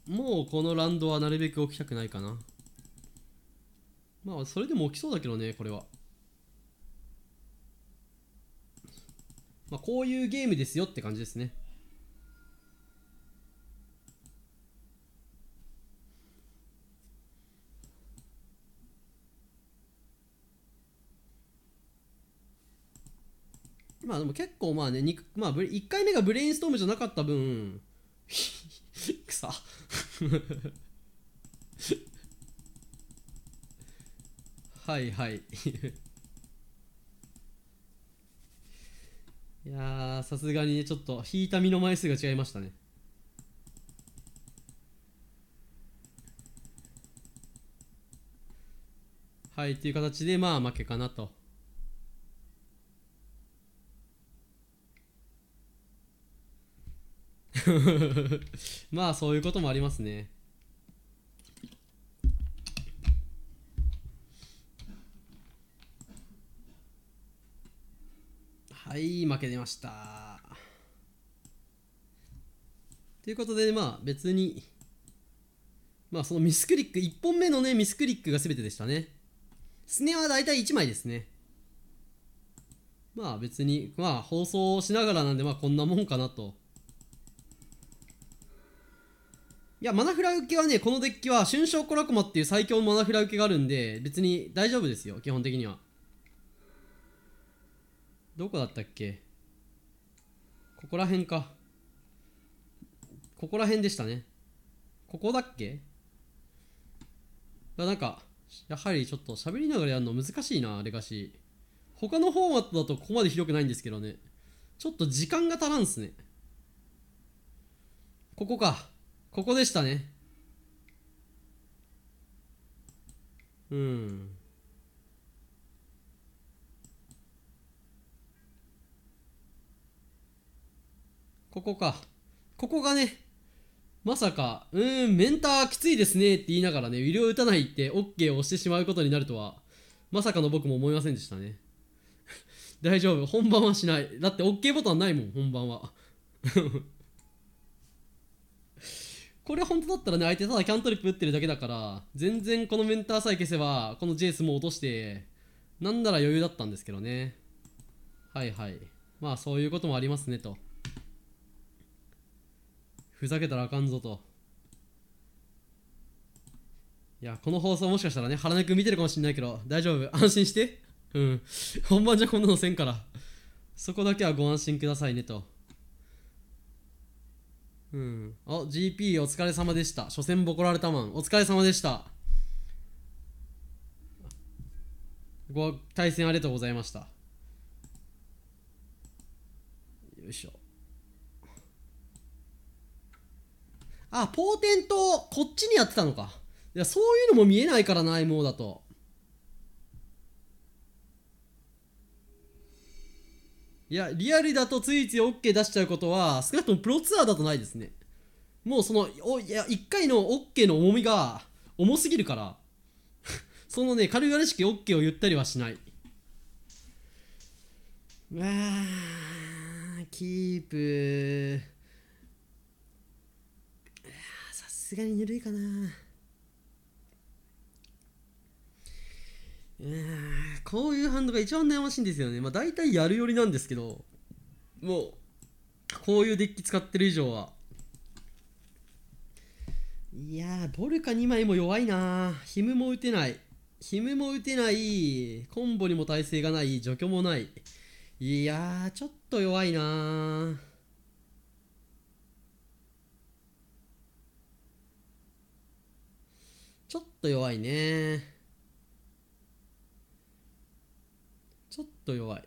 Speaker 1: もうこのランドはなるべく置きたくないかなまあそれでも起きそうだけどねこれはまあこういうゲームですよって感じですねまあでも結構まあね、まあ、1回目がブレインストームじゃなかった分、くさ。はいはい いやさすがにね、ちょっと引いた身の枚数が違いましたね。はい、という形で、まあ負けかなと。まあそういうこともありますねはい負け出ましたということでまあ別にまあそのミスクリック1本目のねミスクリックが全てでしたねスネは大体1枚ですねまあ別にまあ放送しながらなんでまあこんなもんかなといや、マナフラ受けはね、このデッキは、春章コラコマっていう最強のマナフラ受けがあるんで、別に大丈夫ですよ、基本的には。どこだったっけここら辺か。ここら辺でしたね。ここだっけなんか、やはりちょっと喋りながらやるの難しいな、レガシー。他のフォーマットだとここまで広くないんですけどね。ちょっと時間が足らんっすね。ここか。ここでしたね。うん。ここか。ここがね、まさか、うーん、メンターきついですねって言いながらね、ウィルを打たないって OK を押してしまうことになるとは、まさかの僕も思いませんでしたね。大丈夫、本番はしない。だって OK ボタンないもん、本番は。これ本当だったらね、相手ただキャントリップ打ってるだけだから、全然このメンターさえ消せば、このジェイスも落として、なんなら余裕だったんですけどね。はいはい。まあそういうこともありますねと。ふざけたらあかんぞと。いや、この放送もしかしたらね、原根くん見てるかもしんないけど、大丈夫。安心して。うん。本番じゃこんなのせんから。そこだけはご安心くださいねと。うんお GP お疲れ様でした初戦ボコられたマンお疲れ様でしたご対戦ありがとうございましたよいしょあポーテントこっちにやってたのかいやそういうのも見えないからなも o だといや、リアルだとついつい OK 出しちゃうことは、少なくともプロツアーだとないですね。もうその、おいや、1回の OK の重みが重すぎるから、そのね、軽々しく OK を言ったりはしない。わあ、キープ。さすがにぬるいかな。えー、こういうハンドが一番悩ましいんですよね。まあ大体やるよりなんですけど、もう、こういうデッキ使ってる以上は。いやー、ボルカ2枚も弱いなヒムも打てない。ヒムも打てない。コンボにも耐性がない。除去もない。いやー、ちょっと弱いなちょっと弱いねと弱い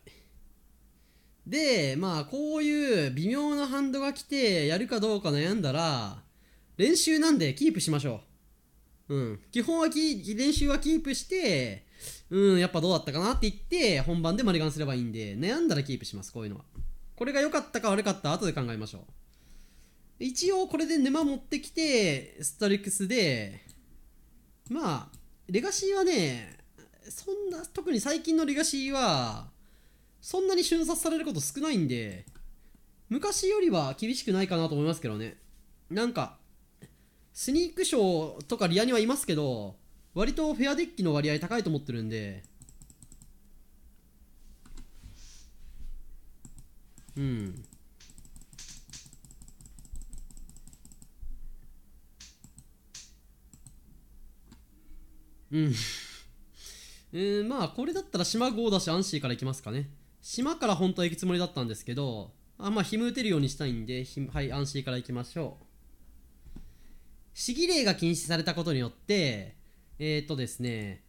Speaker 1: でまあこういう微妙なハンドが来てやるかどうか悩んだら練習なんでキープしましょううん基本は練習はキープしてうんやっぱどうだったかなって言って本番でマリガンすればいいんで悩んだらキープしますこういうのはこれが良かったか悪かった後で考えましょう一応これで沼持ってきてストリックスでまあレガシーはねそんな特に最近のレガシーはそんなに瞬殺されること少ないんで、昔よりは厳しくないかなと思いますけどね。なんか、スニーク賞とかリアにはいますけど、割とフェアデッキの割合高いと思ってるんで、うん。うん。うん、まあ、これだったら島5だし、アンシーからいきますかね。島から本当は行くつもりだったんですけどあんまあ、ひむ打てるようにしたいんではい安心から行きましょう死議礼が禁止されたことによってえっ、ー、とですね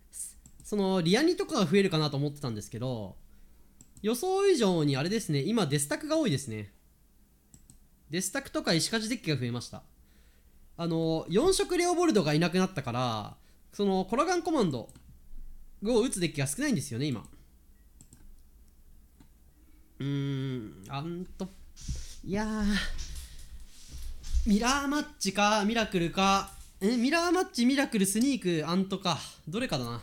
Speaker 1: そのリアニとかが増えるかなと思ってたんですけど予想以上にあれですね今デスタクが多いですねデスタクとか石鍛冶デッキが増えましたあの4色レオボルドがいなくなったからそのコラガンコマンドを打つデッキが少ないんですよね今うーんアントいやミラーマッチかミラクルかえミラーマッチミラクルスニークアントかどれかだな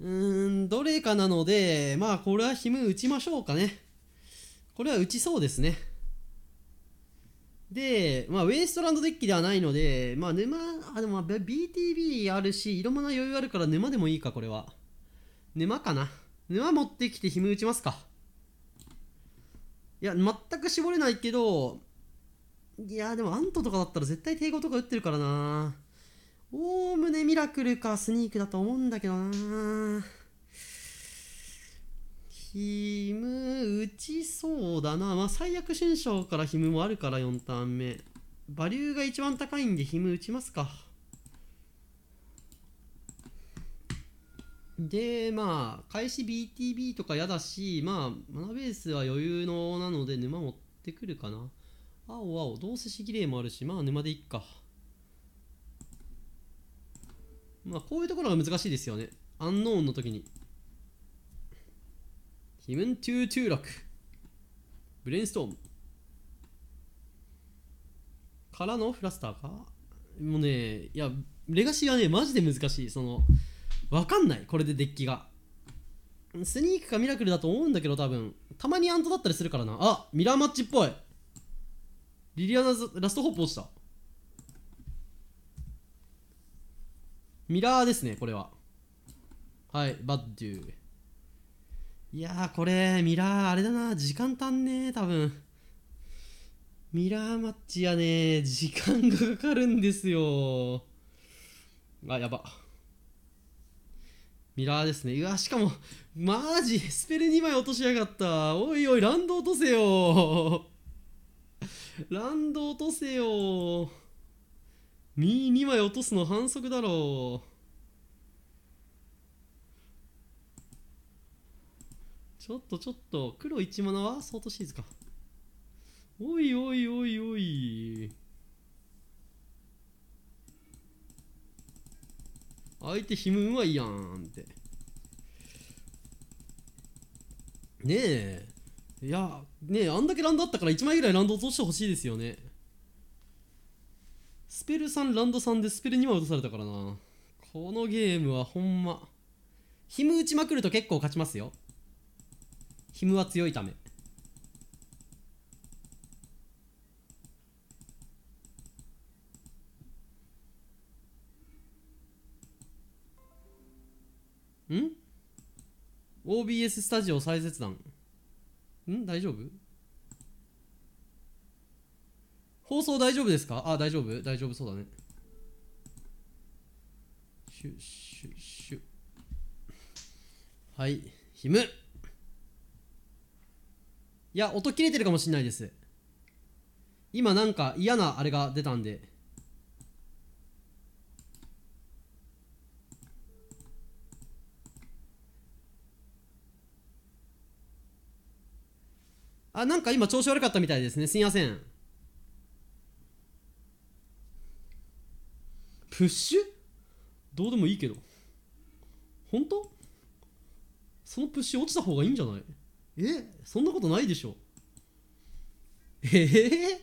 Speaker 1: うーんどれかなのでまあこれはヒム打ちましょうかねこれは打ちそうですねで、まあ、ウエストランドデッキではないので、まあ、沼、あ、でも、BTB あるし、いろんな余裕あるから沼でもいいか、これは。沼かな。沼持ってきて、ひむ打ちますか。いや全く絞れないけどいやでもアントとかだったら絶対抵抗とか打ってるからなおおむねミラクルかスニークだと思うんだけどなヒム打ちそうだなまあ最悪新章からヒムもあるから4ターン目バリューが一番高いんでヒム打ちますかでまあ開始 BTB とか嫌だしまあマナベースは余裕のなので沼持ってくるかな青青どうせしぎれいもあるしまあ沼でいっかまあこういうところが難しいですよねアンノーンの時にヒムントゥートゥーラクブレインストームからのフラスターかもうねいやレガシーはねマジで難しいその分かんないこれでデッキがスニークかミラクルだと思うんだけど多分たまにアントだったりするからなあミラーマッチっぽいリリアナラストホップ落ちたミラーですねこれははいバッデューいやこれミラーあれだな時間足んねえ多分ミラーマッチやね時間がかかるんですよあやばミラーですね。うわ、しかも、マジ、スペル2枚落としやがった。おいおい、ランド落とせよ。ランド落とせよ。ミー2枚落とすの反則だろう。ちょっとちょっと、黒1マナは相当シーズか。おいおいおいおい。相手ひむうまいいやんってねえいやねえあんだけランドあったから1枚ぐらいランド落としてほしいですよねスペル3ランド3でスペル2枚落とされたからなこのゲームはほんまひむ打ちまくると結構勝ちますよひむは強いためん ?OBS スタジオ再絶段。ん大丈夫放送大丈夫ですかあ、大丈夫大丈夫そうだね。シュッシュッシュはい、ひむいや、音切れてるかもしんないです。今なんか嫌なあれが出たんで。あなんか今調子悪かったみたいですねすいませんプッシュどうでもいいけど本当そのプッシュ落ちた方がいいんじゃないえそんなことないでしょええ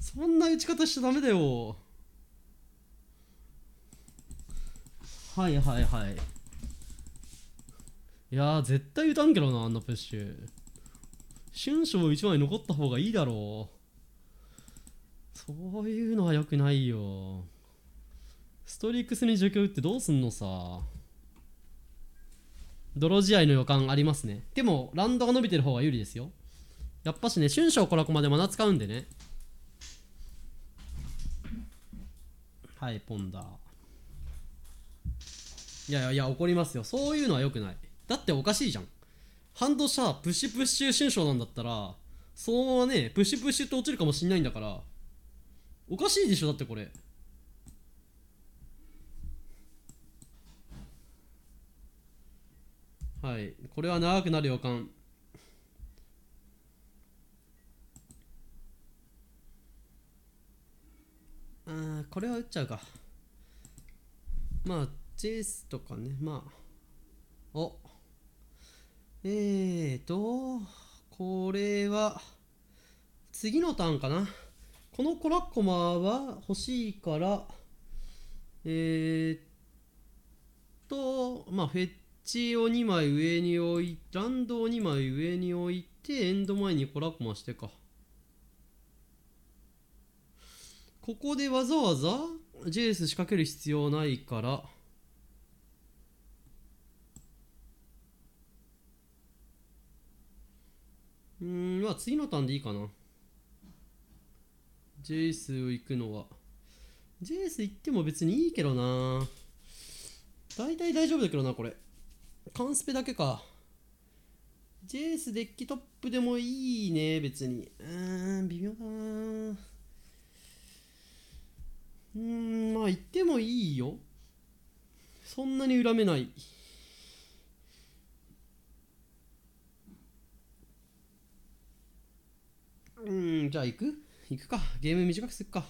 Speaker 1: ー、そんな打ち方しちゃダメだよはいはいはいいや絶対打たんけどなあんなプッシュ春章1枚残った方がいいだろうそういうのはよくないよストリックスに除去打ってどうすんのさ泥試合の予感ありますねでもランドが伸びてる方が有利ですよやっぱしね春章コラコまでマナ使うんでねはいポンダいやいやいや怒りますよそういうのはよくないだっておかしいじゃんハンドシャープッシュプッシュ新章なんだったらそのままねプッシュプッシュって落ちるかもしんないんだからおかしいでしょだってこれはいこれは長くなる予感あーこれは打っちゃうかまあチェイスとかねまあおえーと、これは、次のターンかな。このコラッコマは欲しいから、えー、っと、まあ、フェッチを2枚上に置いて、ランドを2枚上に置いて、エンド前にコラッコマしてか。ここでわざわざジェイス仕掛ける必要ないから、うん、まあ次のターンでいいかな。ジェイスを行くのは。ジェイス行っても別にいいけどな。大体大丈夫だけどな、これ。カンスペだけか。ジェイスデッキトップでもいいね、別に。うーん、微妙だな。うん、まあ行ってもいいよ。そんなに恨めない。うんじゃあ行く行くかゲーム短くするか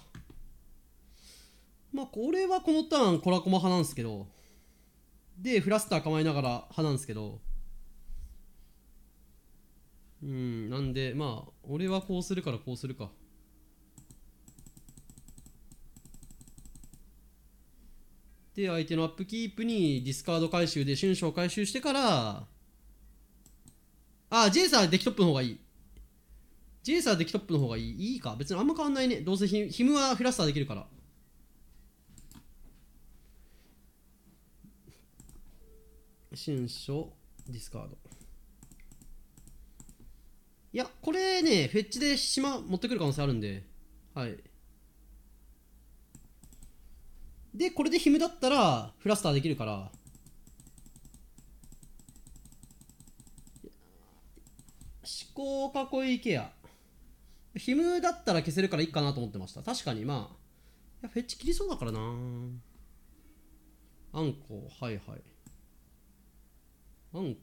Speaker 1: まあこれはこのターンコラコマ派なんですけどでフラスター構えながら派なんですけどうんなんでまあ俺はこうするからこうするかで相手のアップキープにディスカード回収で書を回収してからああジェイサーデキトップの方がいいジェイサーデキトップの方がいいいいか別にあんま変わんないねどうせヒヒムはフラスターできるから新書ディスカードいやこれねフェッチで島持ってくる可能性あるんではいでこれでヒムだったらフラスターできるから思考囲いケアヒムだったら消せるからいいかなと思ってました。確かに、まあ。いや、フェッチ切りそうだからなあんこ、はいはい。あんこ。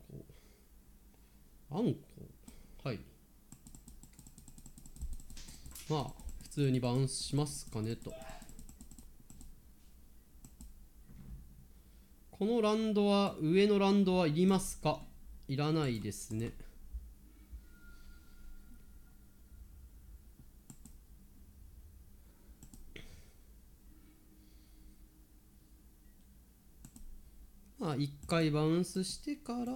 Speaker 1: あんこ。はい。まあ、普通にバウンスしますかねと。このランドは、上のランドはいりますかいらないですね。まあ、1回バウンスしてから、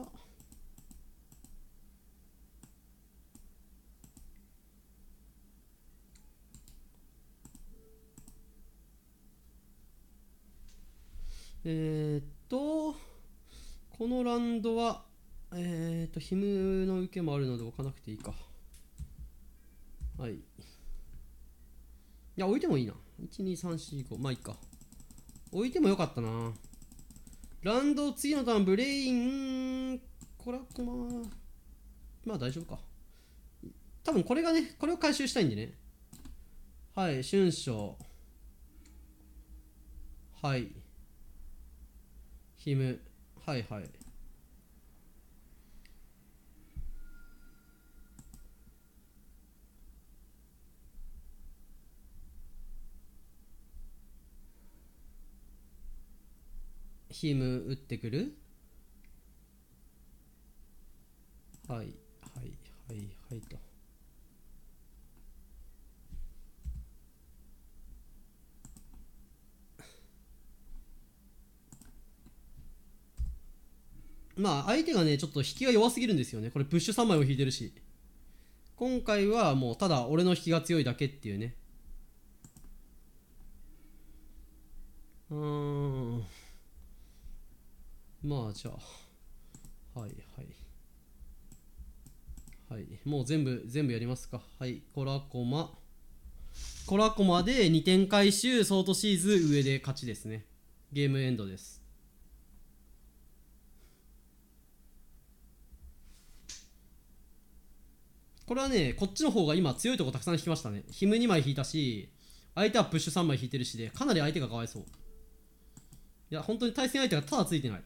Speaker 1: えっと、このランドは、えー、っと、ヒムの受けもあるので置かなくていいか。はい。いや、置いてもいいな。1、2、3、4、5。まあ、いいか。置いてもよかったな。ランド、次のターン、ブレイン、コラコマ。まあ大丈夫か。多分これがね、これを回収したいんでね。はい、春章。はい。ヒム。はいはい。ヒム打ってくるはいはいはいはいと。まあ相手がねちょっと引きが弱すぎるんですよねこれプッシュ3枚を引いてるし今回はもうただ俺の引きが強いだけっていうねうんまあじゃあ、はいはい。はい、もう全部、全部やりますか。はい、コラコマ。コラコマで2点回収、ソートシーズ上で勝ちですね。ゲームエンドです。これはね、こっちの方が今強いとこたくさん引きましたね。ヒム2枚引いたし、相手はプッシュ3枚引いてるしで、かなり相手がかわいそう。いや、本当に対戦相手がただついてない。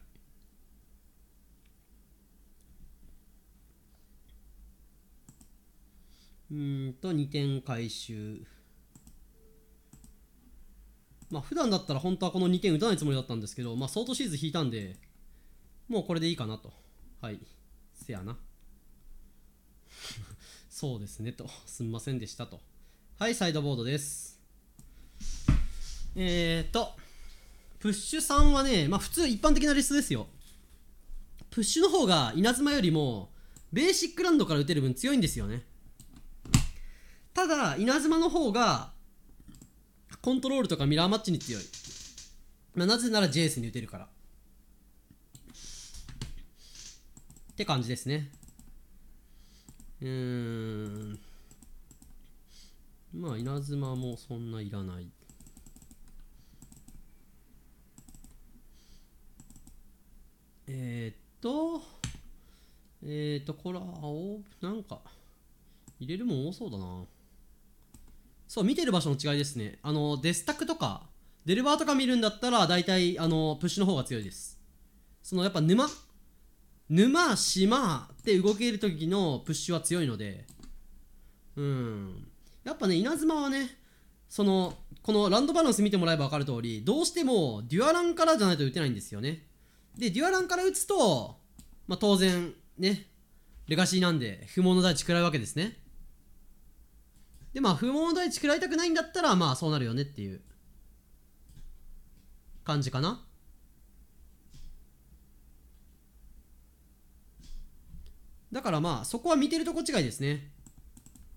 Speaker 1: うんと2点回収まあ普段だったら本当はこの2点打たないつもりだったんですけどまあ相当シーズン引いたんでもうこれでいいかなとはいせやな そうですねとすんませんでしたとはいサイドボードですえっ、ー、とプッシュ3はね、まあ普通一般的なリストですよ。プッシュの方が稲妻よりもベーシックランドから打てる分強いんですよね。ただ稲妻の方がコントロールとかミラーマッチに強い、まあ、なぜならジェイスに打てるからって感じですねうーんまあ稲妻もそんないらないえー、っとえー、っとこれ青なんか入れるもん多そうだなそう、見てる場所の違いですね。あの、デスタクとか、デルバーとか見るんだったら、大体、あの、プッシュの方が強いです。その、やっぱ沼沼、島って動ける時のプッシュは強いので、うん。やっぱね、稲妻はね、その、このランドバランス見てもらえば分かる通り、どうしてもデュアランからじゃないと打てないんですよね。で、デュアランから打つと、まあ、当然、ね、レガシーなんで、不毛の大地食らうわけですね。でまあ不毛の大地食らいたくないんだったらまあそうなるよねっていう感じかなだからまあそこは見てるとこ違いですね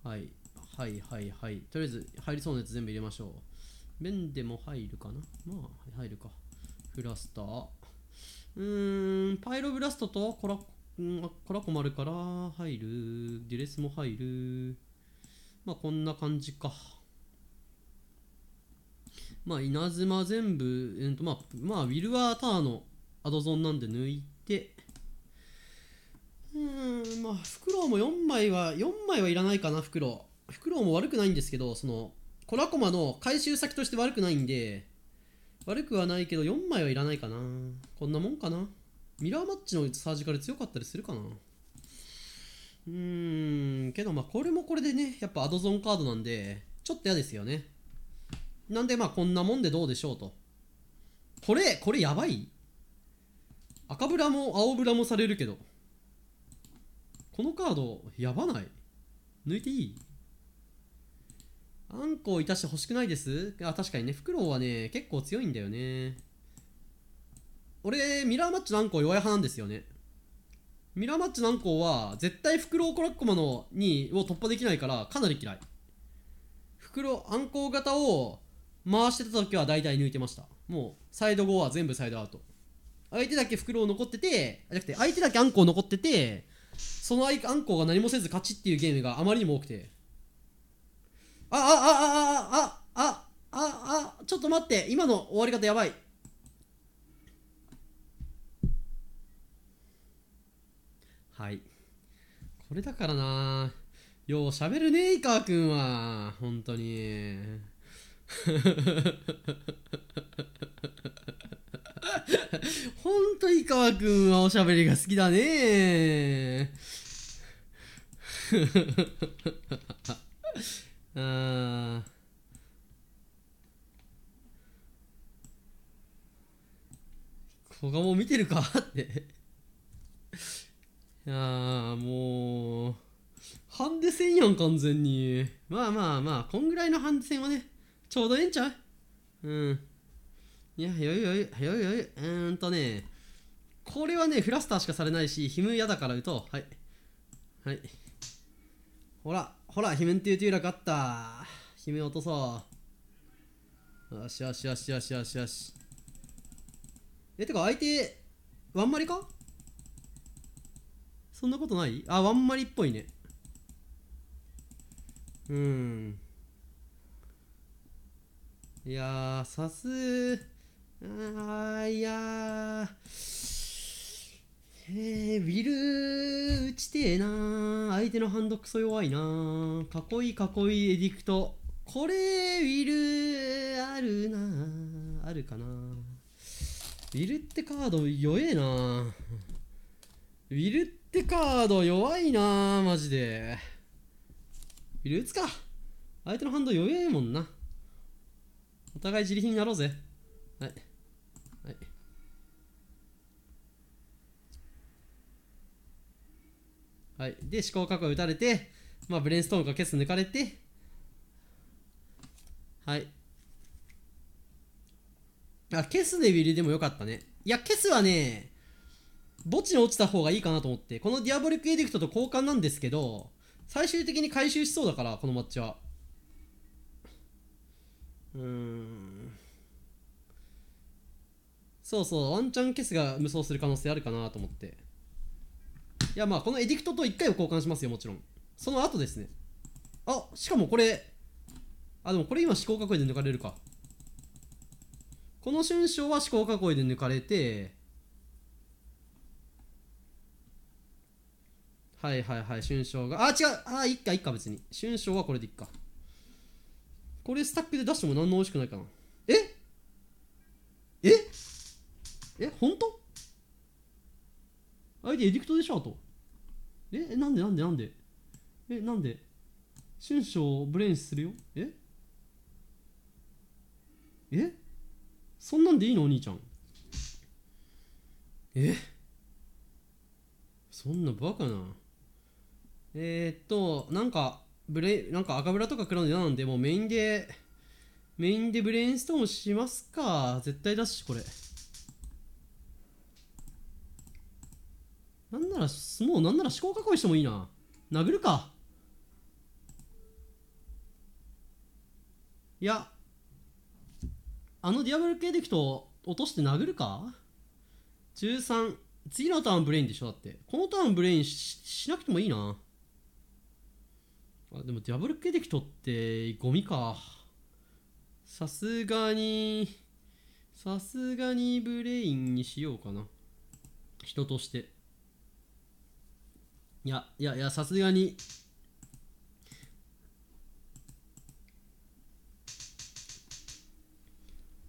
Speaker 1: はいはいはいはいとりあえず入りそうなやつ全部入れましょう面でも入るかなまあ入るかフラスターうーんパイロブラストとコラコラコマるから入るデュレスも入るまあこんな感じか。まあ稲妻全部、えーとまあ、まあウィルワーターのアドゾンなんで抜いて、うーん、まあフクロウも4枚は、4枚はいらないかな、フクロウ。フクロウも悪くないんですけど、その、コラコマの回収先として悪くないんで、悪くはないけど4枚はいらないかな。こんなもんかな。ミラーマッチのサージカル強かったりするかな。うーん、けどまあこれもこれでね、やっぱアドゾンカードなんで、ちょっと嫌ですよね。なんでまあこんなもんでどうでしょうと。これ、これやばい赤ブラも青ブラもされるけど。このカード、やばない抜いていいあんこをいたして欲しくないですあ、確かにね、フクロウはね、結構強いんだよね。俺、ミラーマッチのあんこ弱い派なんですよね。ミラーマッチコウは絶対フクロウコラッコマの2を突破できないからかなり嫌いフクロウ暗号型を回してた時は大体抜いてましたもうサイド5は全部サイドアウト相手だけフクロウ残っててじゃなくて相手だけアンコウ残っててそのアンコウが何もせず勝ちっていうゲームがあまりにも多くてああああああああああちょっと待って今の終わり方やばいはいこれだからなよう喋るね井川君は本当にほんと井川君はおしゃべりが好きだね あが小顔見てるかっていやーもうハンデ戦やん完全にまあまあまあこんぐらいのハンデ戦はねちょうどええんちゃううんいやよいよい、よいよい、うーんとねこれはねフラスターしかされないしヒム嫌だから打とうはいはいほらほらヒムンっていうューラ楽あったヒム落とそうよしよしよしよしよしよしえてか相手ワンマリかそんなことないあ、ワンマリっぽいね。うーん。いやー、さすあー、いやー。えー、ウィル打ちてえなー。相手のハンドクソ弱いなー。囲い囲いエディクト。これ、ウィルあるなー。あるかなー。ウィルってカード弱えなウィルカード弱いなマジで。ビル打つか。相手の反動弱えもんな。お互い自力になろうぜ。はい。はい。はい。で、思考過去打たれて、まあ、ブレインストーンかケス抜かれて、はい。あ、ケスでビルでもよかったね。いや、ケスはね、墓地に落ちた方がいいかなと思ってこのディアボリックエディクトと交換なんですけど最終的に回収しそうだからこのマッチはうーんそうそうワンチャンケスが無双する可能性あるかなと思っていやまあこのエディクトと1回を交換しますよもちろんその後ですねあしかもこれあでもこれ今思考囲いで抜かれるかこの瞬章は思考囲いで抜かれてはいはいはい春章があ違うあいいかいいか別に春章はこれでいいかこれスタックで出しても何の美味しくないかなえええ本当相手エディクトでしょあとえなんでなんでなんでえなんで春章をブレインするよええそんなんでいいのお兄ちゃんえそんなバカなえー、っと、なんか、ブレなんか赤ブラとか黒の嫌なんで、もうメインで、メインでブレインストーンしますか。絶対だし、これ。なんなら、もうなんなら思考囲いしてもいいな。殴るか。いや、あのディアブル系でいくと、落として殴るか ?13。次のターンブレインでしょだって。このターンブレインしなくてもいいな。あでもダブル系できとってゴミかさすがにさすがにブレインにしようかな人としていやいやいやさすがに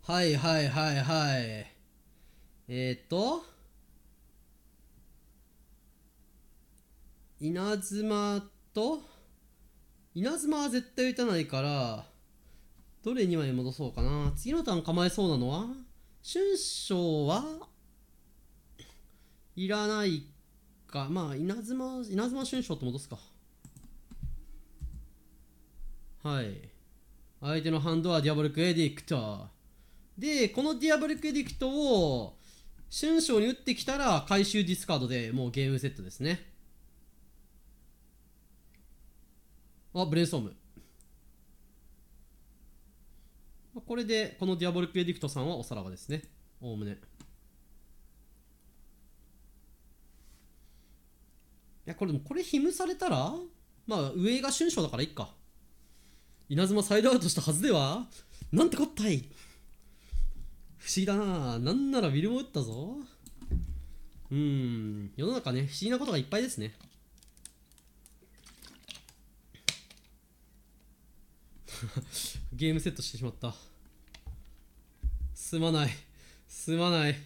Speaker 1: はいはいはいはいえっ、と稲妻と稲妻は絶対打たないからどれ2枚戻そうかな次のターン構えそうなのは春章はいらないかまあ稲妻稲妻春章と戻すかはい相手のハンドはディアボリックエディクトでこのディアボリックエディクトを春章に打ってきたら回収ディスカードでもうゲームセットですねあブレインストームこれでこのディアボル・プエディクトさんはおさらばですねおおむねいやこれでもこれひむされたらまあ上が春章だからいっか稲妻サイドアウトしたはずではなんてこったい不思議だななんならビルも打ったぞうん世の中ね不思議なことがいっぱいですね ゲームセットしてしまったすまないすまない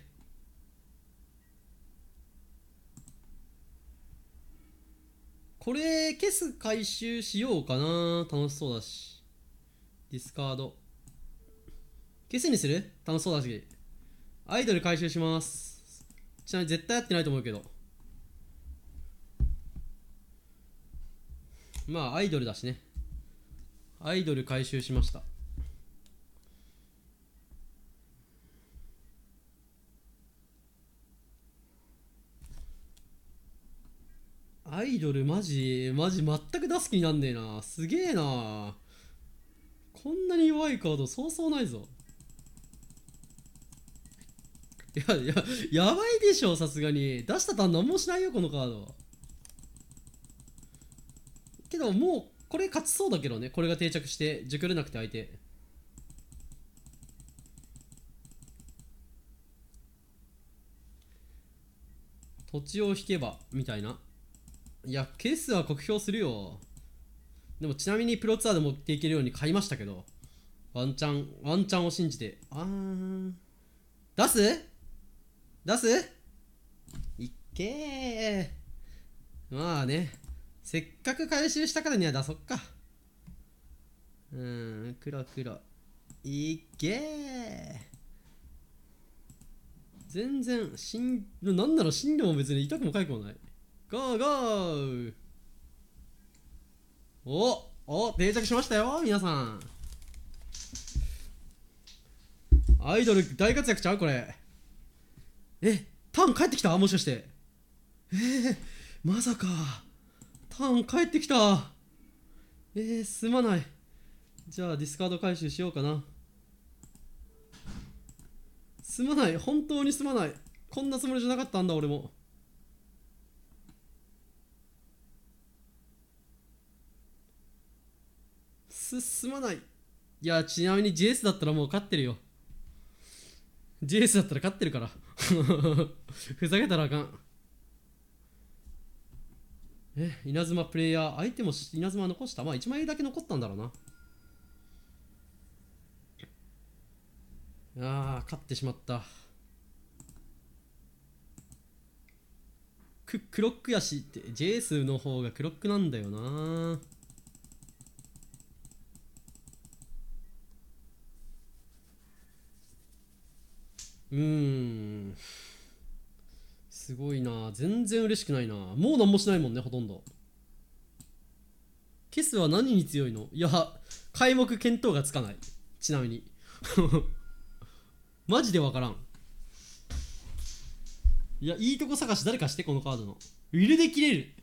Speaker 1: これ消す回収しようかな楽しそうだしディスカード消すにする楽しそうだしアイドル回収しますちなみに絶対やってないと思うけどまあアイドルだしねアイドル回収しましたアイドルマジマジ全く出す気になんねえなすげえなこんなに弱いカードそうそうないぞいやいややばいでしょさすがに出したたん何もしないよこのカードけどもうこれ勝ちそうだけどねこれが定着して熟れなくて相手土地を引けばみたいないやケースは酷評するよでもちなみにプロツアーで持っていけるように買いましたけどワンチャンワンチャンを信じてあー出す出すいっけーまあねせっかく回収したからには出そっかうん黒黒いけー全然しんなんなら死んでも別に痛くもかゆくもないゴーゴーおお定着しましたよ皆さんアイドル大活躍ちゃうこれえタン帰ってきたもしかしてえー、まさかン帰ってきたえー、すまないじゃあディスカード回収しようかなすまない本当にすまないこんなつもりじゃなかったんだ俺もすすまないいやちなみにジイスだったらもう勝ってるよジイスだったら勝ってるからふざけたらあかんえ稲妻プレイヤー相手も稲妻残したまあ1枚だけ残ったんだろうなあー勝ってしまったククロックやしってジェイスの方がクロックなんだよなうんすごいな全然嬉しくないなもう何もしないもんねほとんどキスは何に強いのいや開目見当がつかないちなみに マジで分からんいやいいとこ探し誰かしてこのカードのウィルで切れる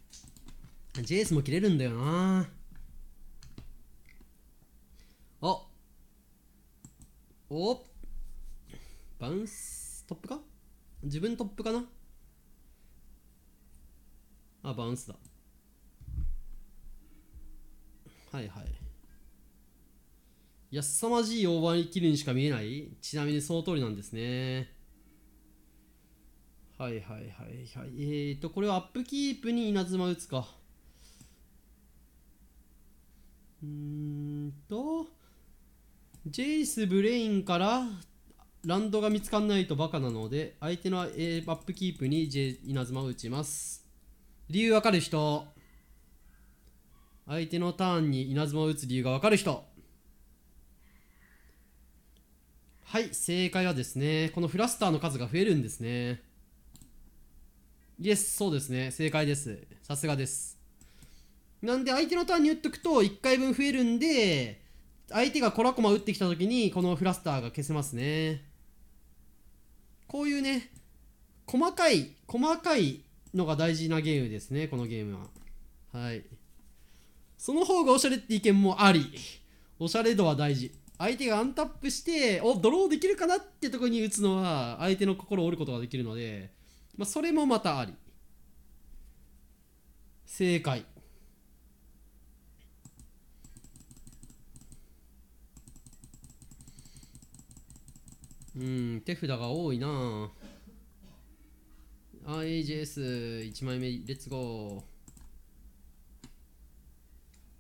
Speaker 1: ジェイスも切れるんだよなあおバウンストップか自分トップかなあバウンスだはいはいややさまじいオーバーキルにしか見えないちなみにその通りなんですねはいはいはいはいえー、っとこれはアップキープに稲妻打つかうーんとジェイス・ブレインからランドが見つかんないとバカなので相手のアップキープに稲妻を打ちます理由わかる人相手のターンに稲妻を打つ理由がわかる人はい正解はですねこのフラスターの数が増えるんですねイエスそうですね正解ですさすがですなんで相手のターンに打っとくと1回分増えるんで相手がコラコマ打ってきた時にこのフラスターが消せますねこういうね細かい細かいのが大事なゲームですねこのゲームははいその方がおしゃれって意見もありおしゃれ度は大事相手がアンタップしておドローできるかなってとこに打つのは相手の心を折ることができるので、まあ、それもまたあり正解うん手札が多いな IAJS1 枚目レッツゴ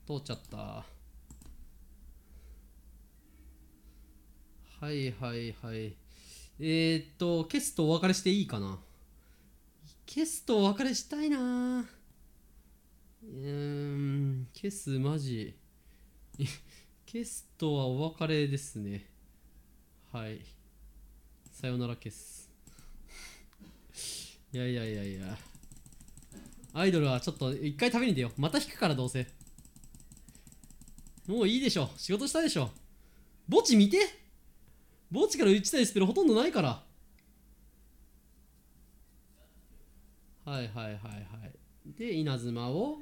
Speaker 1: ー通っちゃったはいはいはいえー、っとケスとお別れしていいかなケスとお別れしたいなうんケスマジ ケスとはお別れですねはいさよならケスいやいやいやいやアイドルはちょっと一回旅に出ようまた引くからどうせもういいでしょ仕事したでしょ墓地見て墓地から打ちたいスペルほとんどないからはいはいはいはいで稲妻を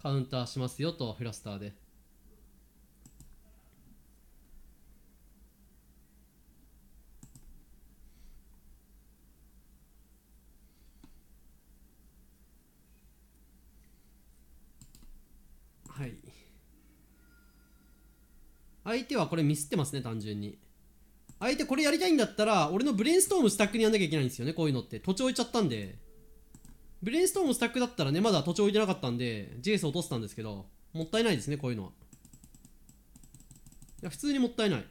Speaker 1: カウンターしますよとフラスターで相手はこれミスってますね単純に相手これやりたいんだったら俺のブレインストームスタックにやんなきゃいけないんですよねこういうのって土地置いちゃったんでブレインストームスタックだったらねまだ土地置いてなかったんでジェイス落としたんですけどもったいないですねこういうのはいや普通にもったいない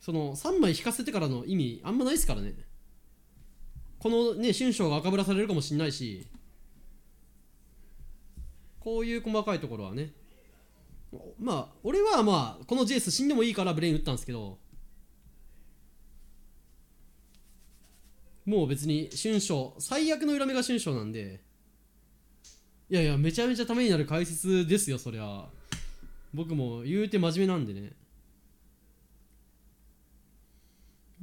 Speaker 1: その3枚引かせてからの意味あんまないですからねこのね春章が赤ぶらされるかもしんないしこういう細かいところはねまあ俺はまあこのジイス死んでもいいからブレイン打ったんですけどもう別に春章最悪の裏目が春章なんでいやいやめちゃめちゃためになる解説ですよそりゃ僕も言うて真面目なんでね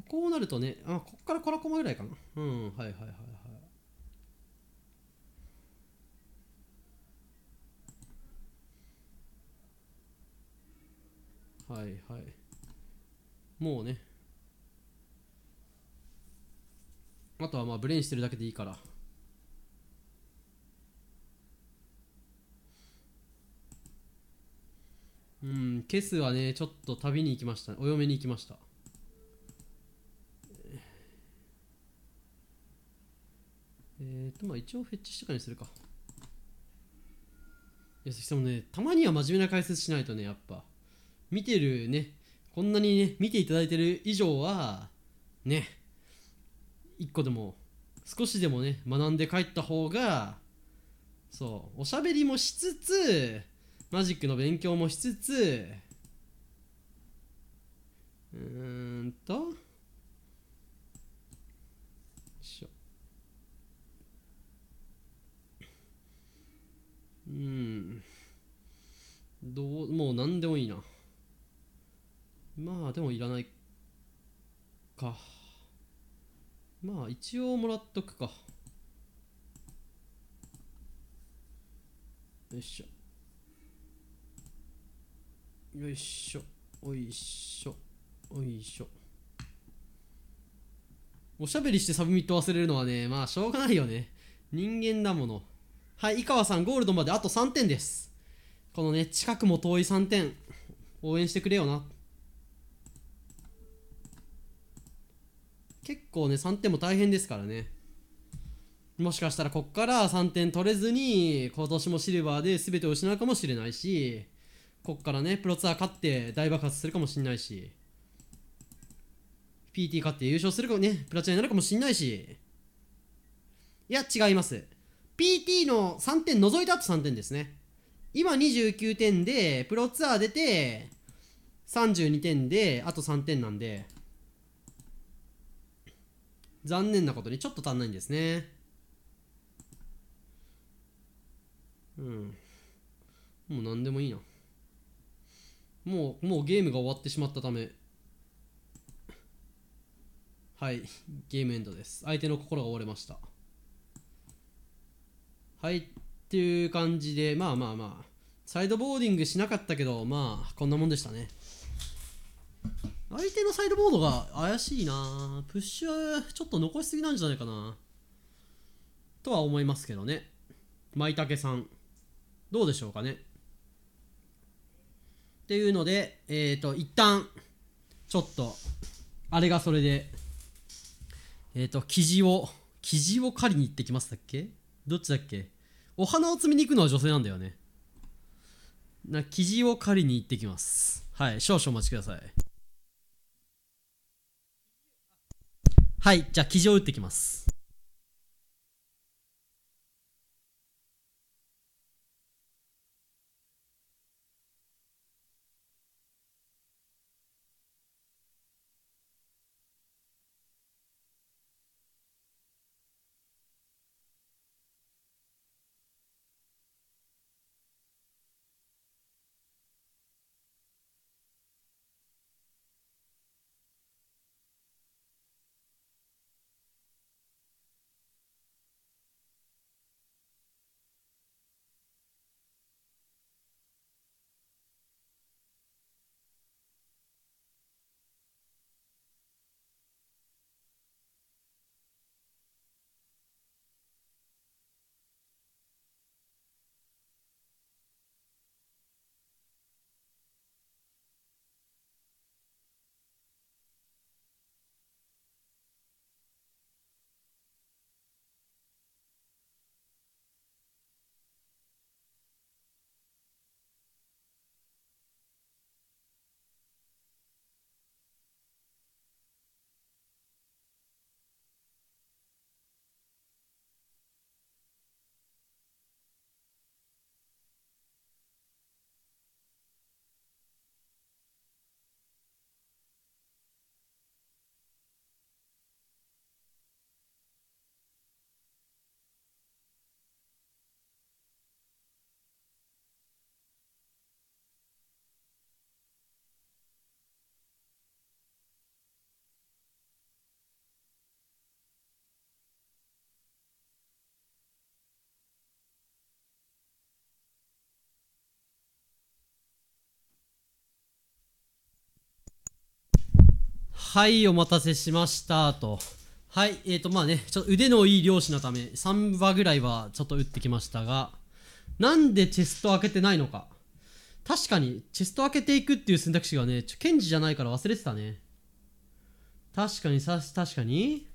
Speaker 1: こうなるとねあこっからコラコマぐらいかなうんはいはいはいはいはいもうねあとはまあブレインしてるだけでいいからうんケスはねちょっと旅に行きましたねお嫁に行きましたえっ、ー、とまあ一応フェッチしてからにするかいやそもねたまには真面目な解説しないとねやっぱ見てるね、こんなにね、見ていただいてる以上は、ね、一個でも、少しでもね、学んで帰った方が、そう、おしゃべりもしつつ、マジックの勉強もしつつ、うーんと、しょ。うん。どう、もう何でもいいな。まあでもいらないかまあ一応もらっとくかよいしょよいしょおいしょおいしょおしゃべりしてサブミット忘れるのはねまあしょうがないよね人間だものはい井川さんゴールドまであと3点ですこのね近くも遠い3点応援してくれよな結構ね3点も大変ですからねもしかしたらこっから3点取れずに今年もシルバーで全てを失うかもしれないしこっからねプロツアー勝って大爆発するかもしれないし PT 勝って優勝するかもねプラチナになるかもしれないしいや違います PT の3点除いた後3点ですね今29点でプロツアー出て32点であと3点なんで残念なことにちょっと足んないんですねうんもう何でもいいなもうもうゲームが終わってしまったためはいゲームエンドです相手の心が折れましたはいっていう感じでまあまあまあサイドボーディングしなかったけどまあこんなもんでしたね相手のサイドボードが怪しいなプッシュちょっと残しすぎなんじゃないかなとは思いますけどね舞茸さんどうでしょうかねっていうのでえっ、ー、と一旦ちょっとあれがそれでえっ、ー、と生地を生地を借りに行ってきましたっけどっちだっけお花を摘みに行くのは女性なんだよねな生地を借りに行ってきますはい少々お待ちくださいはいじゃあ記事を打ってきますはいお待たせしましたとはいえーとまあねちょっと腕のいい漁師のため3話ぐらいはちょっと打ってきましたがなんでチェスト開けてないのか確かにチェスト開けていくっていう選択肢がねちょケンジじゃないから忘れてたね確かにさ確かに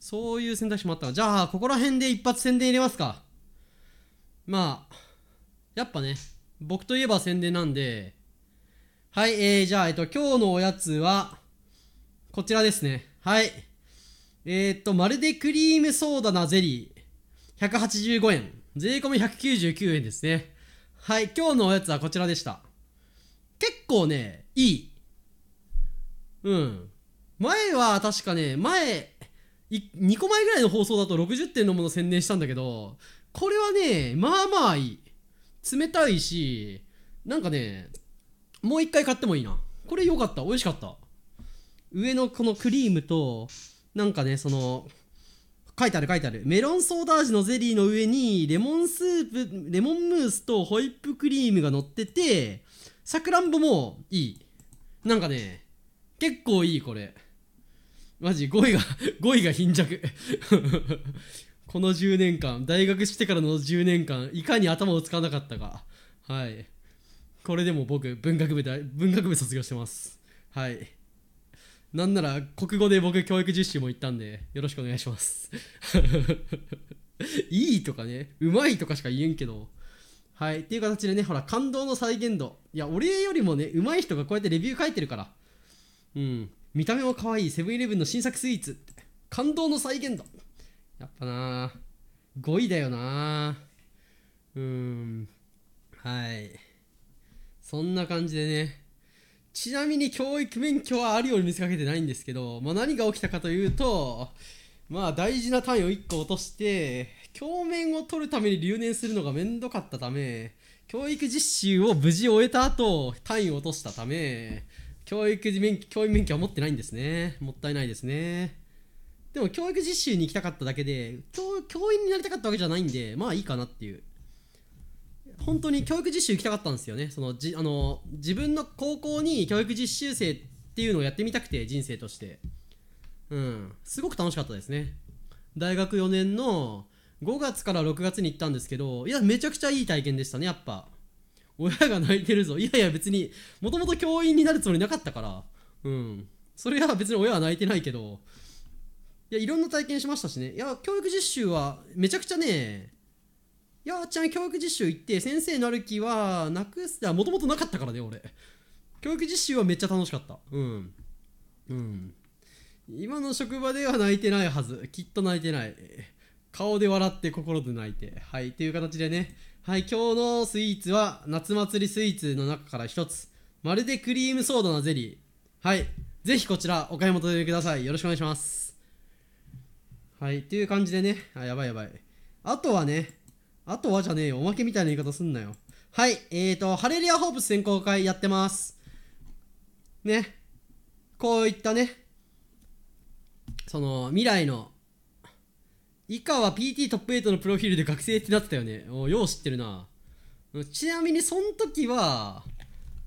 Speaker 1: そういう選択肢もあったじゃあここら辺で一発宣伝入れますかまあやっぱね僕といえば宣伝なんではい、えー、じゃあ、えっと、今日のおやつは、こちらですね。はい。えー、っと、まるでクリームソーダなゼリー。185円。税込み199円ですね。はい。今日のおやつはこちらでした。結構ね、いい。うん。前は確かね、前、2個前ぐらいの放送だと60点のもの宣伝したんだけど、これはね、まあまあいい。冷たいし、なんかね、もう一回買ってもいいな。これ良かった。美味しかった。上のこのクリームとなんかねその書いてある書いてあるメロンソーダ味のゼリーの上にレモンスープレモンムースとホイップクリームが乗っててさくらんぼもいいなんかね結構いいこれマジ5位が5位 が貧弱 この10年間大学してからの10年間いかに頭を使わなかったかはいこれでも僕文学部で文学部卒業してますはいなんなら国語で僕教育実習も行ったんでよろしくお願いします いいとかねうまいとかしか言えんけどはいっていう形でねほら感動の再現度いや俺よりもねうまい人がこうやってレビュー書いてるからうん見た目も可愛いセブンイレブンの新作スイーツ感動の再現度やっぱな5位だよなうんはいそんな感じでねちなみに教育免許はあるように見せかけてないんですけど、まあ、何が起きたかというと、まあ、大事な単位を1個落として教面を取るために留年するのがめんどかったため教育実習を無事終えた後単位を落としたため教育免許教員免許は持ってないんですねもったいないですねでも教育実習に行きたかっただけで教教員になりたかったわけじゃないんでまあいいかなっていう本当に教育実習行きたかったんですよねそのじあの自分の高校に教育実習生っていうのをやってみたくて人生としてうんすごく楽しかったですね大学4年の5月から6月に行ったんですけどいやめちゃくちゃいい体験でしたねやっぱ親が泣いてるぞいやいや別にもともと教員になるつもりなかったからうんそれは別に親は泣いてないけどいやいろんな体験しましたしねいや教育実習はめちゃくちゃねやーちゃん教育実習行って先生なる気はなくすもともとなかったからね俺教育実習はめっちゃ楽しかったうんうん今の職場では泣いてないはずきっと泣いてない顔で笑って心で泣いてはいという形でねはい今日のスイーツは夏祭りスイーツの中から一つまるでクリームソーダなゼリーはいぜひこちらお買い求めくださいよろしくお願いしますはいという感じでねあやばいやばいあとはねあとはじゃねえよ。おまけみたいな言い方すんなよ。はい。えーと、ハレリアホープス選考会やってます。ね。こういったね、その、未来の、以下は PT トップ8のプロフィールで学生ってなってたよね。およう知ってるな。ちなみに、そん時は、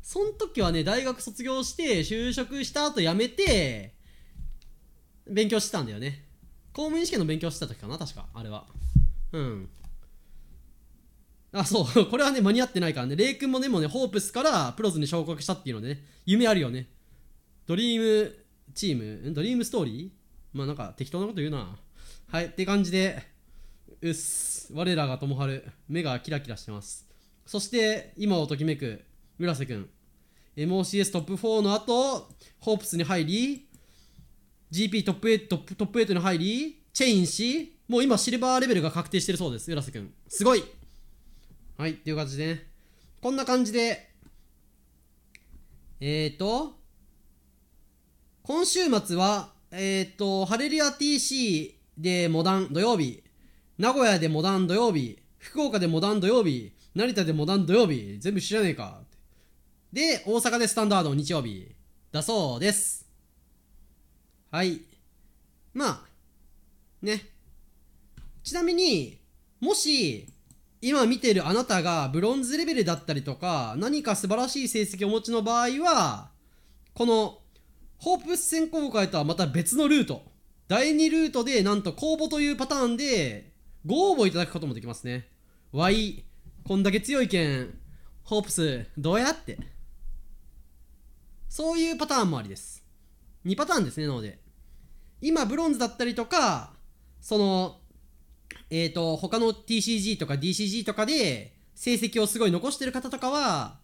Speaker 1: そん時はね、大学卒業して、就職した後辞めて、勉強してたんだよね。公務員試験の勉強してた時かな、確か。あれは。うん。あそう これはね間に合ってないからねレイ君もでもねホープスからプロズに昇格したっていうのでね夢あるよねドリームチームドリームストーリーまあなんか適当なこと言うなはいって感じでうっす我らがともはる目がキラキラしてますそして今をときめく村瀬君 MOCS トップ4の後ホープスに入り GP トップ8トップトップ8に入りチェインしもう今シルバーレベルが確定してるそうです浦瀬君すごいはい、っていう感じでね。こんな感じで、えっ、ー、と、今週末は、えっ、ー、と、ハレリア TC でモダン土曜日、名古屋でモダン土曜日、福岡でモダン土曜日、成田でモダン土曜日、全部知らねえか。で、大阪でスタンダード日曜日だそうです。はい。まあ、ね。ちなみに、もし、今見てるあなたがブロンズレベルだったりとか、何か素晴らしい成績をお持ちの場合は、この、ホープス選考会とはまた別のルート。第2ルートで、なんと公募というパターンで、ご応募いただくこともできますね。わい、こんだけ強いけん、ホープス、どうやって。そういうパターンもありです。2パターンですね、なので。今、ブロンズだったりとか、その、えっ、ー、と、他の TCG とか DCG とかで成績をすごい残してる方とかは、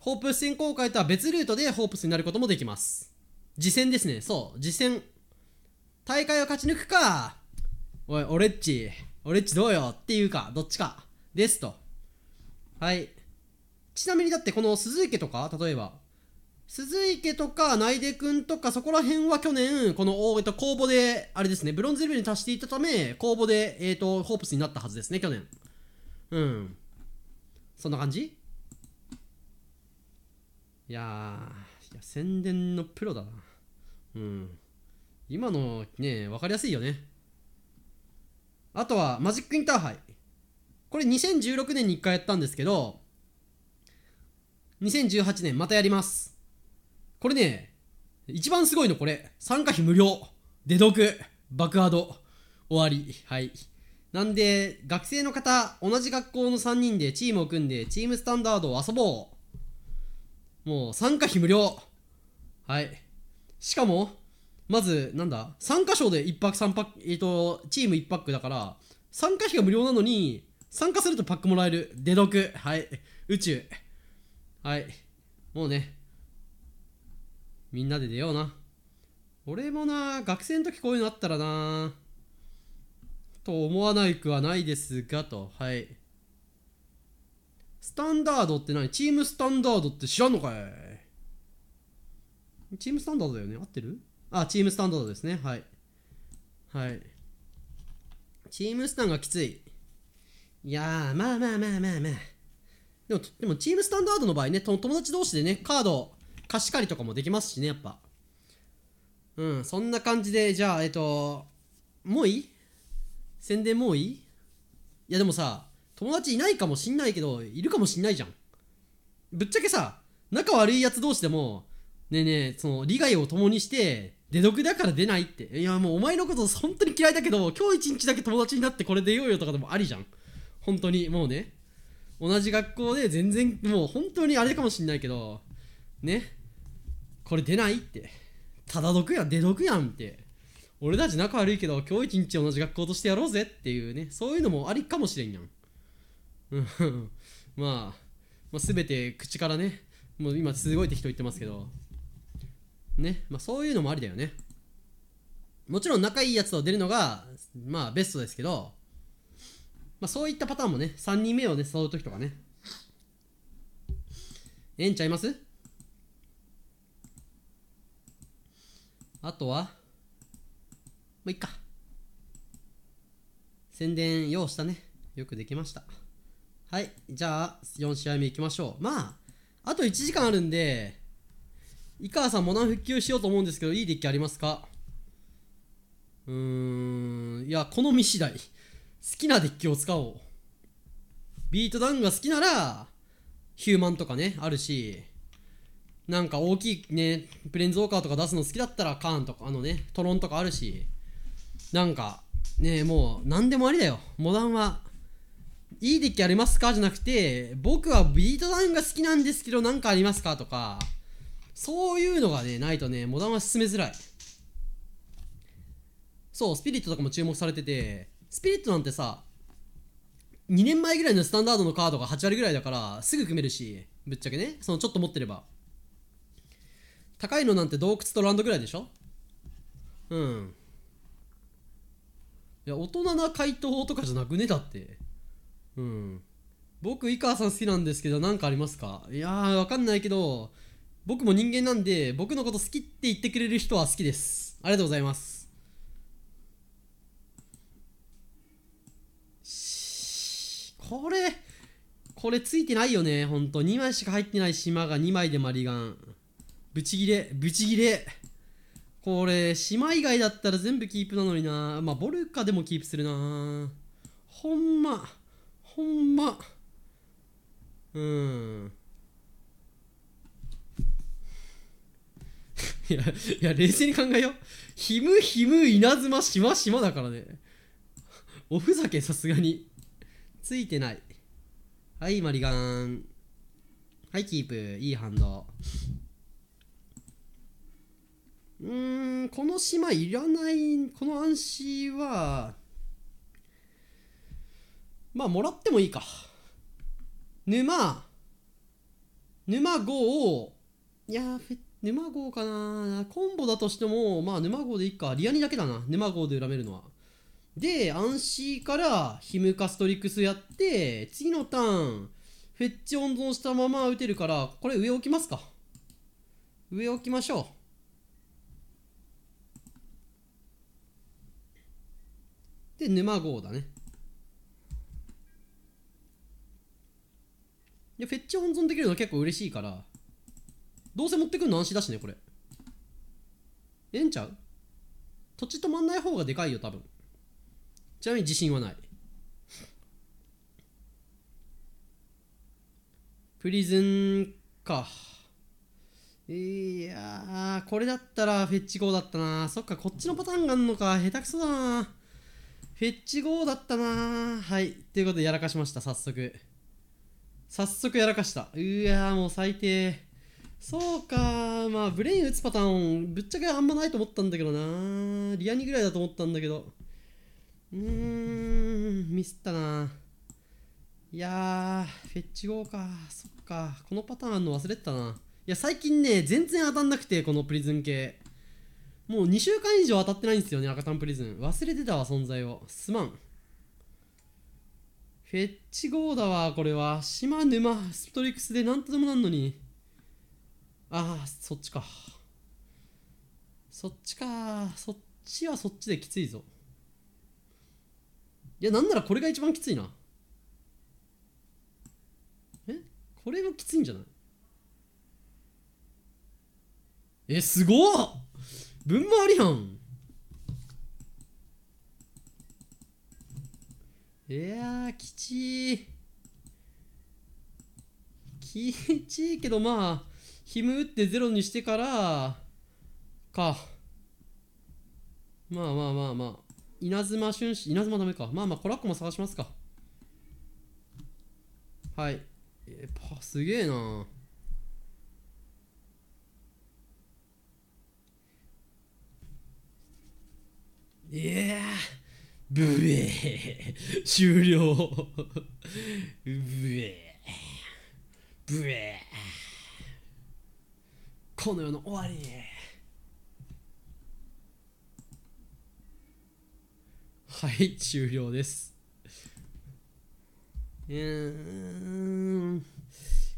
Speaker 1: ホープス選考会とは別ルートでホープスになることもできます。次戦ですね。そう、次戦。大会を勝ち抜くか、おい、俺っち、俺っちどうよっていうか、どっちか。ですと。はい。ちなみにだってこの鈴池とか、例えば、鈴池とか内出くんとかそこら辺は去年この、えっと、公募であれですねブロンズレベルに達していたため公募で、えっ、ー、とホープスになったはずですね去年うんそんな感じいやいや宣伝のプロだなうん今のねわかりやすいよねあとはマジックインターハイこれ2016年に一回やったんですけど2018年またやりますこれね、一番すごいのこれ。参加費無料。出得。爆破ド。終わり。はい。なんで、学生の方、同じ学校の3人でチームを組んで、チームスタンダードを遊ぼう。もう、参加費無料。はい。しかも、まず、なんだ、参加賞で1泊3泊、えっ、ー、と、チーム1パックだから、参加費が無料なのに、参加するとパックもらえる。出得。はい。宇宙。はい。もうね、みんなで出ような。俺もな、学生の時こういうのあったらな、と思わないくはないですが、と。はい。スタンダードって何チームスタンダードって知らんのかいチームスタンダードだよね合ってるあ、チームスタンダードですね。はい。はい。チームスタンがきつい。いやー、まあまあまあまあまあ。でも、でもチームスタンダードの場合ね、友達同士でね、カード、貸し借りとかもできますしね、やっぱ。うん、そんな感じで、じゃあ、えっと、もういい宣伝もういいいや、でもさ、友達いないかもしんないけど、いるかもしんないじゃん。ぶっちゃけさ、仲悪いやつ同士でも、ねえねえ、その、利害を共にして、出得だから出ないって。いや、もうお前のこと本当に嫌いだけど、今日一日だけ友達になってこれ出ようよとかでもありじゃん。本当に、もうね。同じ学校で全然、もう本当にあれかもしんないけど、ね。これ出ないってただ毒やん出毒やんって俺たち仲悪いけど今日一日同じ学校としてやろうぜっていうねそういうのもありかもしれんやん まあ、まあ、全て口からねもう今すごい適当言ってますけどねまあそういうのもありだよねもちろん仲いいやつと出るのがまあベストですけどまあそういったパターンもね3人目をね誘う時とかねええんちゃいますあとは、まあ、いっか。宣伝用したね。よくできました。はい。じゃあ、4試合目いきましょう。まあ、あと1時間あるんで、井川さん、モナン復旧しようと思うんですけど、いいデッキありますかうーん、いや、好み次第。好きなデッキを使おう。ビートダウンが好きなら、ヒューマンとかね、あるし、なんか大きいね、プレーンズウォーカーとか出すの好きだったら、カーンとか、あのね、トロンとかあるし、なんか、ね、もう、何でもありだよ。モダンは、いいデッキありますかじゃなくて、僕はビートダウンが好きなんですけど、なんかありますかとか、そういうのがね、ないとね、モダンは進めづらい。そう、スピリットとかも注目されてて、スピリットなんてさ、2年前ぐらいのスタンダードのカードが8割ぐらいだから、すぐ組めるし、ぶっちゃけね、そのちょっと持ってれば。高いのなんて洞窟とランドぐらいでしょうんいや大人な回答とかじゃなくねだってうん僕井川さん好きなんですけど何かありますかいやーわかんないけど僕も人間なんで僕のこと好きって言ってくれる人は好きですありがとうございますこれこれついてないよねほんと2枚しか入ってない島が2枚でマリガンブチギレ、ブチギレ。これ、島以外だったら全部キープなのにな。まあ、ボルカでもキープするな。ほんま、ほんま。うん。いや、いや、冷静に考えよう。ひむ、ひむ、稲妻、島島島島だからね。おふざけさすがに。ついてない。はい、マリガン。はい、キープ。いい反動。うんこの島いらないこの暗視はまあもらってもいいか沼沼5をいや沼号かなコンボだとしても、まあ沼号でいいか。リアニだけだな。沼号で恨めるのは。で、アンシーからヒムカストリックスやって、次のターン、フェッチ温存したまま打てるから、これ上置きますか。上置きましょう。で沼ーだねいや、フェッチ温存できるのは結構嬉しいからどうせ持ってくるの安心だしねこれええんちゃう土地止まんない方がでかいよ多分ちなみに自信はないプリズンかいやこれだったらフェッチ号だったなそっかこっちのパターンがあんのか下手くそだなフェッチ5だったなはいということでやらかしました早速早速やらかしたうわもう最低そうかまあブレイン打つパターンぶっちゃけあんまないと思ったんだけどなリアニぐらいだと思ったんだけどうーんミスったないやフェッチ5かそっかこのパターンあるの忘れてたないや最近ね全然当たんなくてこのプリズン系もう2週間以上当たってないんですよね赤タンプリズン忘れてたわ存在をすまんフェッチゴーだわこれは島沼ストリックスで何とでもなんのにああそっちかそっちかそっちはそっちできついぞいやなんならこれが一番きついなえこれもきついんじゃないえすごっ分もありやんいやきちいきちいけどまあひむ打ってゼロにしてからかまあまあまあまあ稲妻俊子稲妻ダメかまあまあコラッコも探しますかはいえー、パすげえな
Speaker 2: いやーブエー
Speaker 1: 終了ブエーブエーこの世の終わりはい終了ですうん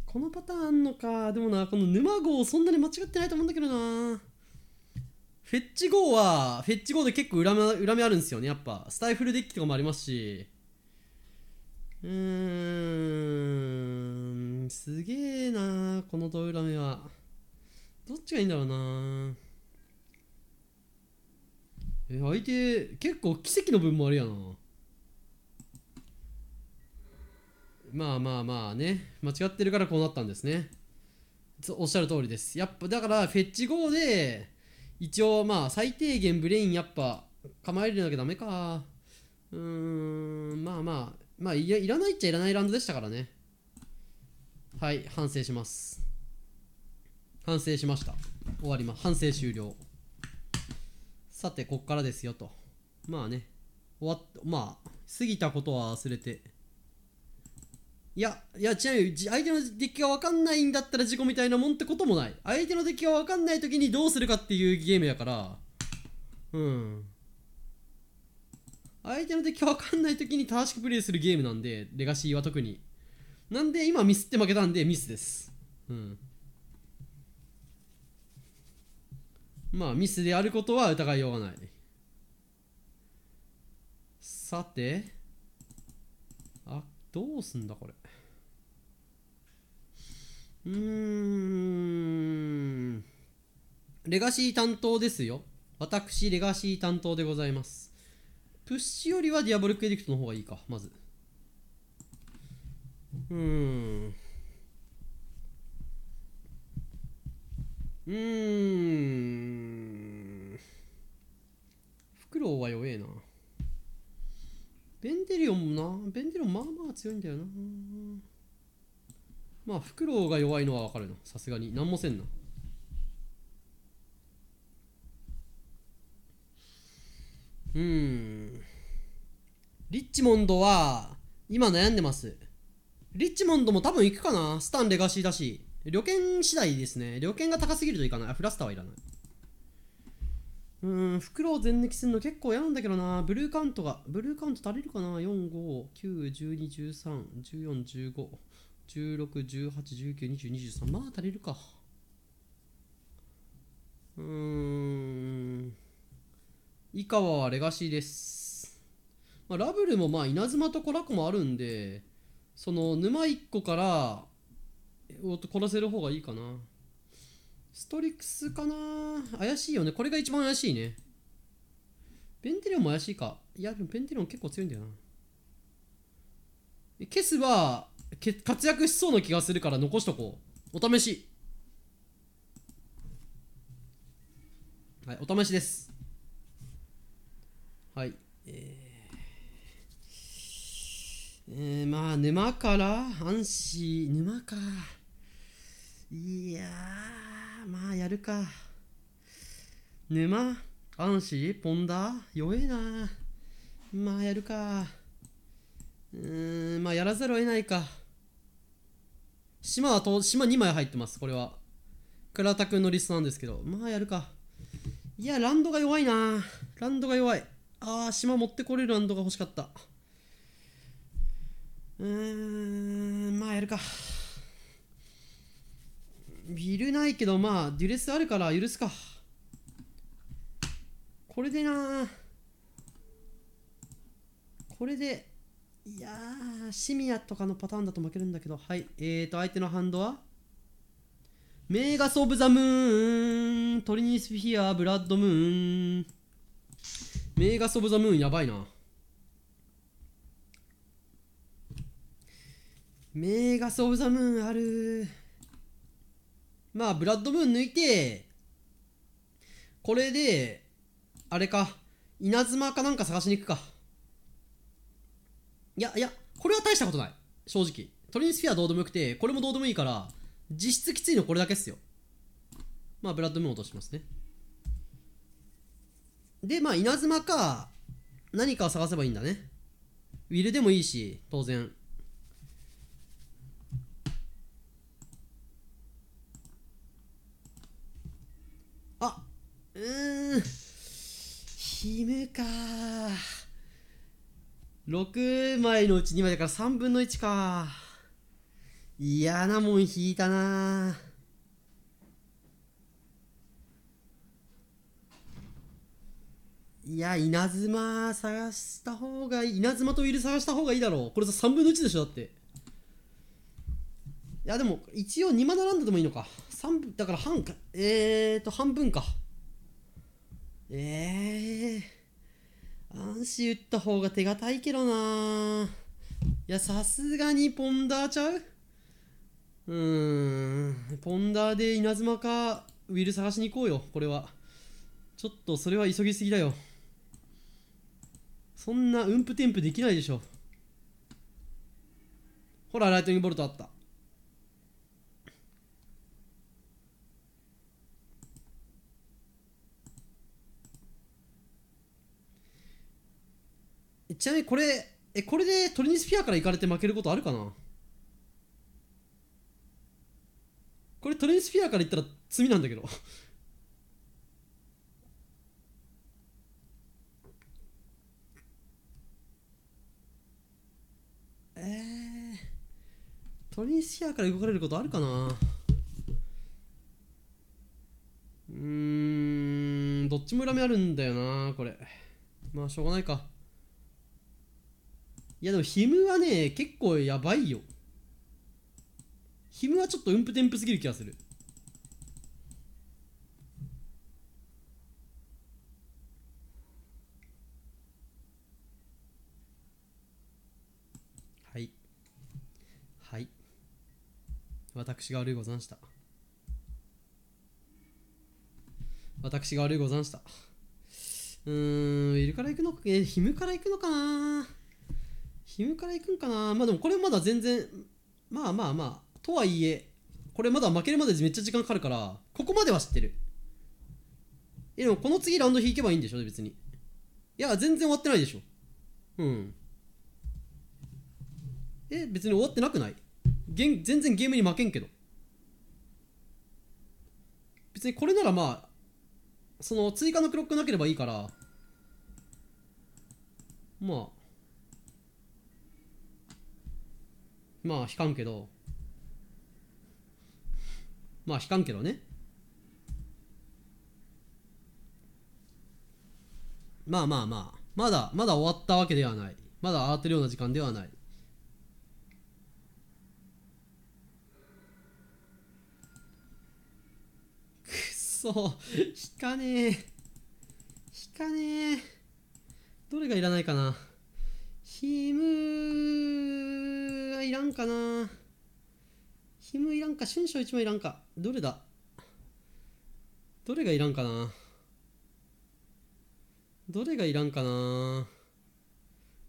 Speaker 1: このパターンのかでもなこの沼号そんなに間違ってないと思うんだけどなフェッチーは、フェッチーで結構裏目裏みあるんですよね、やっぱ。スタイフルデッキとかもありますし。うーん、すげえなこのド裏目は。どっちがいいんだろうなえ、相手、結構奇跡の分もあるやなまあまあまあね、間違ってるからこうなったんですね。おっしゃる通りです。やっぱ、だから、フェッチーで、一応まあ最低限ブレインやっぱ構えるなきゃダメかうーんまあまあまあいいらないっちゃいらないラウンドでしたからねはい反省します反省しました終わります反省終了さてこっからですよとまあね終わっまあ過ぎたことは忘れていや、いや、ちなみに、相手のデッキが分かんないんだったら事故みたいなもんってこともない。相手のデッキが分かんない時にどうするかっていうゲームやから、うん。相手のデッキが分かんない時に正しくプレイするゲームなんで、レガシーは特に。なんで、今ミスって負けたんで、ミスです。うん。まあ、ミスであることは疑いようがない。さて、あ、どうすんだ、これ。うーん。レガシー担当ですよ。私、レガシー担当でございます。プッシュよりはディアボリックエディクトの方がいいか、まず。うーん。うーん。フクロウは弱えな。ベンデリオンもな、ベンデリオンまあまあ強いんだよな。まあフクロウが弱いのは分かるの、さすがに何もせんなうんリッチモンドは今悩んでますリッチモンドも多分行くかなスタンレガシーだし旅券次第ですね旅券が高すぎるといかないフラスターはいらないうんフクロウ全抜きするの結構嫌なんだけどなブルーカウントがブルーカウント足りるかな4 5 9 1 2 1 3 1 4 1 5 1618192023まあ足りるかうーん井川はレガシーですまあ、ラブルもまあ稲妻とコラコもあるんでその沼1個から殺せる方がいいかなストリックスかな怪しいよねこれが一番怪しいねベンテリオンも怪しいかいやでもベンテリオン結構強いんだよなケスは活躍しそうな気がするから残しとこうお試しはいお試しですはいえー、えー、まあ沼から安神沼かいやまあやるか沼安神ポンダ弱えなまあやるかうーんまあやらざるを得ないか島はと島2枚入ってますこれは倉田君のリストなんですけどまあやるかいやランドが弱いなランドが弱いあー島持ってこれるランドが欲しかったうーんまあやるかビルないけどまあデュレスあるから許すかこれでなこれでいやシミヤとかのパターンだと負けるんだけど、はい。えーと、相手のハンドはメーガス・オブ・ザ・ムーン、トリニー・スフィア、ブラッド・ムーン。メーガス・オブ・ザ・ムーン、やばいな。メーガス・オブ・ザ・ムーンあるまあ、ブラッド・ムーン抜いて、これで、あれか、稲妻かなんか探しに行くか。いやいやこれは大したことない正直トリニスフィアどうでもよくてこれもどうでもいいから実質きついのこれだけっすよまあブラッドムーン落としますねでまあ稲妻か何かを探せばいいんだねウィルでもいいし当然あうんヒムか6枚のうち2枚だから3分の1か嫌なもん引いたなーいや稲妻探した方がいい稲妻とウィル探した方がいいだろうこれさ3分の1でしょだっていやでも一応2枚並んででもいいのか三分だから半かえーと半分かええー安心打った方が手堅いけどないやさすがにポンダーちゃううーんポンダーで稲妻かウィル探しに行こうよこれはちょっとそれは急ぎすぎだよそんなうんぷてんぷできないでしょほらライトニングボルトあったちなみにこれえこれでトリニスピアから行かれて負けることあるかなこれトリニスピアから行ったら罪なんだけど えー、トリニスピアから動かれることあるかなうんどっちも恨みあるんだよなこれまあしょうがないかいやでもヒムはね結構やばいよヒムはちょっとうんぷてんぷすぎる気がするはいはい私が悪いござんした私が悪いござんしたうーんいるから行くのかえヒムから行くのかなヒムからいくんかなまあでもこれまだ全然まあまあまあとはいえこれまだ負けるまでめっちゃ時間かかるからここまでは知ってるえでもこの次ラウンド引けばいいんでしょ別にいや全然終わってないでしょうんえ別に終わってなくない全然ゲームに負けんけど別にこれならまあその追加のクロックなければいいからまあまあ引かんけどまあ引かんけどねまあまあまあまだまだ終わったわけではないまだ慌てるような時間ではないくっそ引かねえ引かねえどれがいらないかなヒムはいらんかなヒムいらんか春章一枚いらんかどれだどれがいらんかなどれがいらんかな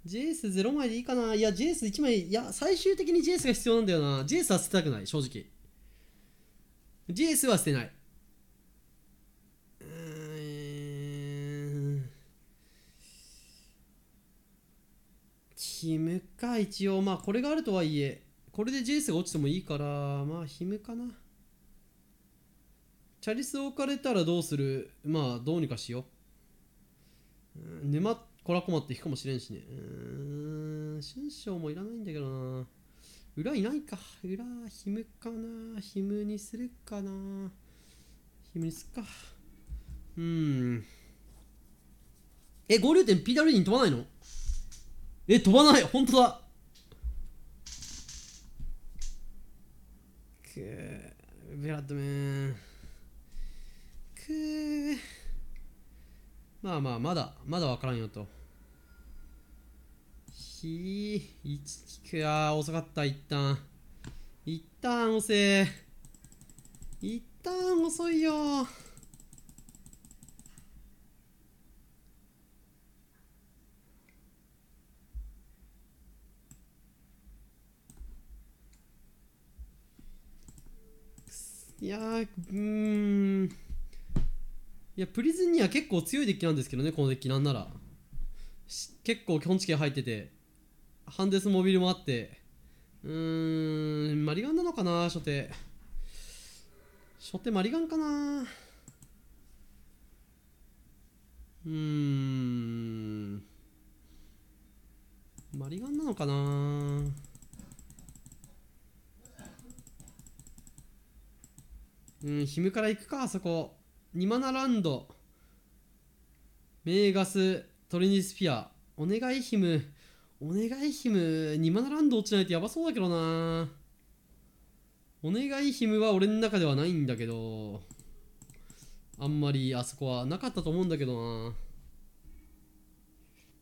Speaker 1: ジェイス0枚でいいかないや、ジェイス1枚、いや、最終的にジェイスが必要なんだよな。ジェイスは捨てたくない、正直。ジェイスは捨てない。ヒムか一応まあこれがあるとはいえこれでジェイスが落ちてもいいからまあヒムかなチャリス置かれたらどうするまあどうにかしよう、うん、沼コラコマって引くかもしれんしねうん春章もいらないんだけどな裏いないか裏ヒムかなヒムにするかなヒムにすっかうんえ合流点ピダルに飛ばないのえ飛ばない本当だくーベラッドメンくーまあまあまだまだ分からんよとひー一聞くあー遅かった一旦一旦遅い一旦遅いよいやうんいやプリズンには結構強いデッキなんですけどねこのデッキなんなら結構基本地形入っててハンデスモビルもあってうーんマリガンなのかな初手初手マリガンかなうーんマリガンなのかなうんヒムから行くかあそこニマナランドメーガストリニスピアお願いヒムお願いヒムニマナランド落ちないとやばそうだけどなお願いヒムは俺の中ではないんだけどあんまりあそこはなかったと思うんだけどな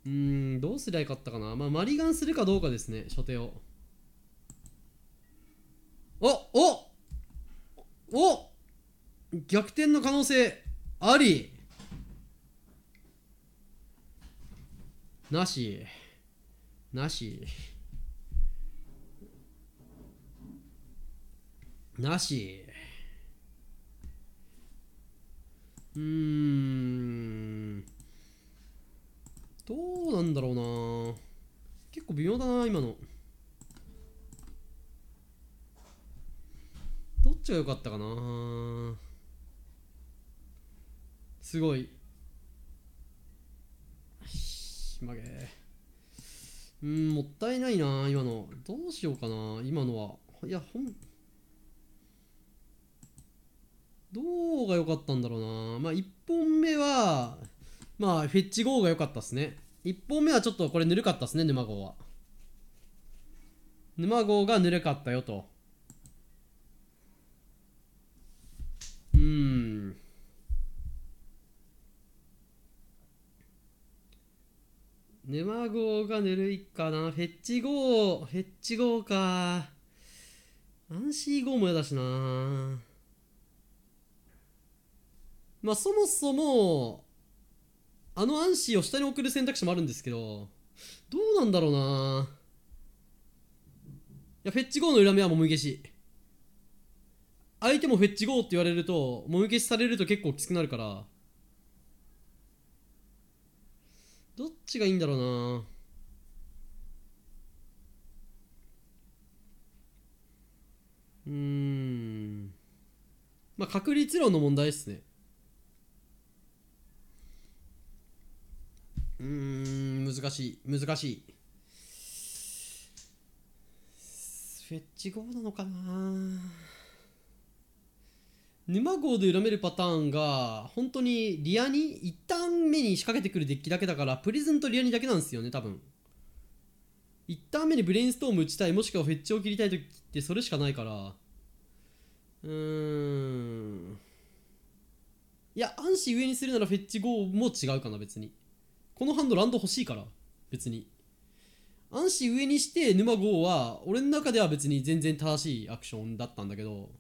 Speaker 1: うーんどうすりゃよかったかなまあマリガンするかどうかですね初手をおおお逆転の可能性ありなしなしなしうーんどうなんだろうな結構微妙だな今のどっちが良かったかなすごい曲げうんもったいないな今のどうしようかな今のはいやほんどうが良かったんだろうなまあ1本目はまあフェッチ号が良かったっすね1本目はちょっとこれぬるかったっすね沼号は沼号がぬるかったよとうん沼号がぬるいかな。フェッチ号、フェッチ号か。アンシー号も嫌だしな。まあそもそも、あのアンシーを下に送る選択肢もあるんですけど、どうなんだろうな。いや、フェッチ号の裏目はもみ消し。相手もフェッチ号って言われると、もみ消しされると結構きつくなるから、どっちがいいんだろうなうんまあ確率論の問題ですねうん難しい難しいフェッチ号なのかな沼号で恨めるパターンが本当にリアに一旦目に仕掛けてくるデッキだけだからプリズンとリアにだけなんですよね多分一旦目にブレインストーム打ちたいもしくはフェッチを切りたい時ってそれしかないからうーんいや安心上にするならフェッチ号も違うかな別にこのハンドランド欲しいから別に安心上にして沼号は俺の中では別に全然正しいアクションだったんだけど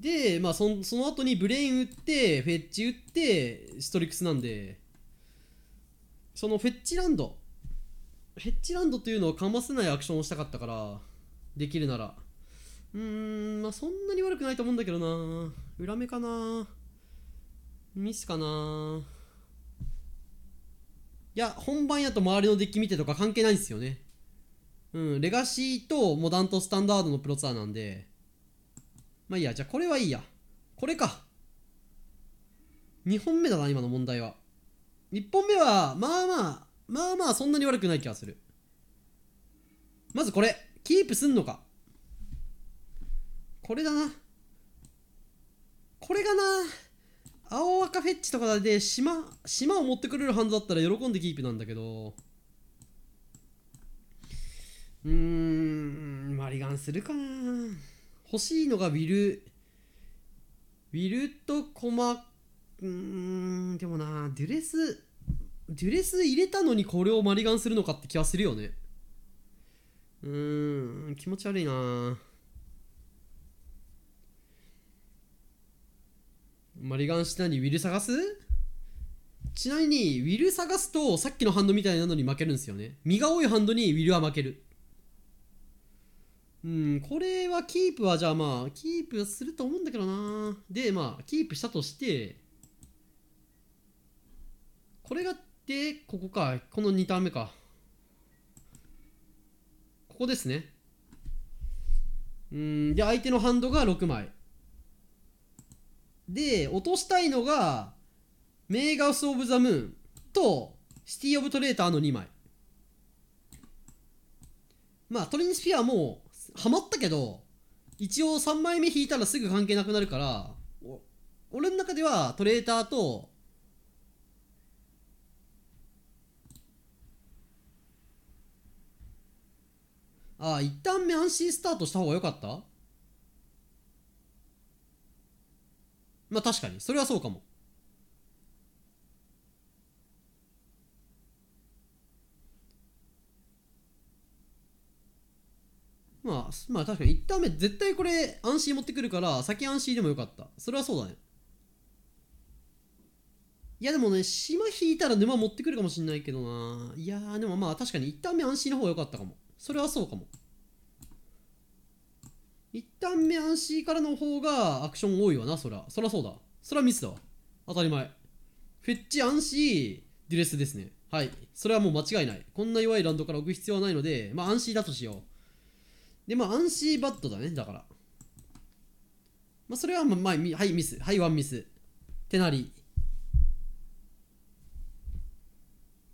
Speaker 1: で、まあそ、その後にブレイン打って、フェッチ打って、ストリックスなんで、そのフェッチランド、フェッチランドというのはかませないアクションをしたかったから、できるなら。うーん、まあ、そんなに悪くないと思うんだけどな。裏目かな。ミスかな。いや、本番やと周りのデッキ見てとか関係ないんですよね。うん、レガシーとモダンとスタンダードのプロツアーなんで、まあいいや、じゃあこれはいいや。これか。2本目だな、今の問題は。1本目は、まあまあ、まあまあそんなに悪くない気がする。まずこれ、キープすんのか。これだな。これがな、青赤フェッチとかで島、島を持ってくれるハンドだったら喜んでキープなんだけど。うーん、マリガンするかな。欲しいのがウィル、ウィルとコマ、うーん、でもな、デュレス、デュレス入れたのにこれをマリガンするのかって気はするよね。うーん、気持ち悪いなマリガン下にウィル探すちなみに、ウィル探すと、さっきのハンドみたいなのに負けるんですよね。身が多いハンドにウィルは負ける。うん、これはキープはじゃあまあ、キープすると思うんだけどな。で、まあ、キープしたとして、これが、で、ここか。この2ターン目か。ここですね。うん、で、相手のハンドが6枚。で、落としたいのが、メーガウス・オブ・ザ・ムーンと、シティ・オブ・トレーターの2枚。まあ、トリニスフィアもハマったけど一応3枚目引いたらすぐ関係なくなるから俺の中ではトレーターとああ一旦目安心スタートした方が良かったまあ確かにそれはそうかもまあ、まあ確かに1ターン目絶対これ安心持ってくるから先安心でもよかったそれはそうだねいやでもね島引いたら沼持ってくるかもしんないけどないやでもまあ確かに1ターン目安心の方が良かったかもそれはそうかも1ターン目安心からの方がアクション多いわなそりゃそりゃそうだそれはミスだわ当たり前フェッチ安心デュレスですねはいそれはもう間違いないこんな弱いランドから置く必要はないのでまあ安心だとしようで、まあ、アンシーバットだね、だから。まあ、それは、まあ、はい、ミス。はい、ワンミス。てなり。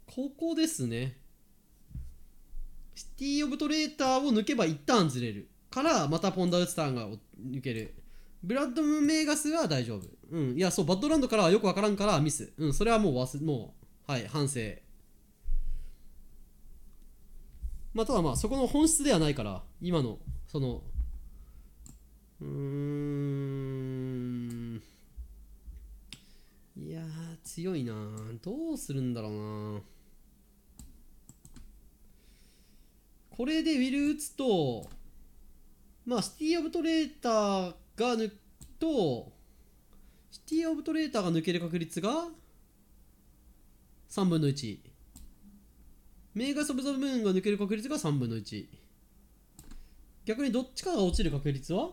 Speaker 1: ここですね。シティ・オブ・トレーターを抜けば一旦ずれる。から、またポンダ・ウスターンが抜ける。ブラッド・ムメーガスは大丈夫。うん。いや、そう、バッドランドからはよくわからんからミス。うん、それはもう忘れ、もう、はい、反省。まあ、ただまあそこの本質ではないから今のそのうーんいや強いなどうするんだろうなこれでウィル打つとまあシティ・オブ・トレーターが抜くとシティ・オブ・トレーターが抜ける確率が3分の1メーガス・オブ・ザ・ムーンが抜ける確率が3分の1逆にどっちかが落ちる確率は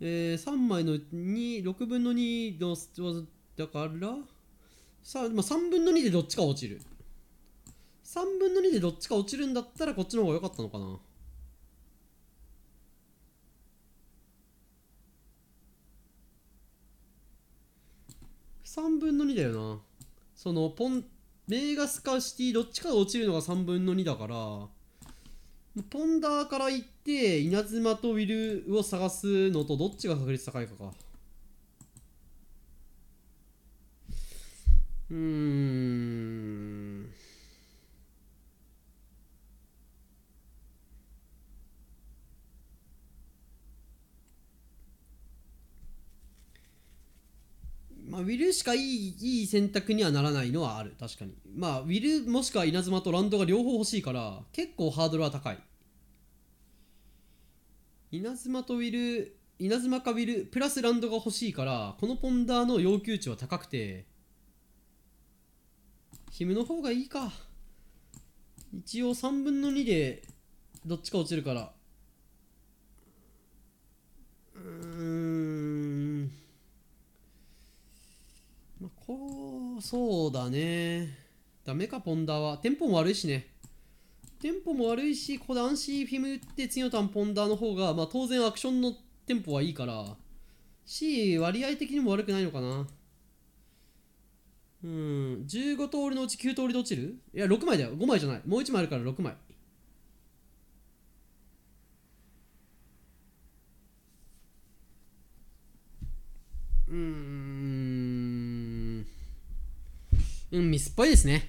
Speaker 1: えー、3枚の26分の2のだからさあ、まあ、3分の2でどっちか落ちる3分の2でどっちか落ちるんだったらこっちの方が良かったのかな3分の2だよなそのポンベーガスかシティどっちかが落ちるのが3分の2だからポンダーから行って稲妻とウィルを探すのとどっちが確率高いかか
Speaker 2: うーん
Speaker 1: まあ、ウィルしかいいいい選択にはならないのはある確かにまあウィルもしくは稲妻とランドが両方欲しいから結構ハードルは高い稲妻とウィル稲妻かウィルプラスランドが欲しいからこのポンダーの要求値は高くてヒムの方がいいか一応3分の2でどっちか落ちるからうんこそうだね。ダメか、ポンダは。テンポも悪いしね。テンポも悪いし、ここで安心フィム打って次のターンポンダの方が、まあ当然アクションのテンポはいいから、し、割合的にも悪くないのかな。うん、15通りのうち9通りで落ちるいや、6枚だよ。5枚じゃない。もう1枚あるから6枚。うん。うん、ミスっぽいですね。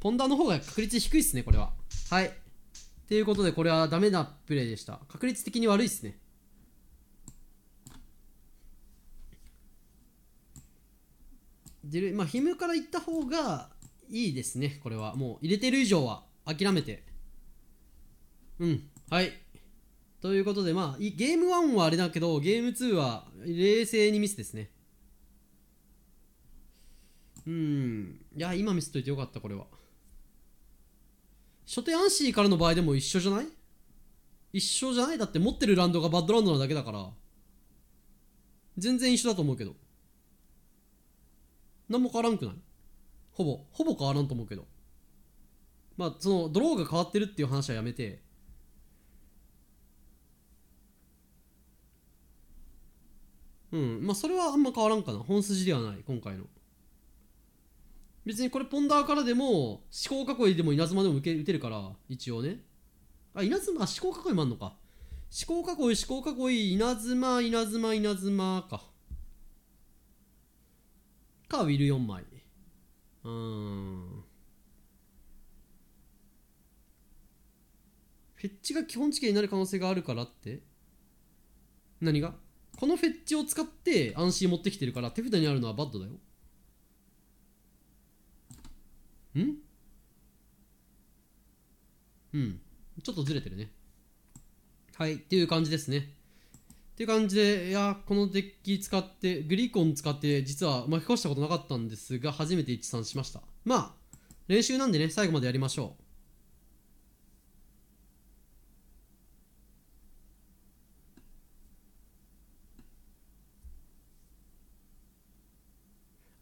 Speaker 1: ポンダの方が確率低いですね、これは。はい。ということで、これはダメなプレイでした。確率的に悪いですね。で、まあ、ヒムからいった方がいいですね、これは。もう入れてる以上は諦めて。うん、はい。ということで、まあ、ゲーム1はあれだけど、ゲーム2は冷静にミスですね。うんいや今見せといてよかったこれは初手アンシーからの場合でも一緒じゃない一緒じゃないだって持ってるランドがバッドランドなだけだから全然一緒だと思うけど何も変わらんくないほぼほぼ変わらんと思うけどまあそのドローが変わってるっていう話はやめてうんまあそれはあんま変わらんかな本筋ではない今回の別にこれポンダーからでも思考囲いでも稲妻でも受け打てるから一応ねあ稲妻思考囲いもあんのか思考囲い思考囲い稲妻稲妻稲妻かかウィル4枚うーんフェッチが基本地形になる可能性があるからって何がこのフェッチを使って安心持ってきてるから手札にあるのはバッドだよんうんちょっとずれてるねはいっていう感じですねっていう感じでいやこのデッキ使ってグリコン使って実は巻き越したことなかったんですが初めて一致しましたまあ練習なんでね最後までやりましょう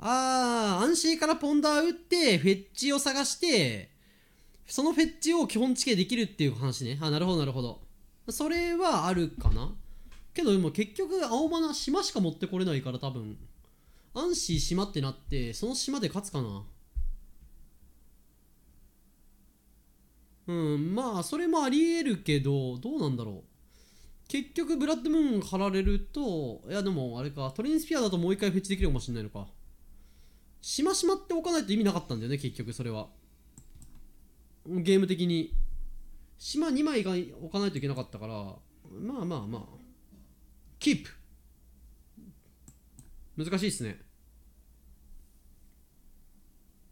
Speaker 1: あー、アンシーからポンダー打って、フェッチを探して、そのフェッチを基本地形できるっていう話ね。あ、なるほど、なるほど。それはあるかな。けど、でも結局、青花、島しか持ってこれないから多分。アンシー島ってなって、その島で勝つかな。うん、まあ、それもあり得るけど、どうなんだろう。結局ブラッドムーン貼られるといやでもあれかトレインスピアだともう一回フェッチできるかもしれないのかしましまっておかないと意味なかったんだよね結局それはゲーム的に島2枚が置かないといけなかったからまあまあまあキープ難しいっすね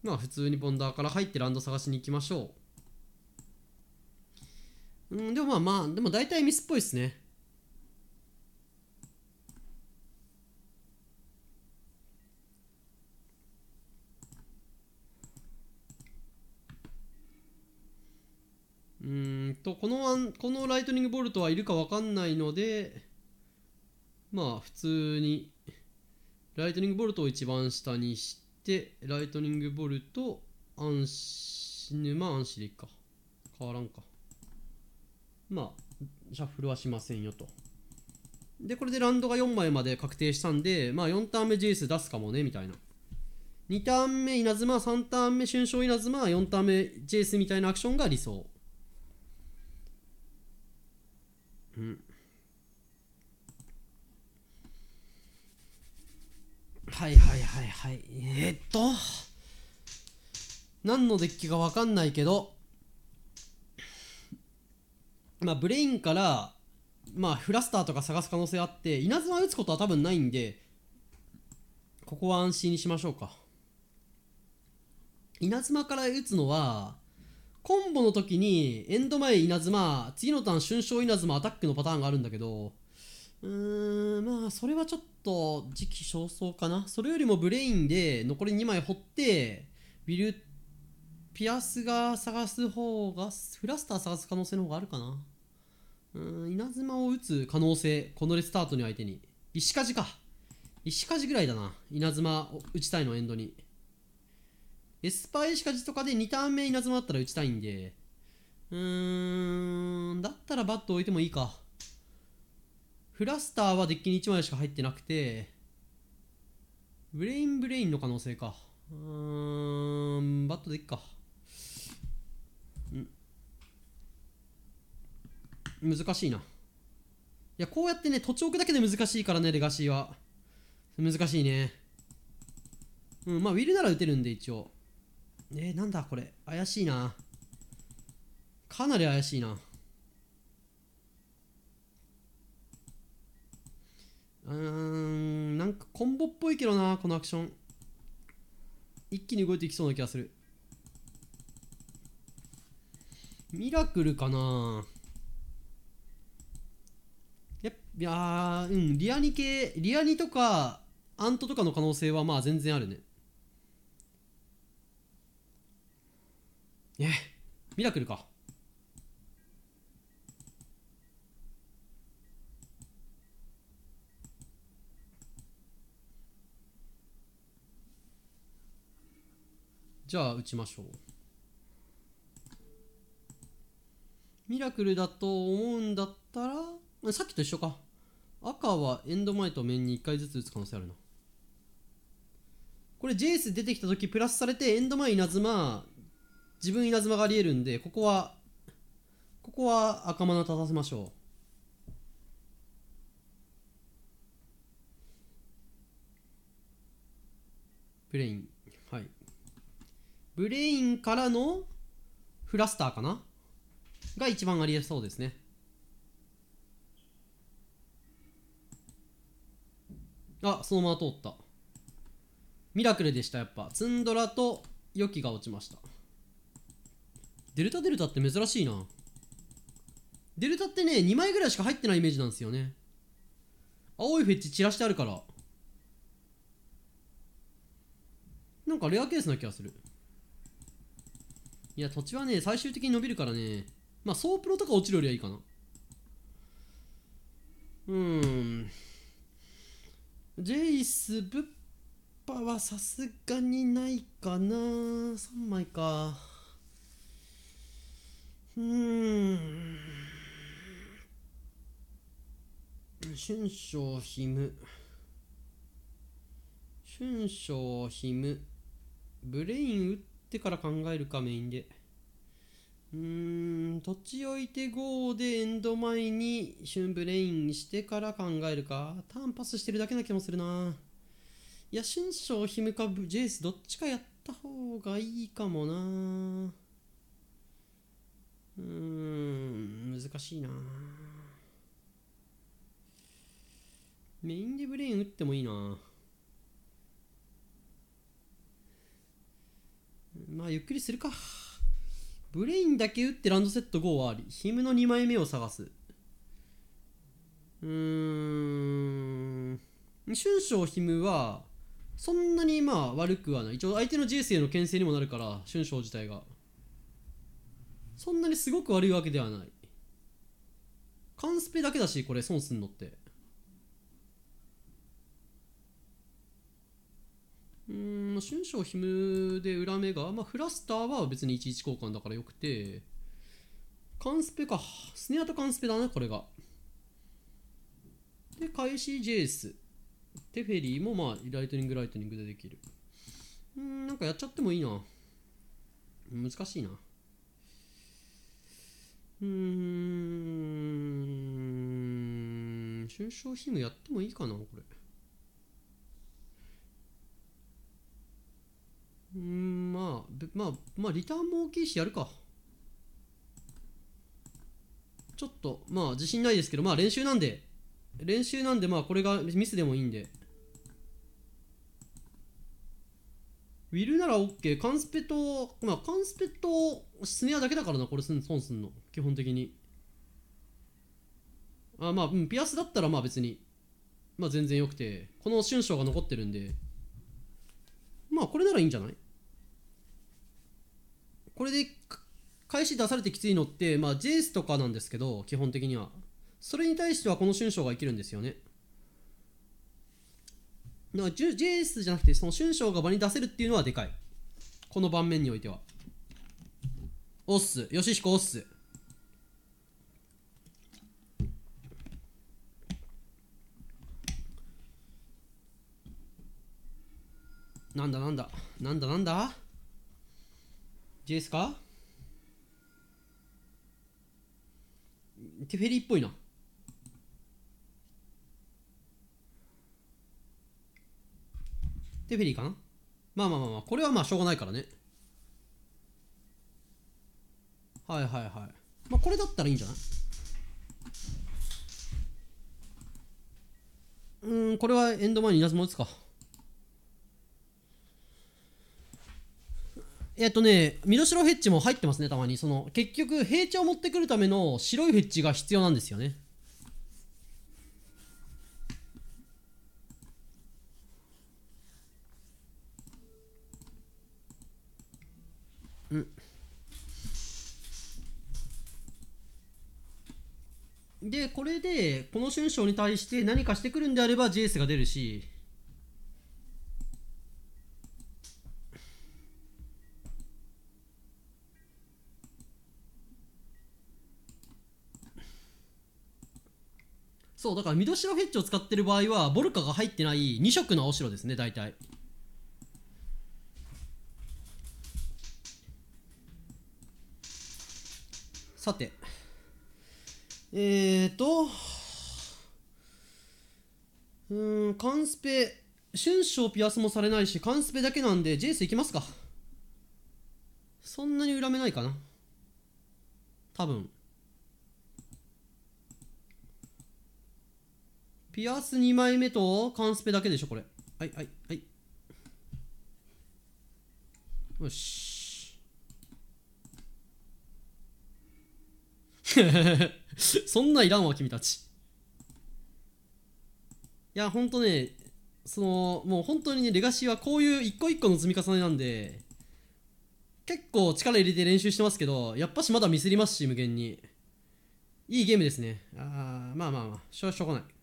Speaker 1: まあ普通にボンダーから入ってランド探しに行きましょううんでもまあまあでも大体ミスっぽいっすねうんとこのこのライトニングボルトはいるか分かんないのでまあ普通にライトニングボルトを一番下にしてライトニングボルトアンシ沼アンシでいっか変わらんかまあシャッフルはしませんよとでこれでランドが4枚まで確定したんでまあ4ターン目ジェイス出すかもねみたいな2ターン目稲妻3ターン目春章稲妻4ターン目ジェイスみたいなアクションが理想
Speaker 2: うん。はいはいはいはい。
Speaker 1: えー、っと。何のデッキかわかんないけど、まあ、ブレインから、まあ、フラスターとか探す可能性あって、稲妻打つことは多分ないんで、ここは安心にしましょうか。稲妻から打つのは、コンボの時にエンド前稲妻次のターン春勝稲妻アタックのパターンがあるんだけどうーんまあそれはちょっと時期尚早かなそれよりもブレインで残り2枚掘ってビルピアスが探す方がフラスター探す可能性の方があるかなうーん稲妻を打つ可能性このレスタートに相手に石火事か石火事ぐらいだな稲妻を打ちたいのエンドにエスパーエシカジとかで2ターン目稲妻だったら打ちたいんで、うーん、だったらバット置いてもいいか。フラスターはデッキに1枚しか入ってなくて、ブレインブレインの可能性か。うーん、バットでいっか。ん難しいな。いや、こうやってね、土地置くだけで難しいからね、レガシーは。難しいね。うん、まあ、ウィルなら打てるんで、一応。えー、なんだこれ怪しいなかなり怪しいなうんなんかコンボっぽいけどなこのアクション一気に動いていきそうな気がするミラクルかなやいやうんリアニ系リアニとかアントとかの可能性はまあ全然あるねえミラクルかじゃあ打ちましょうミラクルだと思うんだったらさっきと一緒か赤はエンド前と面に1回ずつ打つ可能性あるなこれジェイス出てきた時プラスされてエンド前稲妻自分稲妻がありえるんでここはここは赤間の立たせましょうブレインはいブレインからのフラスターかなが一番ありえそうですねあそのまま通ったミラクルでしたやっぱツンドラと予期が落ちましたデルタデルタって珍しいなデルタってね2枚ぐらいしか入ってないイメージなんですよね青いフェッチ散らしてあるからなんかレアケースな気がするいや土地はね最終的に伸びるからねまあソープロとか落ちるよりはいいかなうんジェイスブッパはさすがにないかな3枚かうーん。春章ひむ。春章ひむ。ブレイン打ってから考えるか、メインで。うーん、土地置いてーでエンド前に春ブレインしてから考えるか。ターンパスしてるだけな気もするな。いや、春章ひむか、ジェイスどっちかやった方がいいかもな。うーん、難しいなメインでブレイン打ってもいいなまあ、ゆっくりするか。ブレインだけ打ってランドセット5はあり。ヒムの2枚目を探す。うーん。春章ヒムは、そんなにまあ悪くはない。一応相手の人生の牽制にもなるから、春章自体が。そんなにすごく悪いわけではないカンスペだけだしこれ損すんのってうん春章ひむで裏目が、まあ、フラスターは別に11交換だからよくてカンスペかスネアとカンスペだな、これがで返しジェイステフェリーもまあライトニングライトニングでできるうんなんかやっちゃってもいいな難しいなうーん、中小ヒムやってもいいかな、これ。うん、まあ、まあ、まあ、リターンも大きいし、やるか。ちょっと、まあ、自信ないですけど、まあ、練習なんで、練習なんで、まあ、これがミスでもいいんで。ウィルなら OK。カンスペと、まあ、カンスペとスネアだけだからな、これ損すんの。基本的にあまあ、うん、ピアスだったらまあ別にまあ全然よくてこの春章が残ってるんでまあこれならいいんじゃないこれで返し出されてきついのってまあジェイスとかなんですけど基本的にはそれに対してはこの春章が生きるんですよねだからジェイスじゃなくてその春章が場に出せるっていうのはでかいこの盤面においてはおっすよしひこおっすなんだなんだなんだなんだ j スかテフェリーっぽいな。テフェリーかなまあまあまあまあ、これはまあしょうがないからね。はいはいはい。まあこれだったらいいんじゃないうん、これはエンド前に稲妻打つか。えっとね、緑白ヘッジも入ってますね、たまに。その、結局、平地を持ってくるための白いヘッジが必要なんですよね。で、これで、この春章に対して何かしてくるんであれば、ジェイスが出るし、そうだからミドシロフェッチを使ってる場合はボルカが入ってない2色の青白ですね大体さてえーとうんカンスペ春章ピアスもされないしカンスペだけなんでジェイスいきますかそんなに恨めないかな多分ピアス2枚目とカンスペだけでしょこれはいはいはいよし そんないらんわ君たちいやほんとねそのもう本当にねレガシーはこういう一個一個の積み重ねなんで結構力入れて練習してますけどやっぱしまだミスりますし無限にいいゲームですねあーまあまあまあしょうがない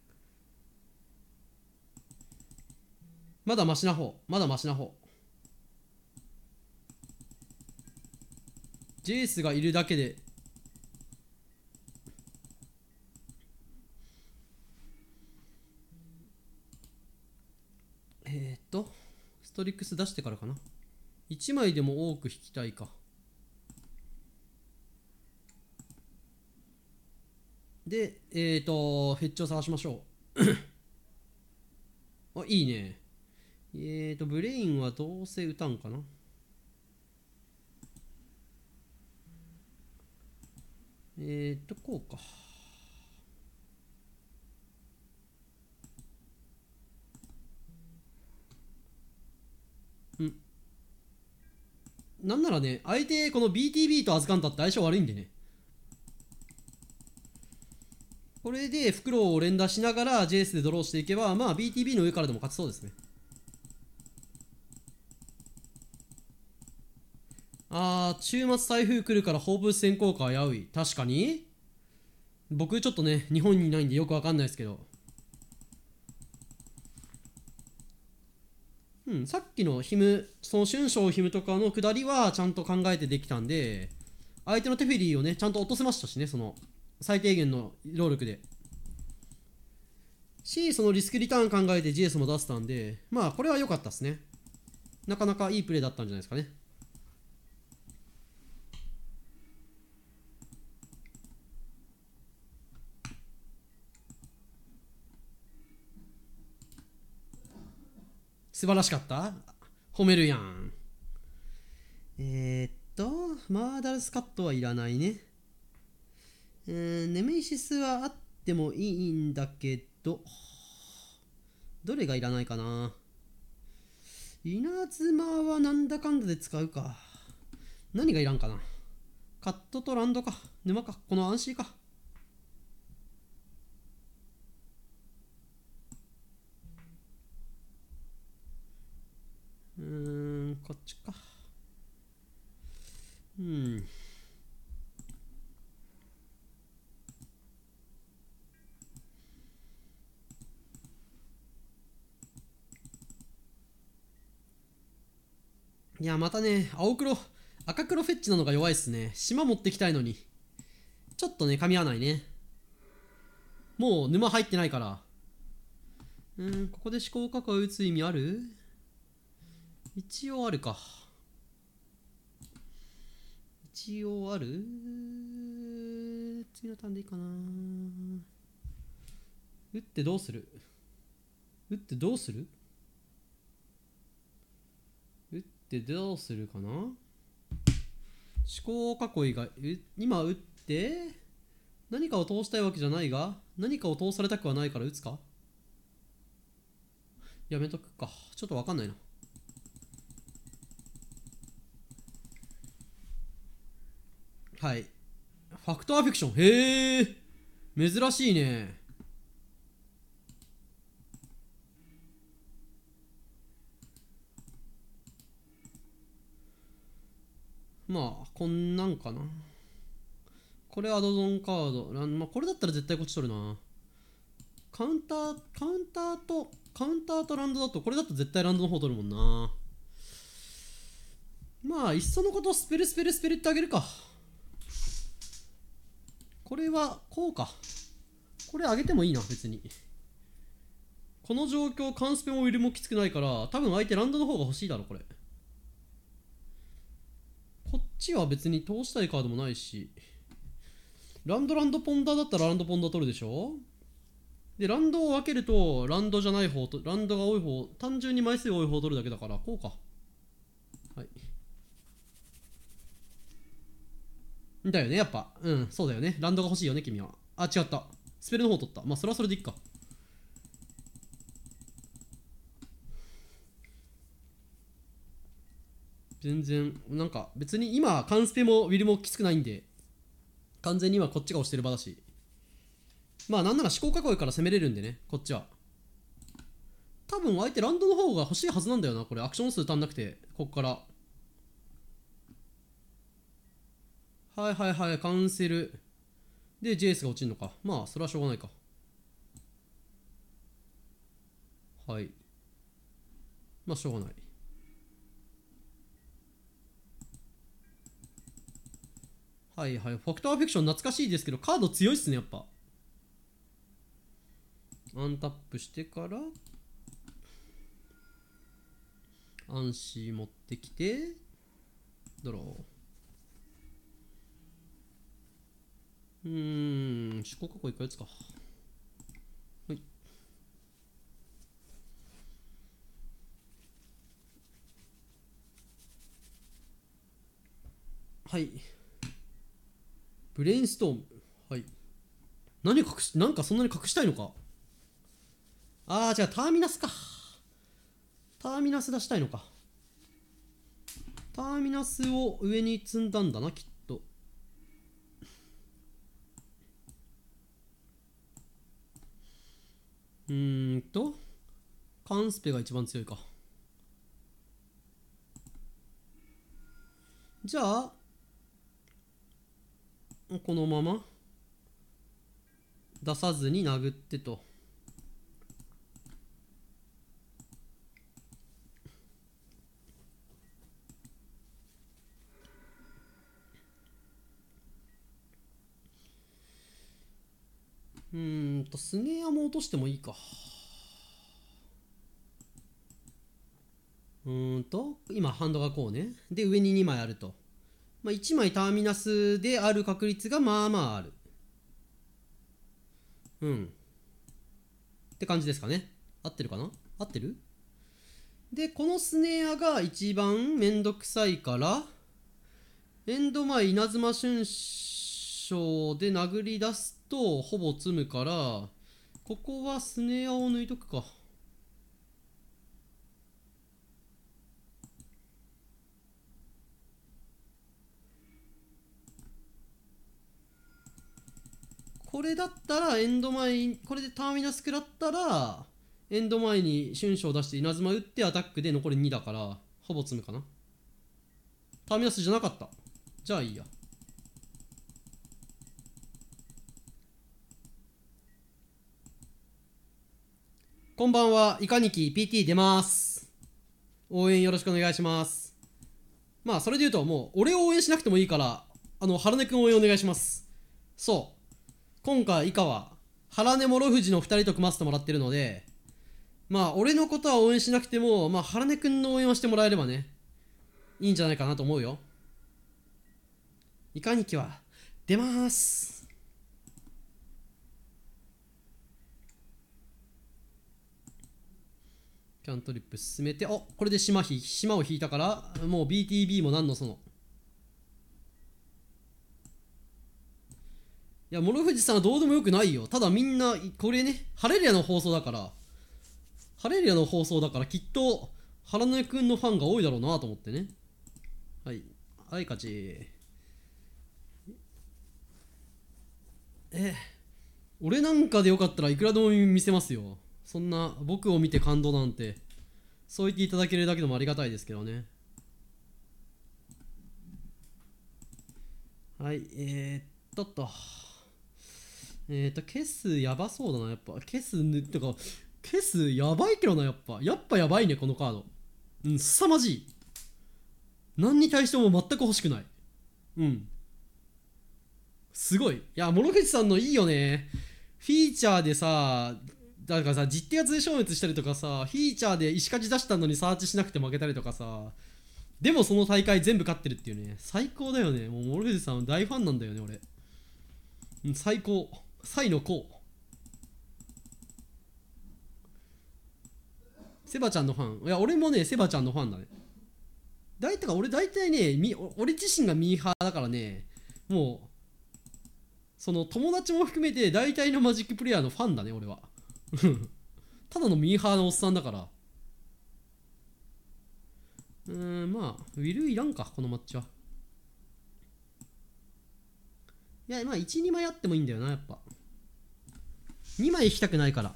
Speaker 1: まだマシな方。まだマシな方。ジェイスがいるだけでえー、っとストリックス出してからかな1枚でも多く引きたいかでえー、っとフェッチを探しましょう あいいねえーと、ブレインはどうせ歌たんかなえーと、こうか。うん。なんならね、相手、この BTB と預かんたって相性悪いんでね。これで、袋を連打しながら JS でドローしていけば、まあ BTB の上からでも勝ちそうですね。週末台風来るから放物線効果危うい。確かに僕ちょっとね、日本にいないんでよくわかんないですけど。うん、さっきのヒム、その春章ヒムとかの下りはちゃんと考えてできたんで、相手のテフェリーをね、ちゃんと落とせましたしね、その、最低限の労力で。し、そのリスクリターン考えてジエスも出せたんで、まあ、これは良かったですね。なかなかいいプレーだったんじゃないですかね。素晴らしかった褒めるやん。えー、っと、マーダルスカットはいらないね。うん、ネメイシスはあってもいいんだけど、どれがいらないかな稲妻はなんだかんだで使うか。何がいらんかなカットとランドか。沼か。この安心か。うんこっちかうんいや、またね、青黒、赤黒フェッチなのが弱いっすね。島持ってきたいのに。ちょっとね、噛み合わないね。もう沼入ってないから。うん、ここで思考過去を打つ意味ある一応あるか一応ある次のターンでいいかな打ってどうする打ってどうする打ってどうするかな思考囲いが今打って何かを通したいわけじゃないが何かを通されたくはないから打つかやめとくかちょっとわかんないなはいファクターフィクションへえ珍しいねまあこんなんかなこれアドゾンカードまあ、これだったら絶対こっち取るなカウンターカウンターとカウンターとランドだとこれだと絶対ランドの方取るもんなまあいっそのことスペルスペルスペルってあげるかこれはこうかこれ上げてもいいな別にこの状況カンスペもウィルもきつくないから多分相手ランドの方が欲しいだろこれこっちは別に通したいカードもないしランドランドポンダーだったらランドポンダ取るでしょでランドを分けるとランドじゃない方とランドが多い方単純に枚数多い方取るだけだからこうかはいだよね、やっぱ。うん、そうだよね。ランドが欲しいよね、君は。あ、違った。スペルの方取った。まあ、それはそれでいっか。全然、なんか、別に今、カンスペもウィルもきつくないんで、完全にはこっちが押してる場だし。まあ、なんなら思考囲いから攻めれるんでね、こっちは。多分相手ランドの方が欲しいはずなんだよな、これ。アクション数足んなくて、こっから。はいはいはい、カウンセル。で、JS が落ちるのか。まあ、それはしょうがないか。はい。まあ、しょうがない。はいはい。ファクターフィクション懐かしいですけど、カード強いっすね、やっぱ。アンタップしてから、アンシー持ってきて、ドロー。うん、思考過去1ヶ月か。はい。はい。ブレインストーム。はい。何隠し、なんかそんなに隠したいのかああ、じゃあターミナスか。ターミナス出したいのか。ターミナスを上に積んだんだな、きっとうんと、カンスペが一番強いか。じゃあ、このまま出さずに殴ってと。うんと、スネアも落としてもいいか。うんと、今ハンドがこうね。で、上に2枚あると。まあ、1枚ターミナスである確率がまあまあある。うん。って感じですかね。合ってるかな合ってるで、このスネアが一番めんどくさいから、エンド前稲妻春章で殴り出すとほぼ詰むからここはスネアを抜いとくかこれだったらエンド前これでターミナス食らったらエンド前に春章を出して稲妻打ってアタックで残り2だからほぼ詰むかなターミナスじゃなかったじゃあいいやこんばんは、いかにき PT 出ます。応援よろしくお願いします。まあ、それで言うと、もう、俺を応援しなくてもいいから、あの、原根くん応援お願いします。そう。今回、以下は、原根諸富士の2人と組ませてもらってるので、まあ、俺のことは応援しなくても、まあ、原根くんの応援をしてもらえればね、いいんじゃないかなと思うよ。いかにきは、出ます。キャントリップ進めておこれで島ひ島を引いたからもう BTB も何のそのいや、諸富士さんはどうでもよくないよ。ただみんな、これね、ハレリアの放送だから、ハレリアの放送だから、きっと、原根くんのファンが多いだろうなと思ってね。はい。はい、勝ち。え、俺なんかでよかったらいくらでも見せますよ。そんな僕を見て感動なんてそう言っていただけるだけでもありがたいですけどねはいえー、っとっとえー、っとケスやばそうだなやっぱケスぬってかケスやばいけどなやっぱやっぱやばいねこのカードうん凄まじい何に対しても全く欲しくないうんすごいいや諸口さんのいいよねフィーチャーでさだからさ実手がで消滅したりとかさフィーチャーで石勝ち出したのにサーチしなくて負けたりとかさでもその大会全部勝ってるっていうね最高だよねもうモルフェズさん大ファンなんだよね俺最高サイの子セバちゃんのファンいや俺もねセバちゃんのファンだね大体か俺大体ねみ俺自身がミーハーだからねもうその友達も含めて大体のマジックプレイヤーのファンだね俺はただのミーハーのおっさんだからうーんまあウィルいらんかこの抹茶いやまあ12枚あってもいいんだよなやっぱ2枚引きたくないから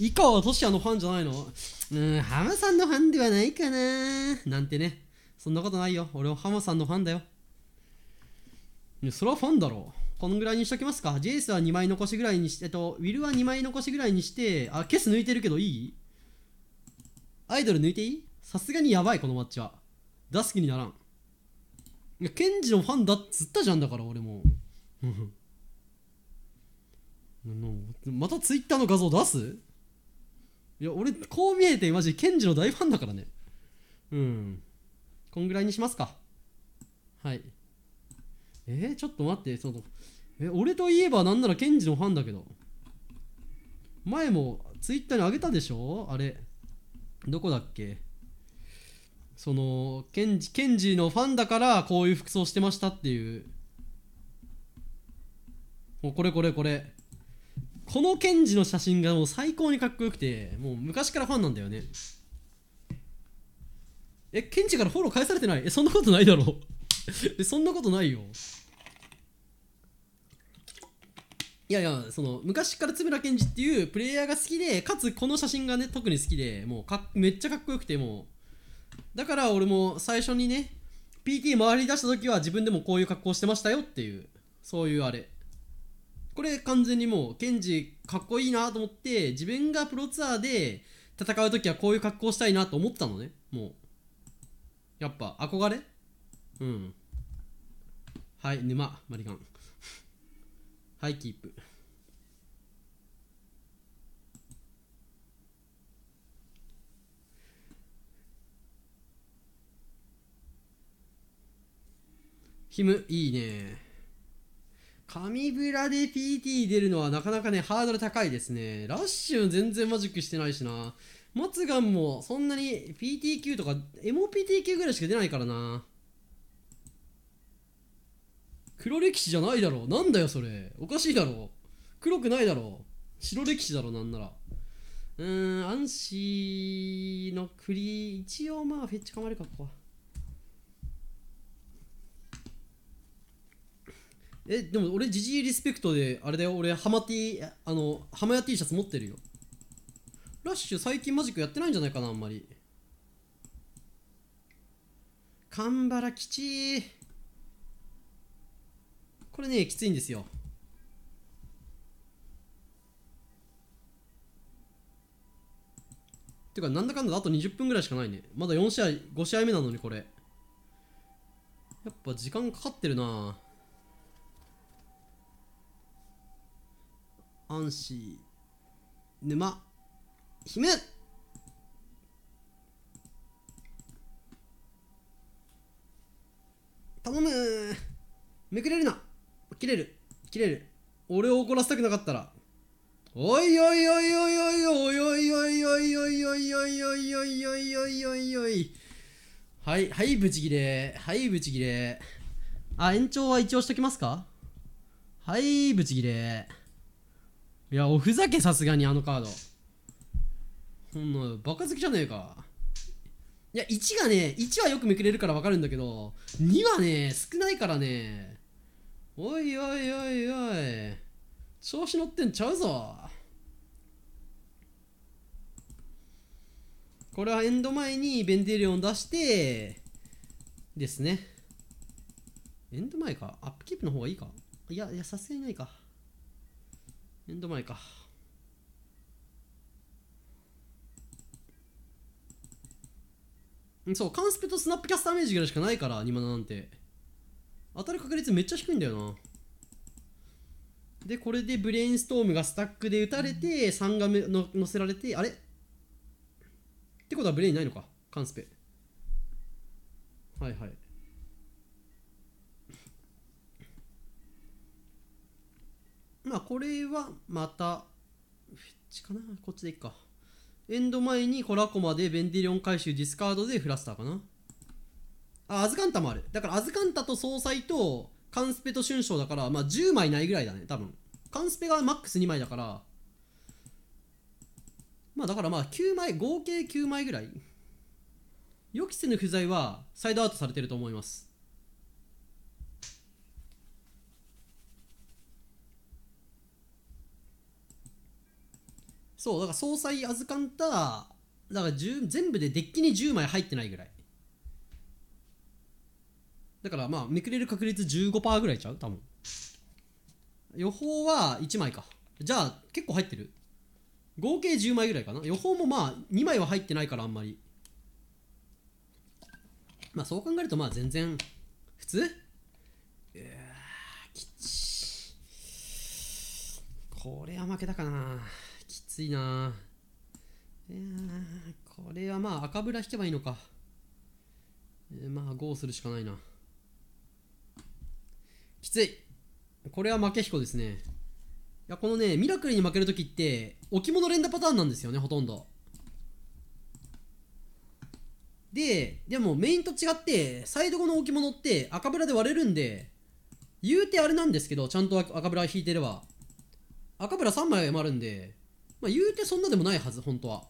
Speaker 1: 以下はトシヤのファンじゃないのうんハマさんのファンではないかななんてねそんなことないよ俺はハマさんのファンだよそれはファンだろうこのぐらいにしときますか。ジェイスは2枚残しぐらいにして、えっと、ウィルは2枚残しぐらいにして、あ、ケス抜いてるけどいいアイドル抜いていいさすがにやばい、このマッチは。出す気にならん。いや、ケンジのファンだっつったじゃんだから、俺も。またツイッターの画像出すいや、俺、こう見えて、マジ、ケンジの大ファンだからね。うん。こんぐらいにしますか。はい。えー、ちょっと待ってそのえ俺といえばなんならケンジのファンだけど前もツイッターにあげたでしょあれどこだっけそのケンジケンジのファンだからこういう服装してましたっていうもうこれこれこれこのケンジの写真がもう最高にかっこよくてもう昔からファンなんだよねえケンジからフォロー返されてないえそんなことないだろえ、そんなことないよいやいや、その、昔から津村健二っていうプレイヤーが好きで、かつこの写真がね、特に好きで、もうかめっちゃかっこよくて、もう、だから俺も最初にね、PT 回り出した時は自分でもこういう格好してましたよっていう、そういうあれ。これ完全にもう、ケンジかっこいいなと思って、自分がプロツアーで戦う時はこういう格好したいなと思ったのね、もう。やっぱ、憧れうん。はい、沼、マリカン。はいキープヒムいいね神ブラで PT 出るのはなかなかねハードル高いですねラッシュ全然マジックしてないしなマツガンもそんなに PTQ とか MOPTQ ぐらいしか出ないからな黒歴史じゃないだろうなんだよそれおかしいだろ黒くないだろ白歴史だろなんならうーんアンシーの栗一応まあフェッチかまるかっこはえでも俺ジジイリスペクトであれだよ俺ハマティあのハマヤ T シャツ持ってるよラッシュ最近マジックやってないんじゃないかなあんまりカンバラ吉これねきついんですよてかなんだかんだあと20分ぐらいしかないねまだ4試合5試合目なのにこれやっぱ時間かかってるなアンシー沼姫頼むめくれるな切れる切れる俺を怒らせたくなかったらおいおいおいおいおいおいおいおいおいおいおいおいおいおいおいおいおいおいはいはいブチギレはいブチギレあ延長は一応しときますかはいブチギレいやおふざけさすがにあのカードほんのバカ好きじゃねえかいや1がね1はよくめくれるからわかるんだけど2はね少ないからねおいおいおいおい調子乗ってんちゃうぞこれはエンド前にベンデリオン出してですねエンド前かアップキープの方がいいかいやいやさすがにないかエンド前かそう、カンスペとスナップキャスターメージぐらいしかないから、2マナなんて。当たる確率めっちゃ低いんだよなでこれでブレインストームがスタックで打たれて3がの乗せられてあれってことはブレインないのかカンスペはいはいまあこれはまたフェッチかなこっちでいっかエンド前にコラコマでベンディリオン回収ディスカードでフラスターかなあアズカンタもあるだからアズカンタと総裁とカンスペと春章だからまあ10枚ないぐらいだね多分カンスペがマックス2枚だからまあだからまあ9枚合計9枚ぐらい予期せぬ不在はサイドアウトされてると思いますそうだから総裁アズカンタだから全部でデッキに10枚入ってないぐらいだからまあめくれる確率15%ぐらいちゃう多分予報は1枚かじゃあ結構入ってる合計10枚ぐらいかな予報もまあ2枚は入ってないからあんまりまあそう考えるとまあ全然普通うわきちこれは負けたかなきついなこれはまあ赤ぶら引けばいいのか、えまあーするしかないなきついこれは負け彦ですねいやこのねミラクルに負けるときって置物連打パターンなんですよねほとんどででもメインと違ってサイド後の置物って赤ブラで割れるんで言うてあれなんですけどちゃんと赤ブラ引いてれば赤ブラ3枚埋まるんでまあ言うてそんなでもないはず本当は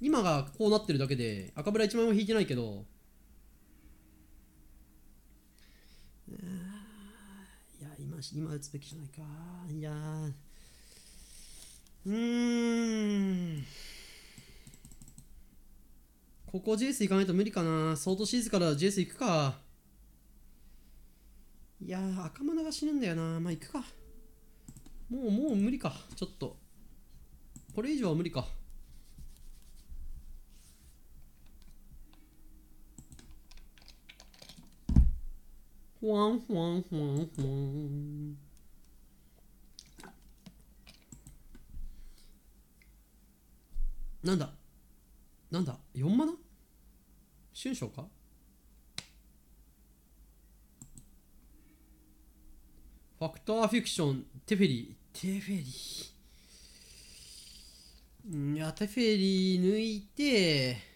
Speaker 1: 今がこうなってるだけで赤ブラ1枚も引いてないけどいや、今、今打つべきじゃないか。いやうーん。ここ JS 行かないと無理かな。相当シーズから JS 行くか。いやー、赤マナが死ぬんだよな。まあ、行くか。もう、もう無理か。ちょっと。これ以上は無理か。ワンワンワンワン。なんだなんだ ?4 マナ春章かファクターフィクション、テフェリー。テフェリー。いや、テフェリー抜いて、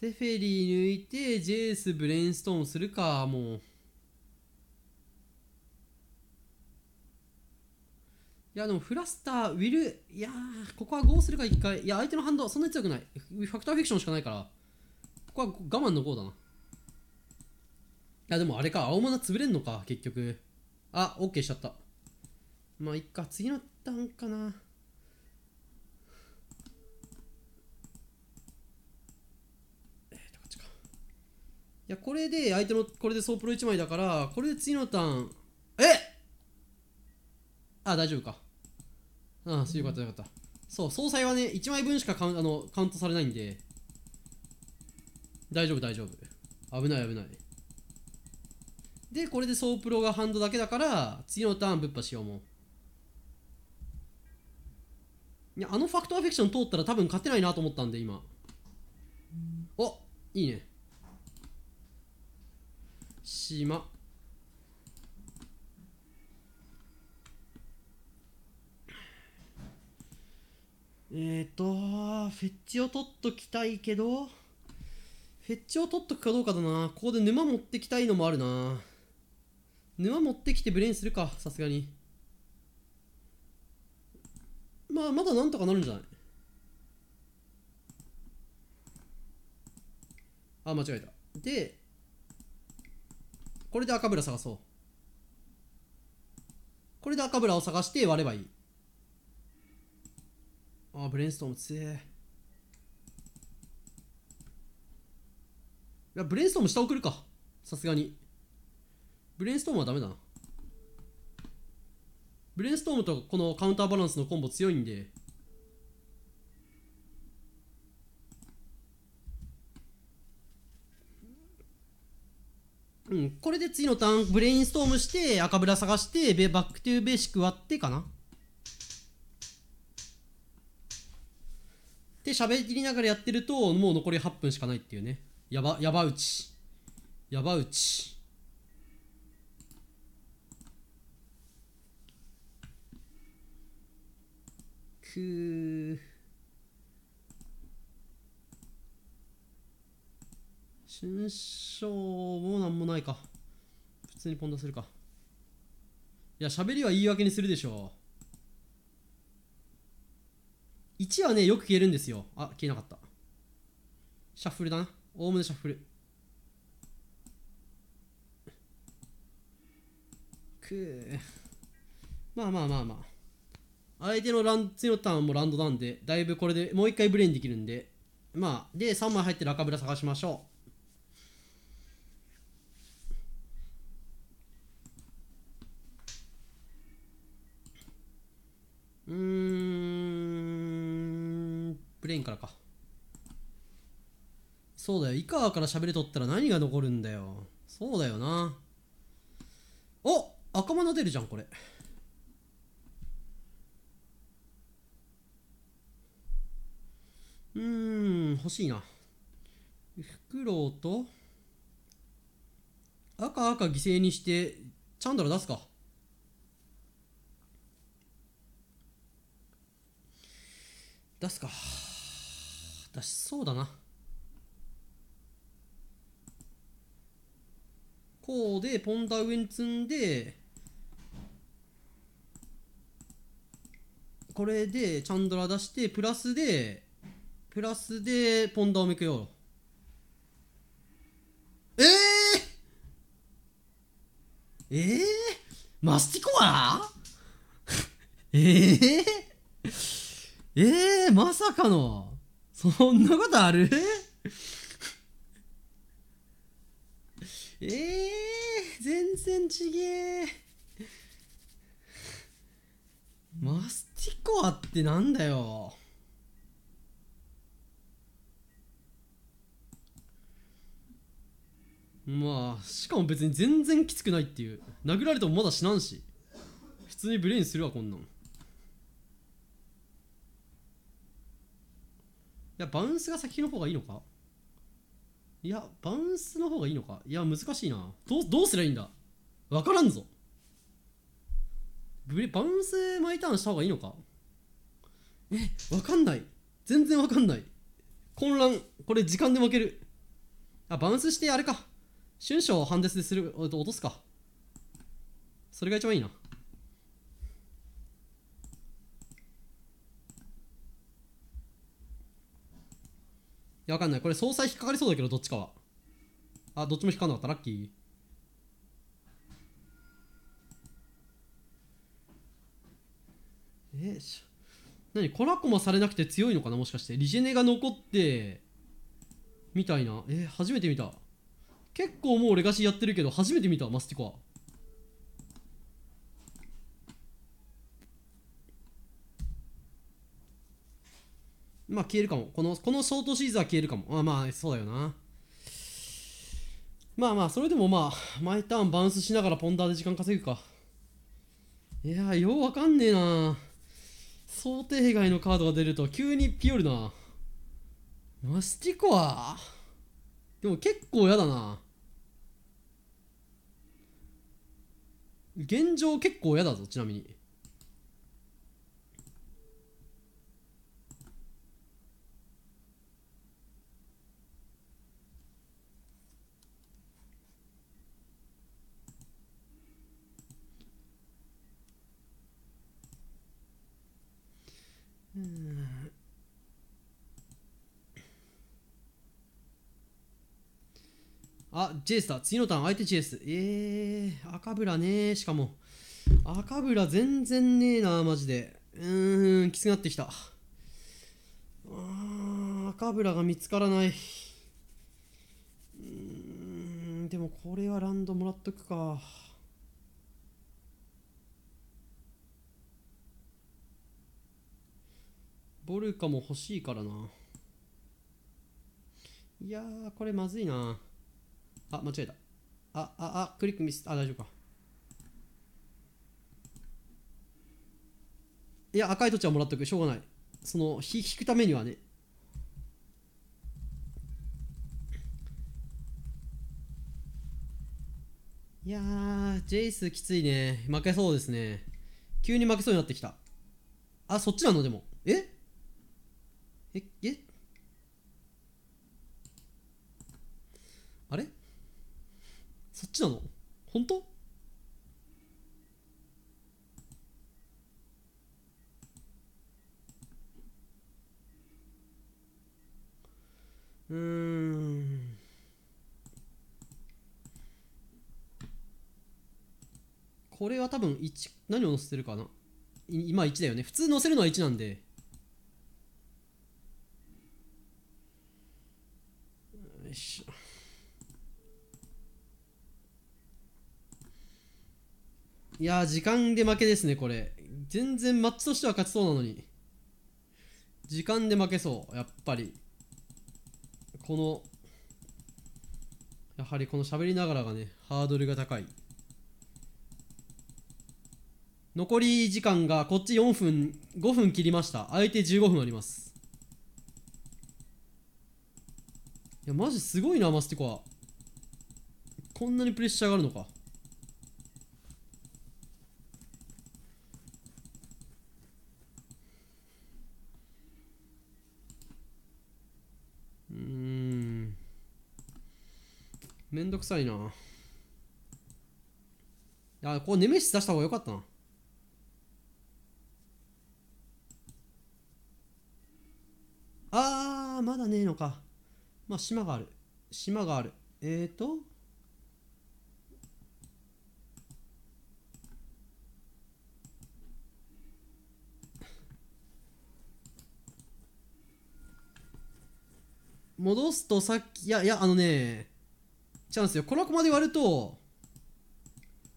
Speaker 1: テフェリー抜いて、ジェイス、ブレインストーンするか、もう。いやでもフラスター、ウィル、いやここはゴーするか一回。いや、相手の反動、そんなに強くない。ファクターフィクションしかないから、ここは我慢のゴーだな。いや、でもあれか、青マナ潰れんのか、結局。あ、OK しちゃった。まあ、いっか、次のターンかな。やこれで相手のこれでソープロ1枚だからこれで次のターンえあ大丈夫かああそうよかったよかったそう総裁はね1枚分しかカウンあのカウントされないんで大丈夫大丈夫危ない危ないでこれでソープロがハンドだけだから次のターンぶっぱしようもいやあのファクトアフェクション通ったら多分勝てないなと思ったんで今おいいね島えっ、ー、とフェッチを取っときたいけどフェッチを取っとくかどうかだなここで沼持ってきたいのもあるな沼持ってきてブレインするかさすがにまあまだなんとかなるんじゃないあ間違えたでこれで赤ブラ探そうこれで赤ブラを探して割ればいいああブレインストーム強えいやブレインストーム下送るかさすがにブレインストームはダメだなブレインストームとこのカウンターバランスのコンボ強いんでうん、これで次のターンブレインストームして赤ブラ探してバックトゥーベーシック割ってかなで喋りながらやってるともう残り8分しかないっていうねやばやばうちやばうちくー新章もなんもないか。普通にポンドするか。いや、喋りは言い訳にするでしょう。1はね、よく消えるんですよ。あ、消えなかった。シャッフルだな。おおむねシャッフル。くー。まあまあまあまあ。相手のラン次のターンもランドなんで、だいぶこれでもう一回ブレインできるんで。まあ、で、3枚入ってる赤ブラ探しましょう。うん、レインからか。そうだよ、井川から喋れとったら何が残るんだよ。そうだよな。お赤間の出るじゃん、これ。うーん、欲しいな。フクロウと、赤赤犠牲にして、チャンドラ出すか。出すか出しそうだなこうでポンダ上に積んでこれでチャンドラ出してプラスでプラスでポンダをめくよええー、ええー、マスティコアえ えーええー、まさかのそんなことあるええー、全然ちげえマスティコアってなんだよまあしかも別に全然きつくないっていう殴られてもまだ死なんし普通にブレインするわこんなんいやバウンスが先の方がいいのかいやバウンスの方がいいのかいや難しいなどどうすりゃいいんだ分からんぞバウンスマイターンした方がいいのかえ分かんない全然分かんない混乱これ時間で負けるあバウンスしてあれか春章をハンデスでする落とすかそれが一番いいなや、わかんない。これ、総裁引っかかりそうだけど、どっちかは。あ、どっちも引っかかんなかった。ラッキー。えし何コラコマされなくて強いのかなもしかしてリジェネが残ってみたいなえ初めて見た結構もうレガシーやってるけど初めて見たマスティコはまあ消えるかも。この、このショートシーズは消えるかも。まあまあ、そうだよな。まあまあ、それでもまあ、毎ターンバウンスしながらポンダーで時間稼ぐか。いやようわかんねえな想定外のカードが出ると急にピヨルなマスティコアでも結構嫌だな現状結構嫌だぞ、ちなみに。あジェイスだ。次のターン、相手イスえー、赤ブラねしかも。赤ブラ全然ねえな、マジで。うーん、きつくなってきた。赤ブラが見つからない。うーん、でもこれはランドもらっとくか。ボルカも欲しいからないやーこれまずいなあ間違えたあああクリックミスあ大丈夫かいや赤い土地はもらっとくしょうがないその引くためにはねいやー、ジェイスきついね。負けそうですね。急に負けそうになってきた。あ、そっちなのでも。えええあれそっちなの本当うーんこれは多分1何を載せてるかな今1だよね普通載せるのは1なんでいや時間で負けですねこれ全然マッチとしては勝ちそうなのに時間で負けそうやっぱりこのやはりこの喋りながらがねハードルが高い残り時間がこっち4分5分切りました相手15分ありますいやマジすごいなマスティコはこんなにプレッシャーがあるのかめんどくさいな。あ、こう、ネメシス出した方がよかったな。あー、まだねえのか。まあ、島がある。島がある。えーと。戻すとさっき、いや、いや、あのね、チうんですよこの駒で割ると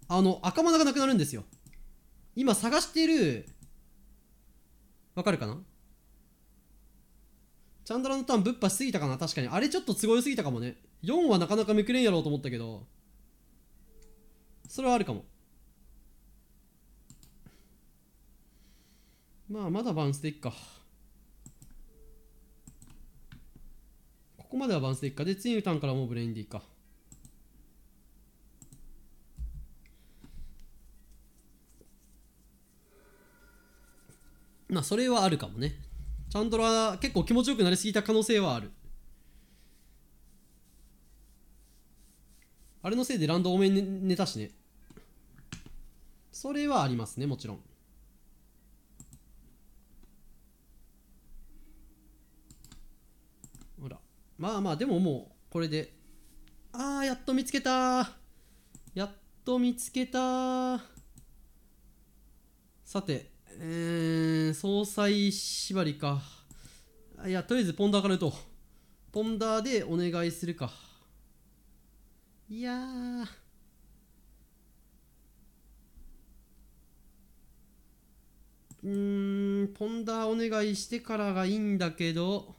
Speaker 1: あの赤マがなくなるんですよ今探してるわかるかなチャンドラのターンぶっ破しすぎたかな確かにあれちょっと都合良すぎたかもね4はなかなかめくれんやろうと思ったけどそれはあるかもまあまだバンスでいっかここまではバンスでいっかで次のターンからもうブレインでいーかまあそれはあるかもねチャンドラ結構気持ちよくなりすぎた可能性はあるあれのせいでランド多めに寝たしねそれはありますねもちろんほらまあまあでももうこれでああやっと見つけたやっと見つけたさてえ総裁縛りか。いや、とりあえずポンダーからうとポンダーでお願いするか。いやうーん、ポンダーお願いしてからがいいんだけど、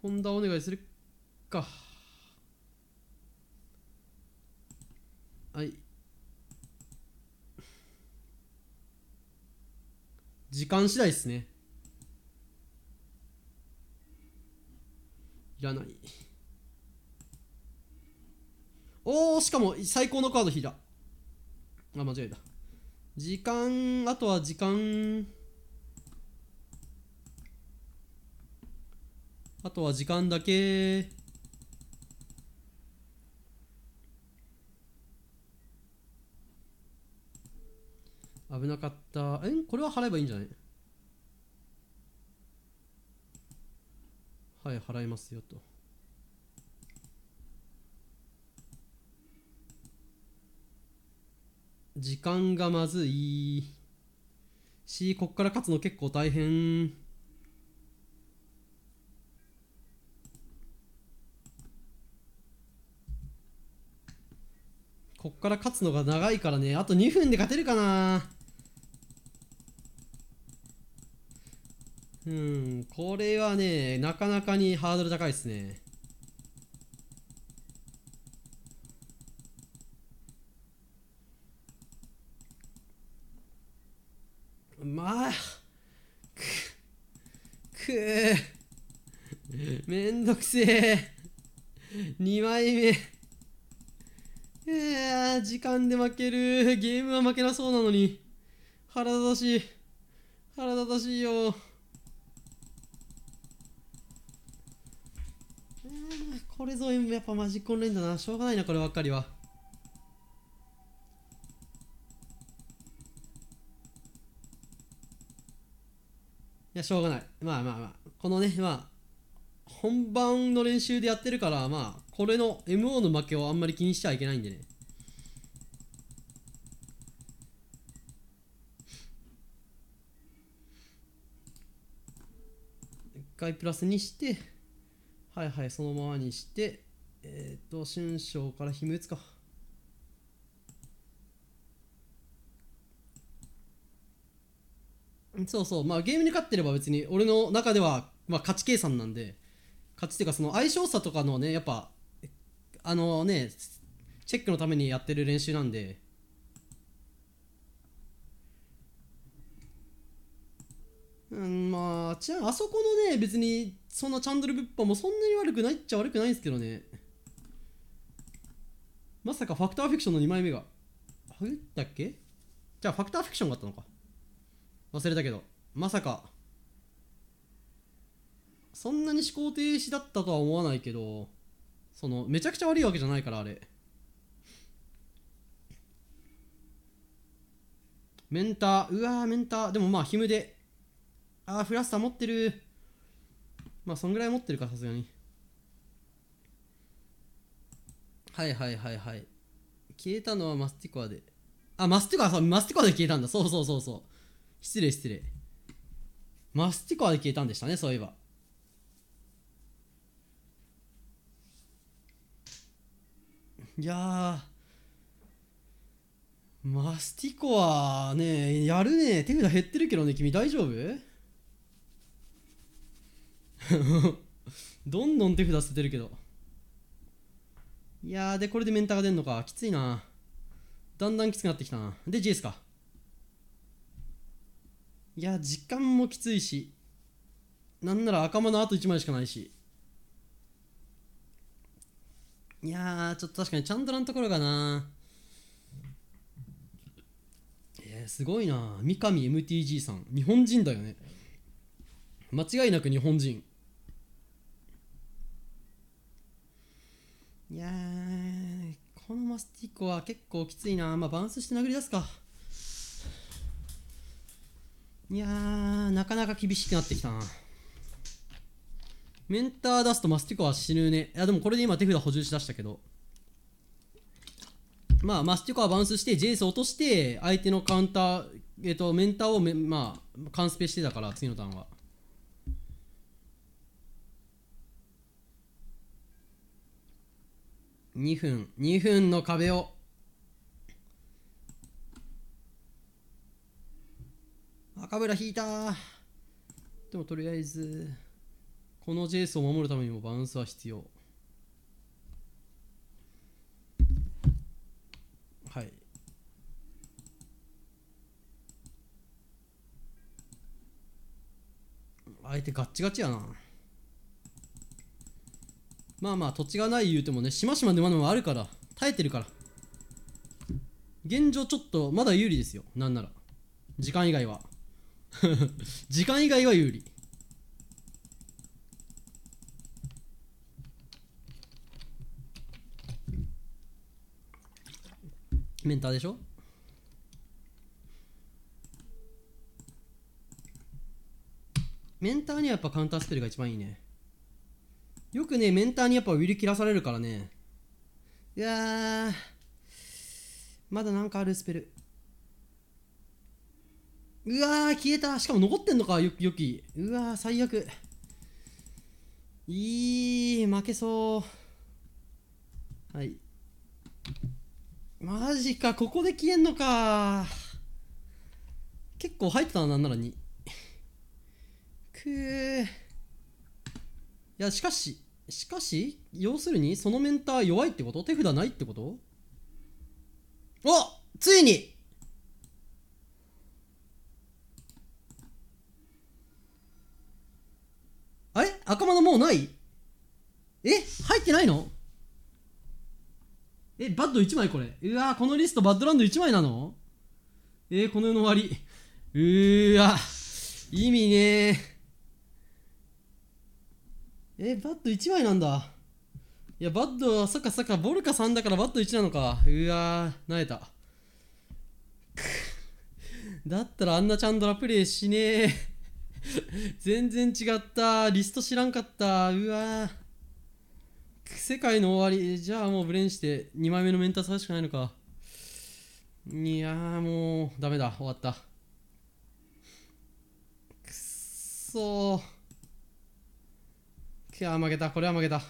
Speaker 1: ポンダーお願いするか。はい。時間次第ですねいらないおおしかも最高のカード引いたあ間違えた時間あとは時間あとは時間だけ危なかったえこれは払えばいいんじゃないはい払いますよと時間がまずいしこっから勝つの結構大変こっから勝つのが長いからねあと2分で勝てるかなうん、これはね、なかなかにハードル高いですね。まあ、く、く、めんどくせえ。2枚目。えー、時間で負ける。ゲームは負けなそうなのに。腹立たしい。腹立たしいよ。これぞやっぱマジックオンレンだなしょうがないなこればっかりはいやしょうがないまあまあまあこのねまあ本番の練習でやってるからまあこれの MO の負けをあんまり気にしちゃいけないんでね一回プラスにしてはいはいそのままにしてえっ、と春章から秘密かそうそうまあゲームに勝ってれば別に俺の中では、まあ、勝ち計算なんで勝ちっていうかその相性差とかのねやっぱあのねチェックのためにやってる練習なんでうんまあちなあそこのね別にそんなチャンドルブパーもそんなに悪くないっちゃ悪くないんですけどねまさかファクターフィクションの2枚目があれだっけじゃあファクターフィクションがあったのか忘れたけどまさかそんなに思考停止だったとは思わないけどそのめちゃくちゃ悪いわけじゃないからあれメンターうわーメンターでもまあヒムであフラスター持ってる。まあ、そんぐらい持ってるか、さすがに。はいはいはいはい。消えたのはマスティコアで。あ、マスティコア、そう、マスティコアで消えたんだ。そうそうそうそう。失礼失礼。マスティコアで消えたんでしたね、そういえば。いやマスティコアねやるね手札減ってるけどね君大丈夫 どんどん手札捨ててるけどいやでこれでメンタが出んのかきついなだんだんきつくなってきたなでジ g スかいや時間もきついしなんなら赤間のあと1枚しかないしいやちょっと確かにちゃんとらんところがなえー、すごいな三上 MTG さん日本人だよね間違いなく日本人いやこのマスティコは結構きついな。まあ、バウンスして殴り出すか。いやなかなか厳しくなってきたな。メンター出すとマスティコは死ぬね。いや、でもこれで今手札補充しだしたけど。まあ、マスティコはバウンスして、ジェイス落として、相手のカウンター、えっ、と、メンターをまあ、カンスペしてたから、次のターンは。2分2分の壁を赤ラ引いたでもとりあえずこのジェイスを守るためにもバウンスは必要はい相手ガッチガチやなまあまあ土地がない言うてもね島々沼々あるから耐えてるから現状ちょっとまだ有利ですよなんなら時間以外は 時間以外は有利メンターでしょメンターにはやっぱカウンタースペルが一番いいねよくね、メンターにやっぱウィル切らされるからね。いやまだなんかあるスペル。うわー、消えた。しかも残ってんのか、よよき。うわー、最悪。いい、負けそう。はい。マジか、ここで消えんのか。結構入ってたな、なんならに。くー。いや、しかし、しかし要するにそのメンター弱いってこと手札ないってことおついにあれ赤間のもうないえ入ってないのえバッド1枚これうわこのリストバッドランド1枚なのえー、この世の終わりうーわ意味ねええバット1枚なんだいやバットはそっかそっかボルカ3だからバット1なのかうわーなえただったらあんなチャンドラプレイしねえ全然違ったリスト知らんかったうわ世界の終わりじゃあもうブレンして2枚目のメンター探しかないのかいやもうダメだ終わったくっそーいやー負けたこれは負けた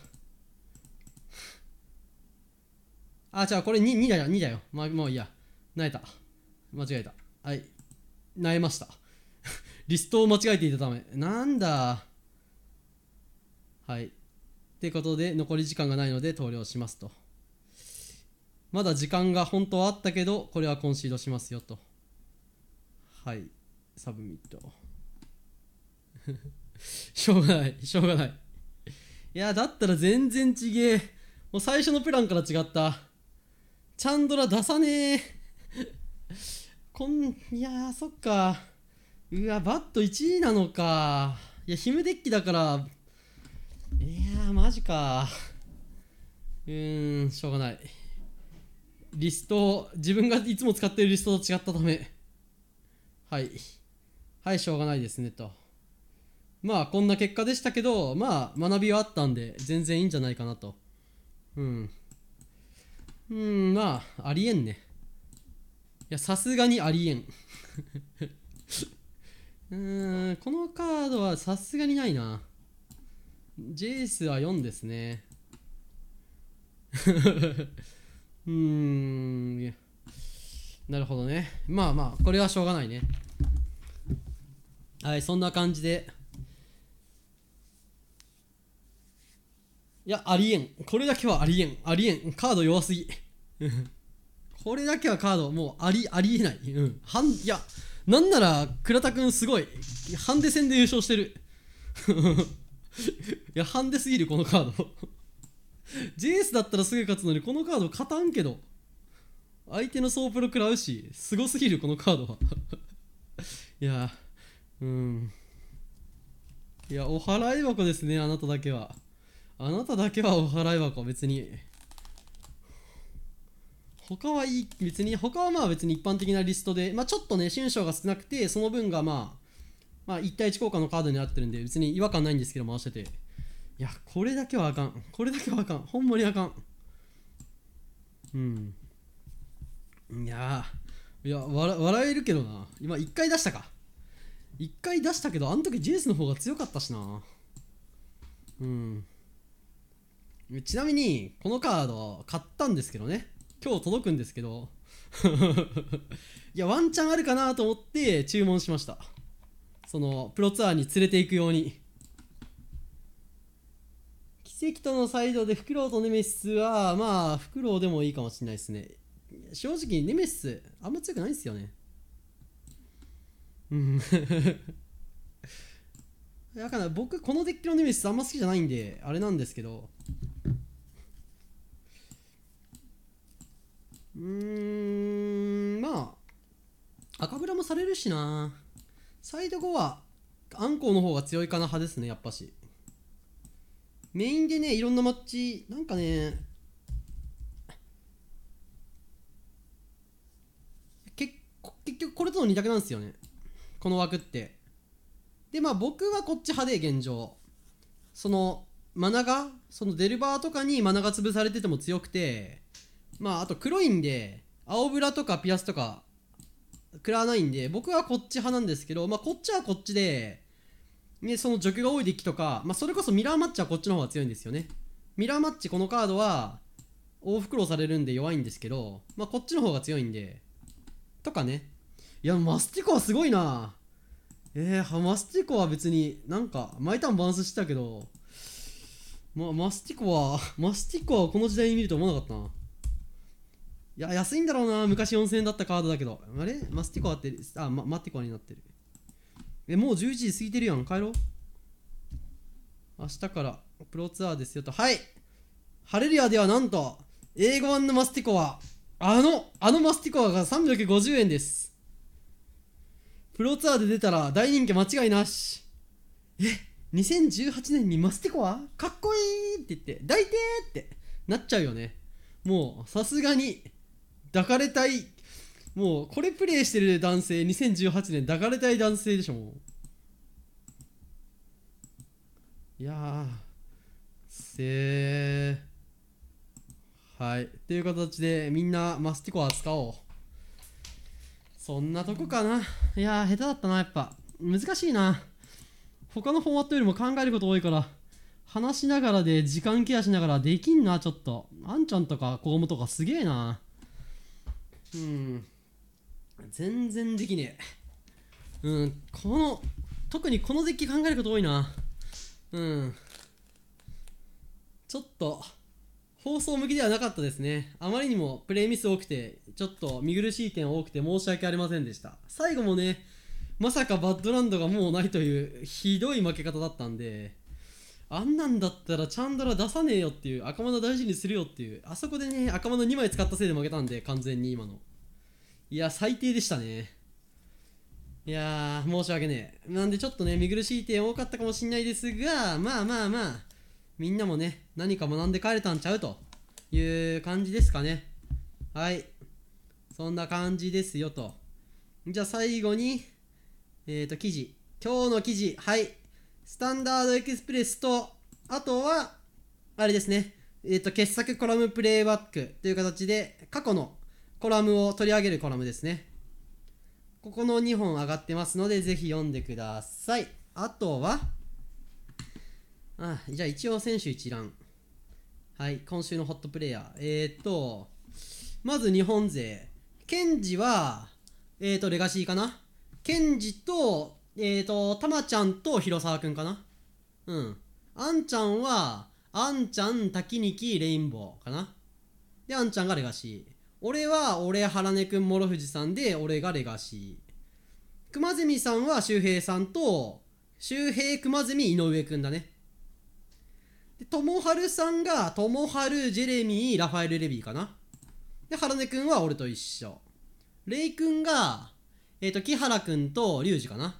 Speaker 1: あじゃあこれ 2, 2だよ2だよ、まもういいや泣えた間違えたはい泣えました リストを間違えていたためなんだはいってことで残り時間がないので投了しますとまだ時間が本当はあったけどこれはコンシードしますよとはいサブミット しょうがないしょうがないいやだったら全然ちげえもう最初のプランから違ったチャンドラ出さねえこんいやそっかうわバット1位なのかいやヒムデッキだからいやマジかうーんしょうがないリスト自分がいつも使ってるリストと違ったためはいはいしょうがないですねとまあこんな結果でしたけどまあ学びはあったんで全然いいんじゃないかなとうんうんまあありえんねいやさすがにありえん うーんこのカードはさすがにないなジェイスは4ですね うーんなるほどねまあまあこれはしょうがないねはいそんな感じでいや、ありえん。これだけはありえん。ありえん。カード弱すぎ。これだけはカード、もうあり、ありえない。うん。はん、いや、なんなら、倉田くんすごい。ハンデ戦で優勝してる。いや、ハンデすぎる、このカード。ジェイスだったらすぐ勝つのに、このカード勝たんけど。相手の総プロ食らうし、すごすぎる、このカードは。いや、うん。いや、お払い箱ですね、あなただけは。あなただけはお払い箱別に他はいい別に他はまあ別に一般的なリストでまあちょっとね新章が少なくてその分がまあまあ1対1交換のカードになってるんで別に違和感ないんですけど回してていやこれだけはあかんこれだけはあかんほんまにあかんうんいやいや笑えるけどな今1回出したか1回出したけどあの時ジェイスの方が強かったしなうんちなみにこのカード買ったんですけどね今日届くんですけど いやワンチャンあるかなと思って注文しましたそのプロツアーに連れていくように奇跡とのサイドでフクロウとネメシスはまあフクロウでもいいかもしれないですね正直ネメシスあんま強くないですよねうんだ から僕このデッキのネメシスあんま好きじゃないんであれなんですけどうんまあ赤ブラもされるしなサイド後はアンコウの方が強いかな派ですねやっぱしメインでねいろんなマッチなんかね結結局これとの2択なんですよねこの枠ってでまあ僕はこっち派で現状そのマナがそのデルバーとかにマナが潰されてても強くてまああと黒いんで青ブラとかピアスとか食らわないんで僕はこっち派なんですけど、まあ、こっちはこっちで、ね、その除去が多いデッキとか、まあ、それこそミラーマッチはこっちの方が強いんですよねミラーマッチこのカードは大袋されるんで弱いんですけど、まあ、こっちの方が強いんでとかねいやマスティコはすごいなえー、マスティコは別になんか毎ターンバウンスしてたけど、まあ、マスティコはマスティコはこの時代に見ると思わなかったないや安いんだろうな昔4000円だったカードだけどあれマスティコアってあ、ま、マティコアになってるえもう11時過ぎてるやん帰ろう明日からプロツアーですよとはいハレリアではなんと英語版のマスティコアあのあのマスティコアが350円ですプロツアーで出たら大人気間違いなしえ2018年にマスティコアかっこいいって言って抱いてってなっちゃうよねもうさすがに抱かれたいもうこれプレイしてる男性2018年抱かれたい男性でしょもういやせーはいという形でみんなマスティコは使おうそんなとこかないや下手だったなやっぱ難しいな他のフォーマットよりも考えること多いから話しながらで時間ケアしながらできんなちょっとあんちゃんとか子供とかすげえなうん全然できねえうんこの特にこのデッキ考えること多いなうんちょっと放送向きではなかったですねあまりにもプレイミス多くてちょっと見苦しい点多くて申し訳ありませんでした最後もねまさかバッドランドがもうないというひどい負け方だったんであんなんだったらチャンドラ出さねえよっていう赤間の大事にするよっていうあそこでね赤間の2枚使ったせいで負けたんで完全に今のいや最低でしたねいやー申し訳ねえなんでちょっとね見苦しい点多かったかもしんないですがまあまあまあみんなもね何か学んで帰れたんちゃうという感じですかねはいそんな感じですよとじゃあ最後にえっ、ー、と記事今日の記事はいスタンダードエクスプレスと、あとは、あれですね、えっ、ー、と、傑作コラムプレイバックという形で、過去のコラムを取り上げるコラムですね。ここの2本上がってますので、ぜひ読んでください。あとは、あじゃあ一応選手一覧。はい、今週のホットプレイヤー。えっ、ー、と、まず日本勢。ケンジは、えっ、ー、と、レガシーかな。ケンジと、えっ、ー、と、たまちゃんと広沢くんかな。うん。あんちゃんは、あんちゃん、滝にき、レインボーかな。で、あんちゃんがレガシー。俺は、俺、原根くん、諸士さんで、俺がレガシー。熊住さんは、周平さんと、周平、熊住、井上くんだね。で、友るさんが、友る、ジェレミー、ラファエル・レビーかな。で、原根くんは俺と一緒。レイくんが、えっ、ー、と、木原くんと、リュウジかな。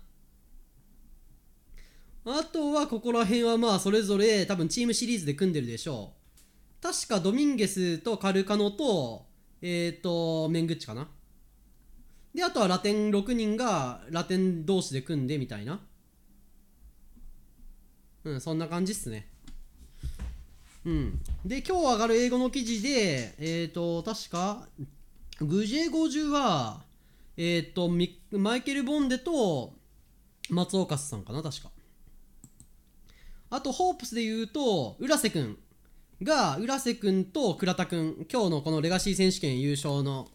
Speaker 1: あとはここら辺はまあそれぞれ多分チームシリーズで組んでるでしょう。確かドミンゲスとカルカノと、えっ、ー、と、メングッチかな。で、あとはラテン6人がラテン同士で組んでみたいな。うん、そんな感じっすね。うん。で、今日上がる英語の記事で、えっ、ー、と、確か、グジェ50は、えっ、ー、と、マイケル・ボンデと松岡さんかな、確か。あと、ホープスで言うと、浦瀬くんが、浦瀬くんと倉田くん、今日のこのレガシー選手権優勝の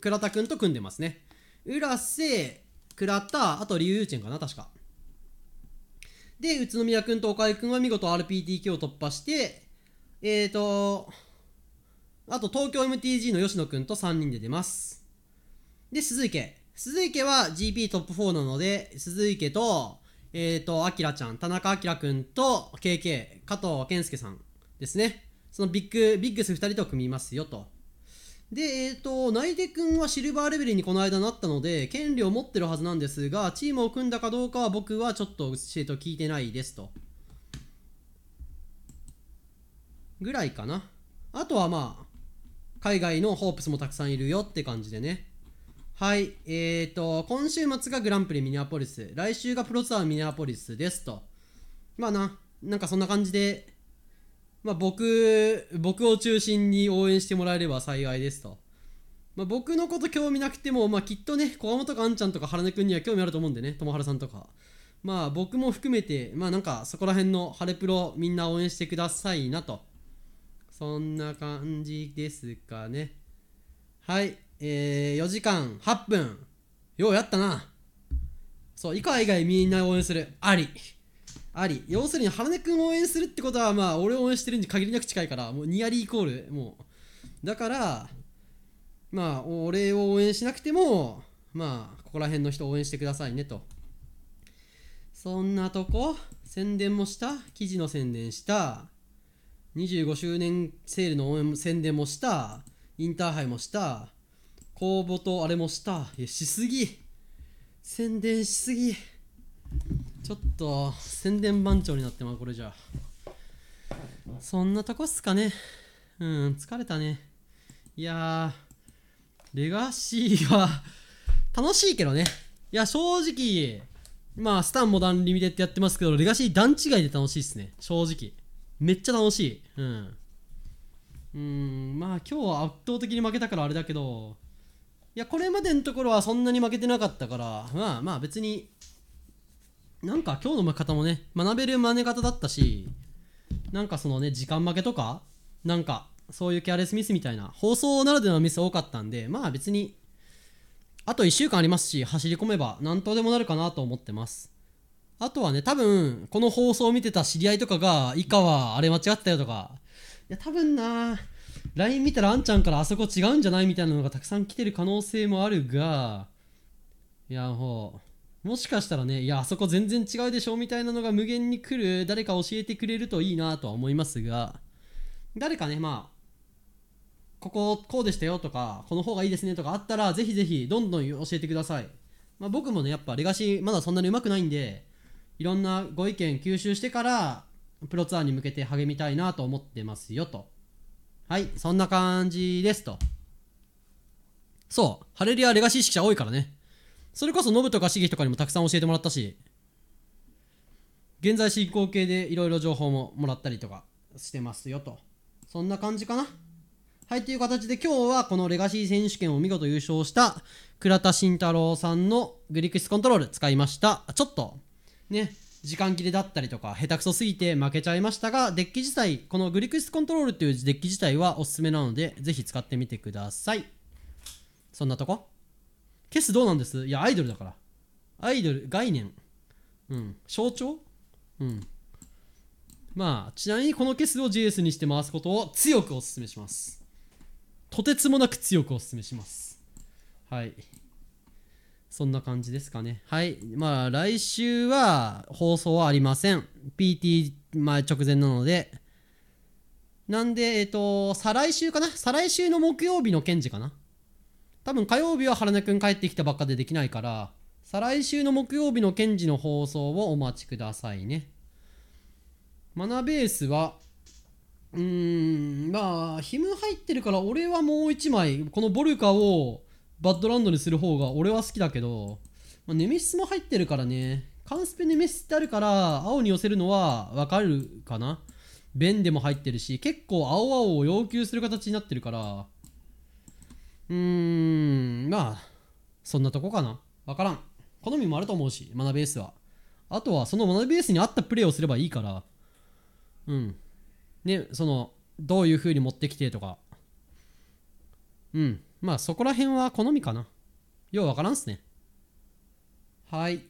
Speaker 1: 倉田くんと組んでますね。浦瀬、倉田、あとリュウユーチェンかな、確か。で、宇都宮くんと岡井くんは見事 RPTQ を突破して、えっ、ー、と、あと東京 MTG の吉野くんと3人で出ます。で、鈴池。鈴池は GP トップ4なので、鈴池と、えっ、ー、と、あきらちゃん、田中あきらくんと KK、加藤健介さんですね。そのビッグ、ビッグス2人と組みますよと。で、えっ、ー、と、内出君はシルバーレベルにこの間なったので、権利を持ってるはずなんですが、チームを組んだかどうかは僕はちょっと、えと、聞いてないですと。ぐらいかな。あとはまあ、海外のホープスもたくさんいるよって感じでね。はい、えーと、今週末がグランプリミネアポリス、来週がプロツアーミネアポリスですと。まあな、なんかそんな感じで、まあ僕、僕を中心に応援してもらえれば幸いですと。まあ僕のこと興味なくても、まあきっとね、小浜とかあんちゃんとか原根くんには興味あると思うんでね、友原さんとか。まあ僕も含めて、まあなんかそこら辺の晴れプロみんな応援してくださいなと。そんな感じですかね。はい。えー、4時間8分。ようやったな。そう、以下以外みんな応援する。あり。あり。要するに、原根くんを応援するってことは、まあ、俺を応援してるに限りなく近いから、もうニアリーイコール、もう。だから、まあ、俺を応援しなくても、まあ、ここら辺の人応援してくださいねと。そんなとこ、宣伝もした、記事の宣伝した、25周年セールの応援宣伝もした、インターハイもした、公募とあれもしたいやしすぎ宣伝しすぎちょっと宣伝番長になってまうこれじゃそんなとこっすかねうん疲れたねいやレガシーは楽しいけどねいや正直まあスタンモダンリミテッドやってますけどレガシー段違いで楽しいっすね正直めっちゃ楽しいうんうんまあ今日は圧倒的に負けたからあれだけどいやこれまでのところはそんなに負けてなかったからまあまあ別になんか今日の負け方もね学べる真似方だったしなんかそのね時間負けとかなんかそういうケアレスミスみたいな放送ならではのミス多かったんでまあ別にあと1週間ありますし走り込めば何とでもなるかなと思ってますあとはね多分この放送を見てた知り合いとかが以下はあれ間違ったよとかいや多分な LINE 見たらあんちゃんからあそこ違うんじゃないみたいなのがたくさん来てる可能性もあるが、いや、ほう。もしかしたらね、いや、あそこ全然違うでしょみたいなのが無限に来る、誰か教えてくれるといいなとは思いますが、誰かね、まあ、こここうでしたよとか、この方がいいですねとかあったら、ぜひぜひどんどん教えてください。まあ、僕もね、やっぱレガシーまだそんなに上手くないんで、いろんなご意見吸収してから、プロツアーに向けて励みたいなと思ってますよと。はいそんな感じですとそうハレリアレガシー指揮者多いからねそれこそノブとかシゲとかにもたくさん教えてもらったし現在進行形でいろいろ情報ももらったりとかしてますよとそんな感じかなはいという形で今日はこのレガシー選手権を見事優勝した倉田慎太郎さんのグリクシスコントロール使いましたちょっとね時間切れだったりとか下手くそすぎて負けちゃいましたがデッキ自体このグリクエスコントロールっていうデッキ自体はおすすめなのでぜひ使ってみてくださいそんなとこケスどうなんですいやアイドルだからアイドル概念うん象徴うんまあちなみにこのケスを JS にして回すことを強くおすすめしますとてつもなく強くおすすめしますはいそんな感じですかね。はい。まあ、来週は放送はありません。PT、前直前なので。なんで、えっ、ー、と、再来週かな再来週の木曜日の検事かな多分火曜日は原根くん帰ってきたばっかでできないから、再来週の木曜日の検事の放送をお待ちくださいね。マナベースは、うーん、まあ、ヒム入ってるから、俺はもう一枚、このボルカを、バッドランドにする方が俺は好きだけど、まあ、ネメシスも入ってるからねカンスペネメシスってあるから青に寄せるのはわかるかなベンでも入ってるし結構青々を要求する形になってるからうーんまあそんなとこかなわからん好みもあると思うしマナベースはあとはそのマナベースに合ったプレーをすればいいからうんねそのどういう風に持ってきてとかうんまあそこら辺は好みかな。ようわからんっすね。はい。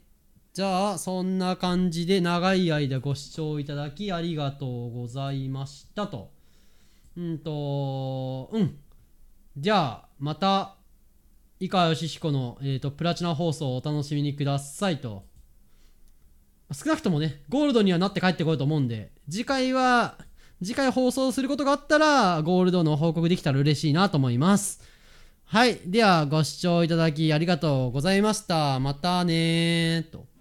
Speaker 1: じゃあ、そんな感じで長い間ご視聴いただきありがとうございましたと。うんと、うん。じゃあ、また、井川義彦の、えーとプラチナ放送をお楽しみにくださいと。少なくともね、ゴールドにはなって帰ってこようと思うんで、次回は、次回放送することがあったら、ゴールドの報告できたら嬉しいなと思います。はい。では、ご視聴いただきありがとうございました。またねーと。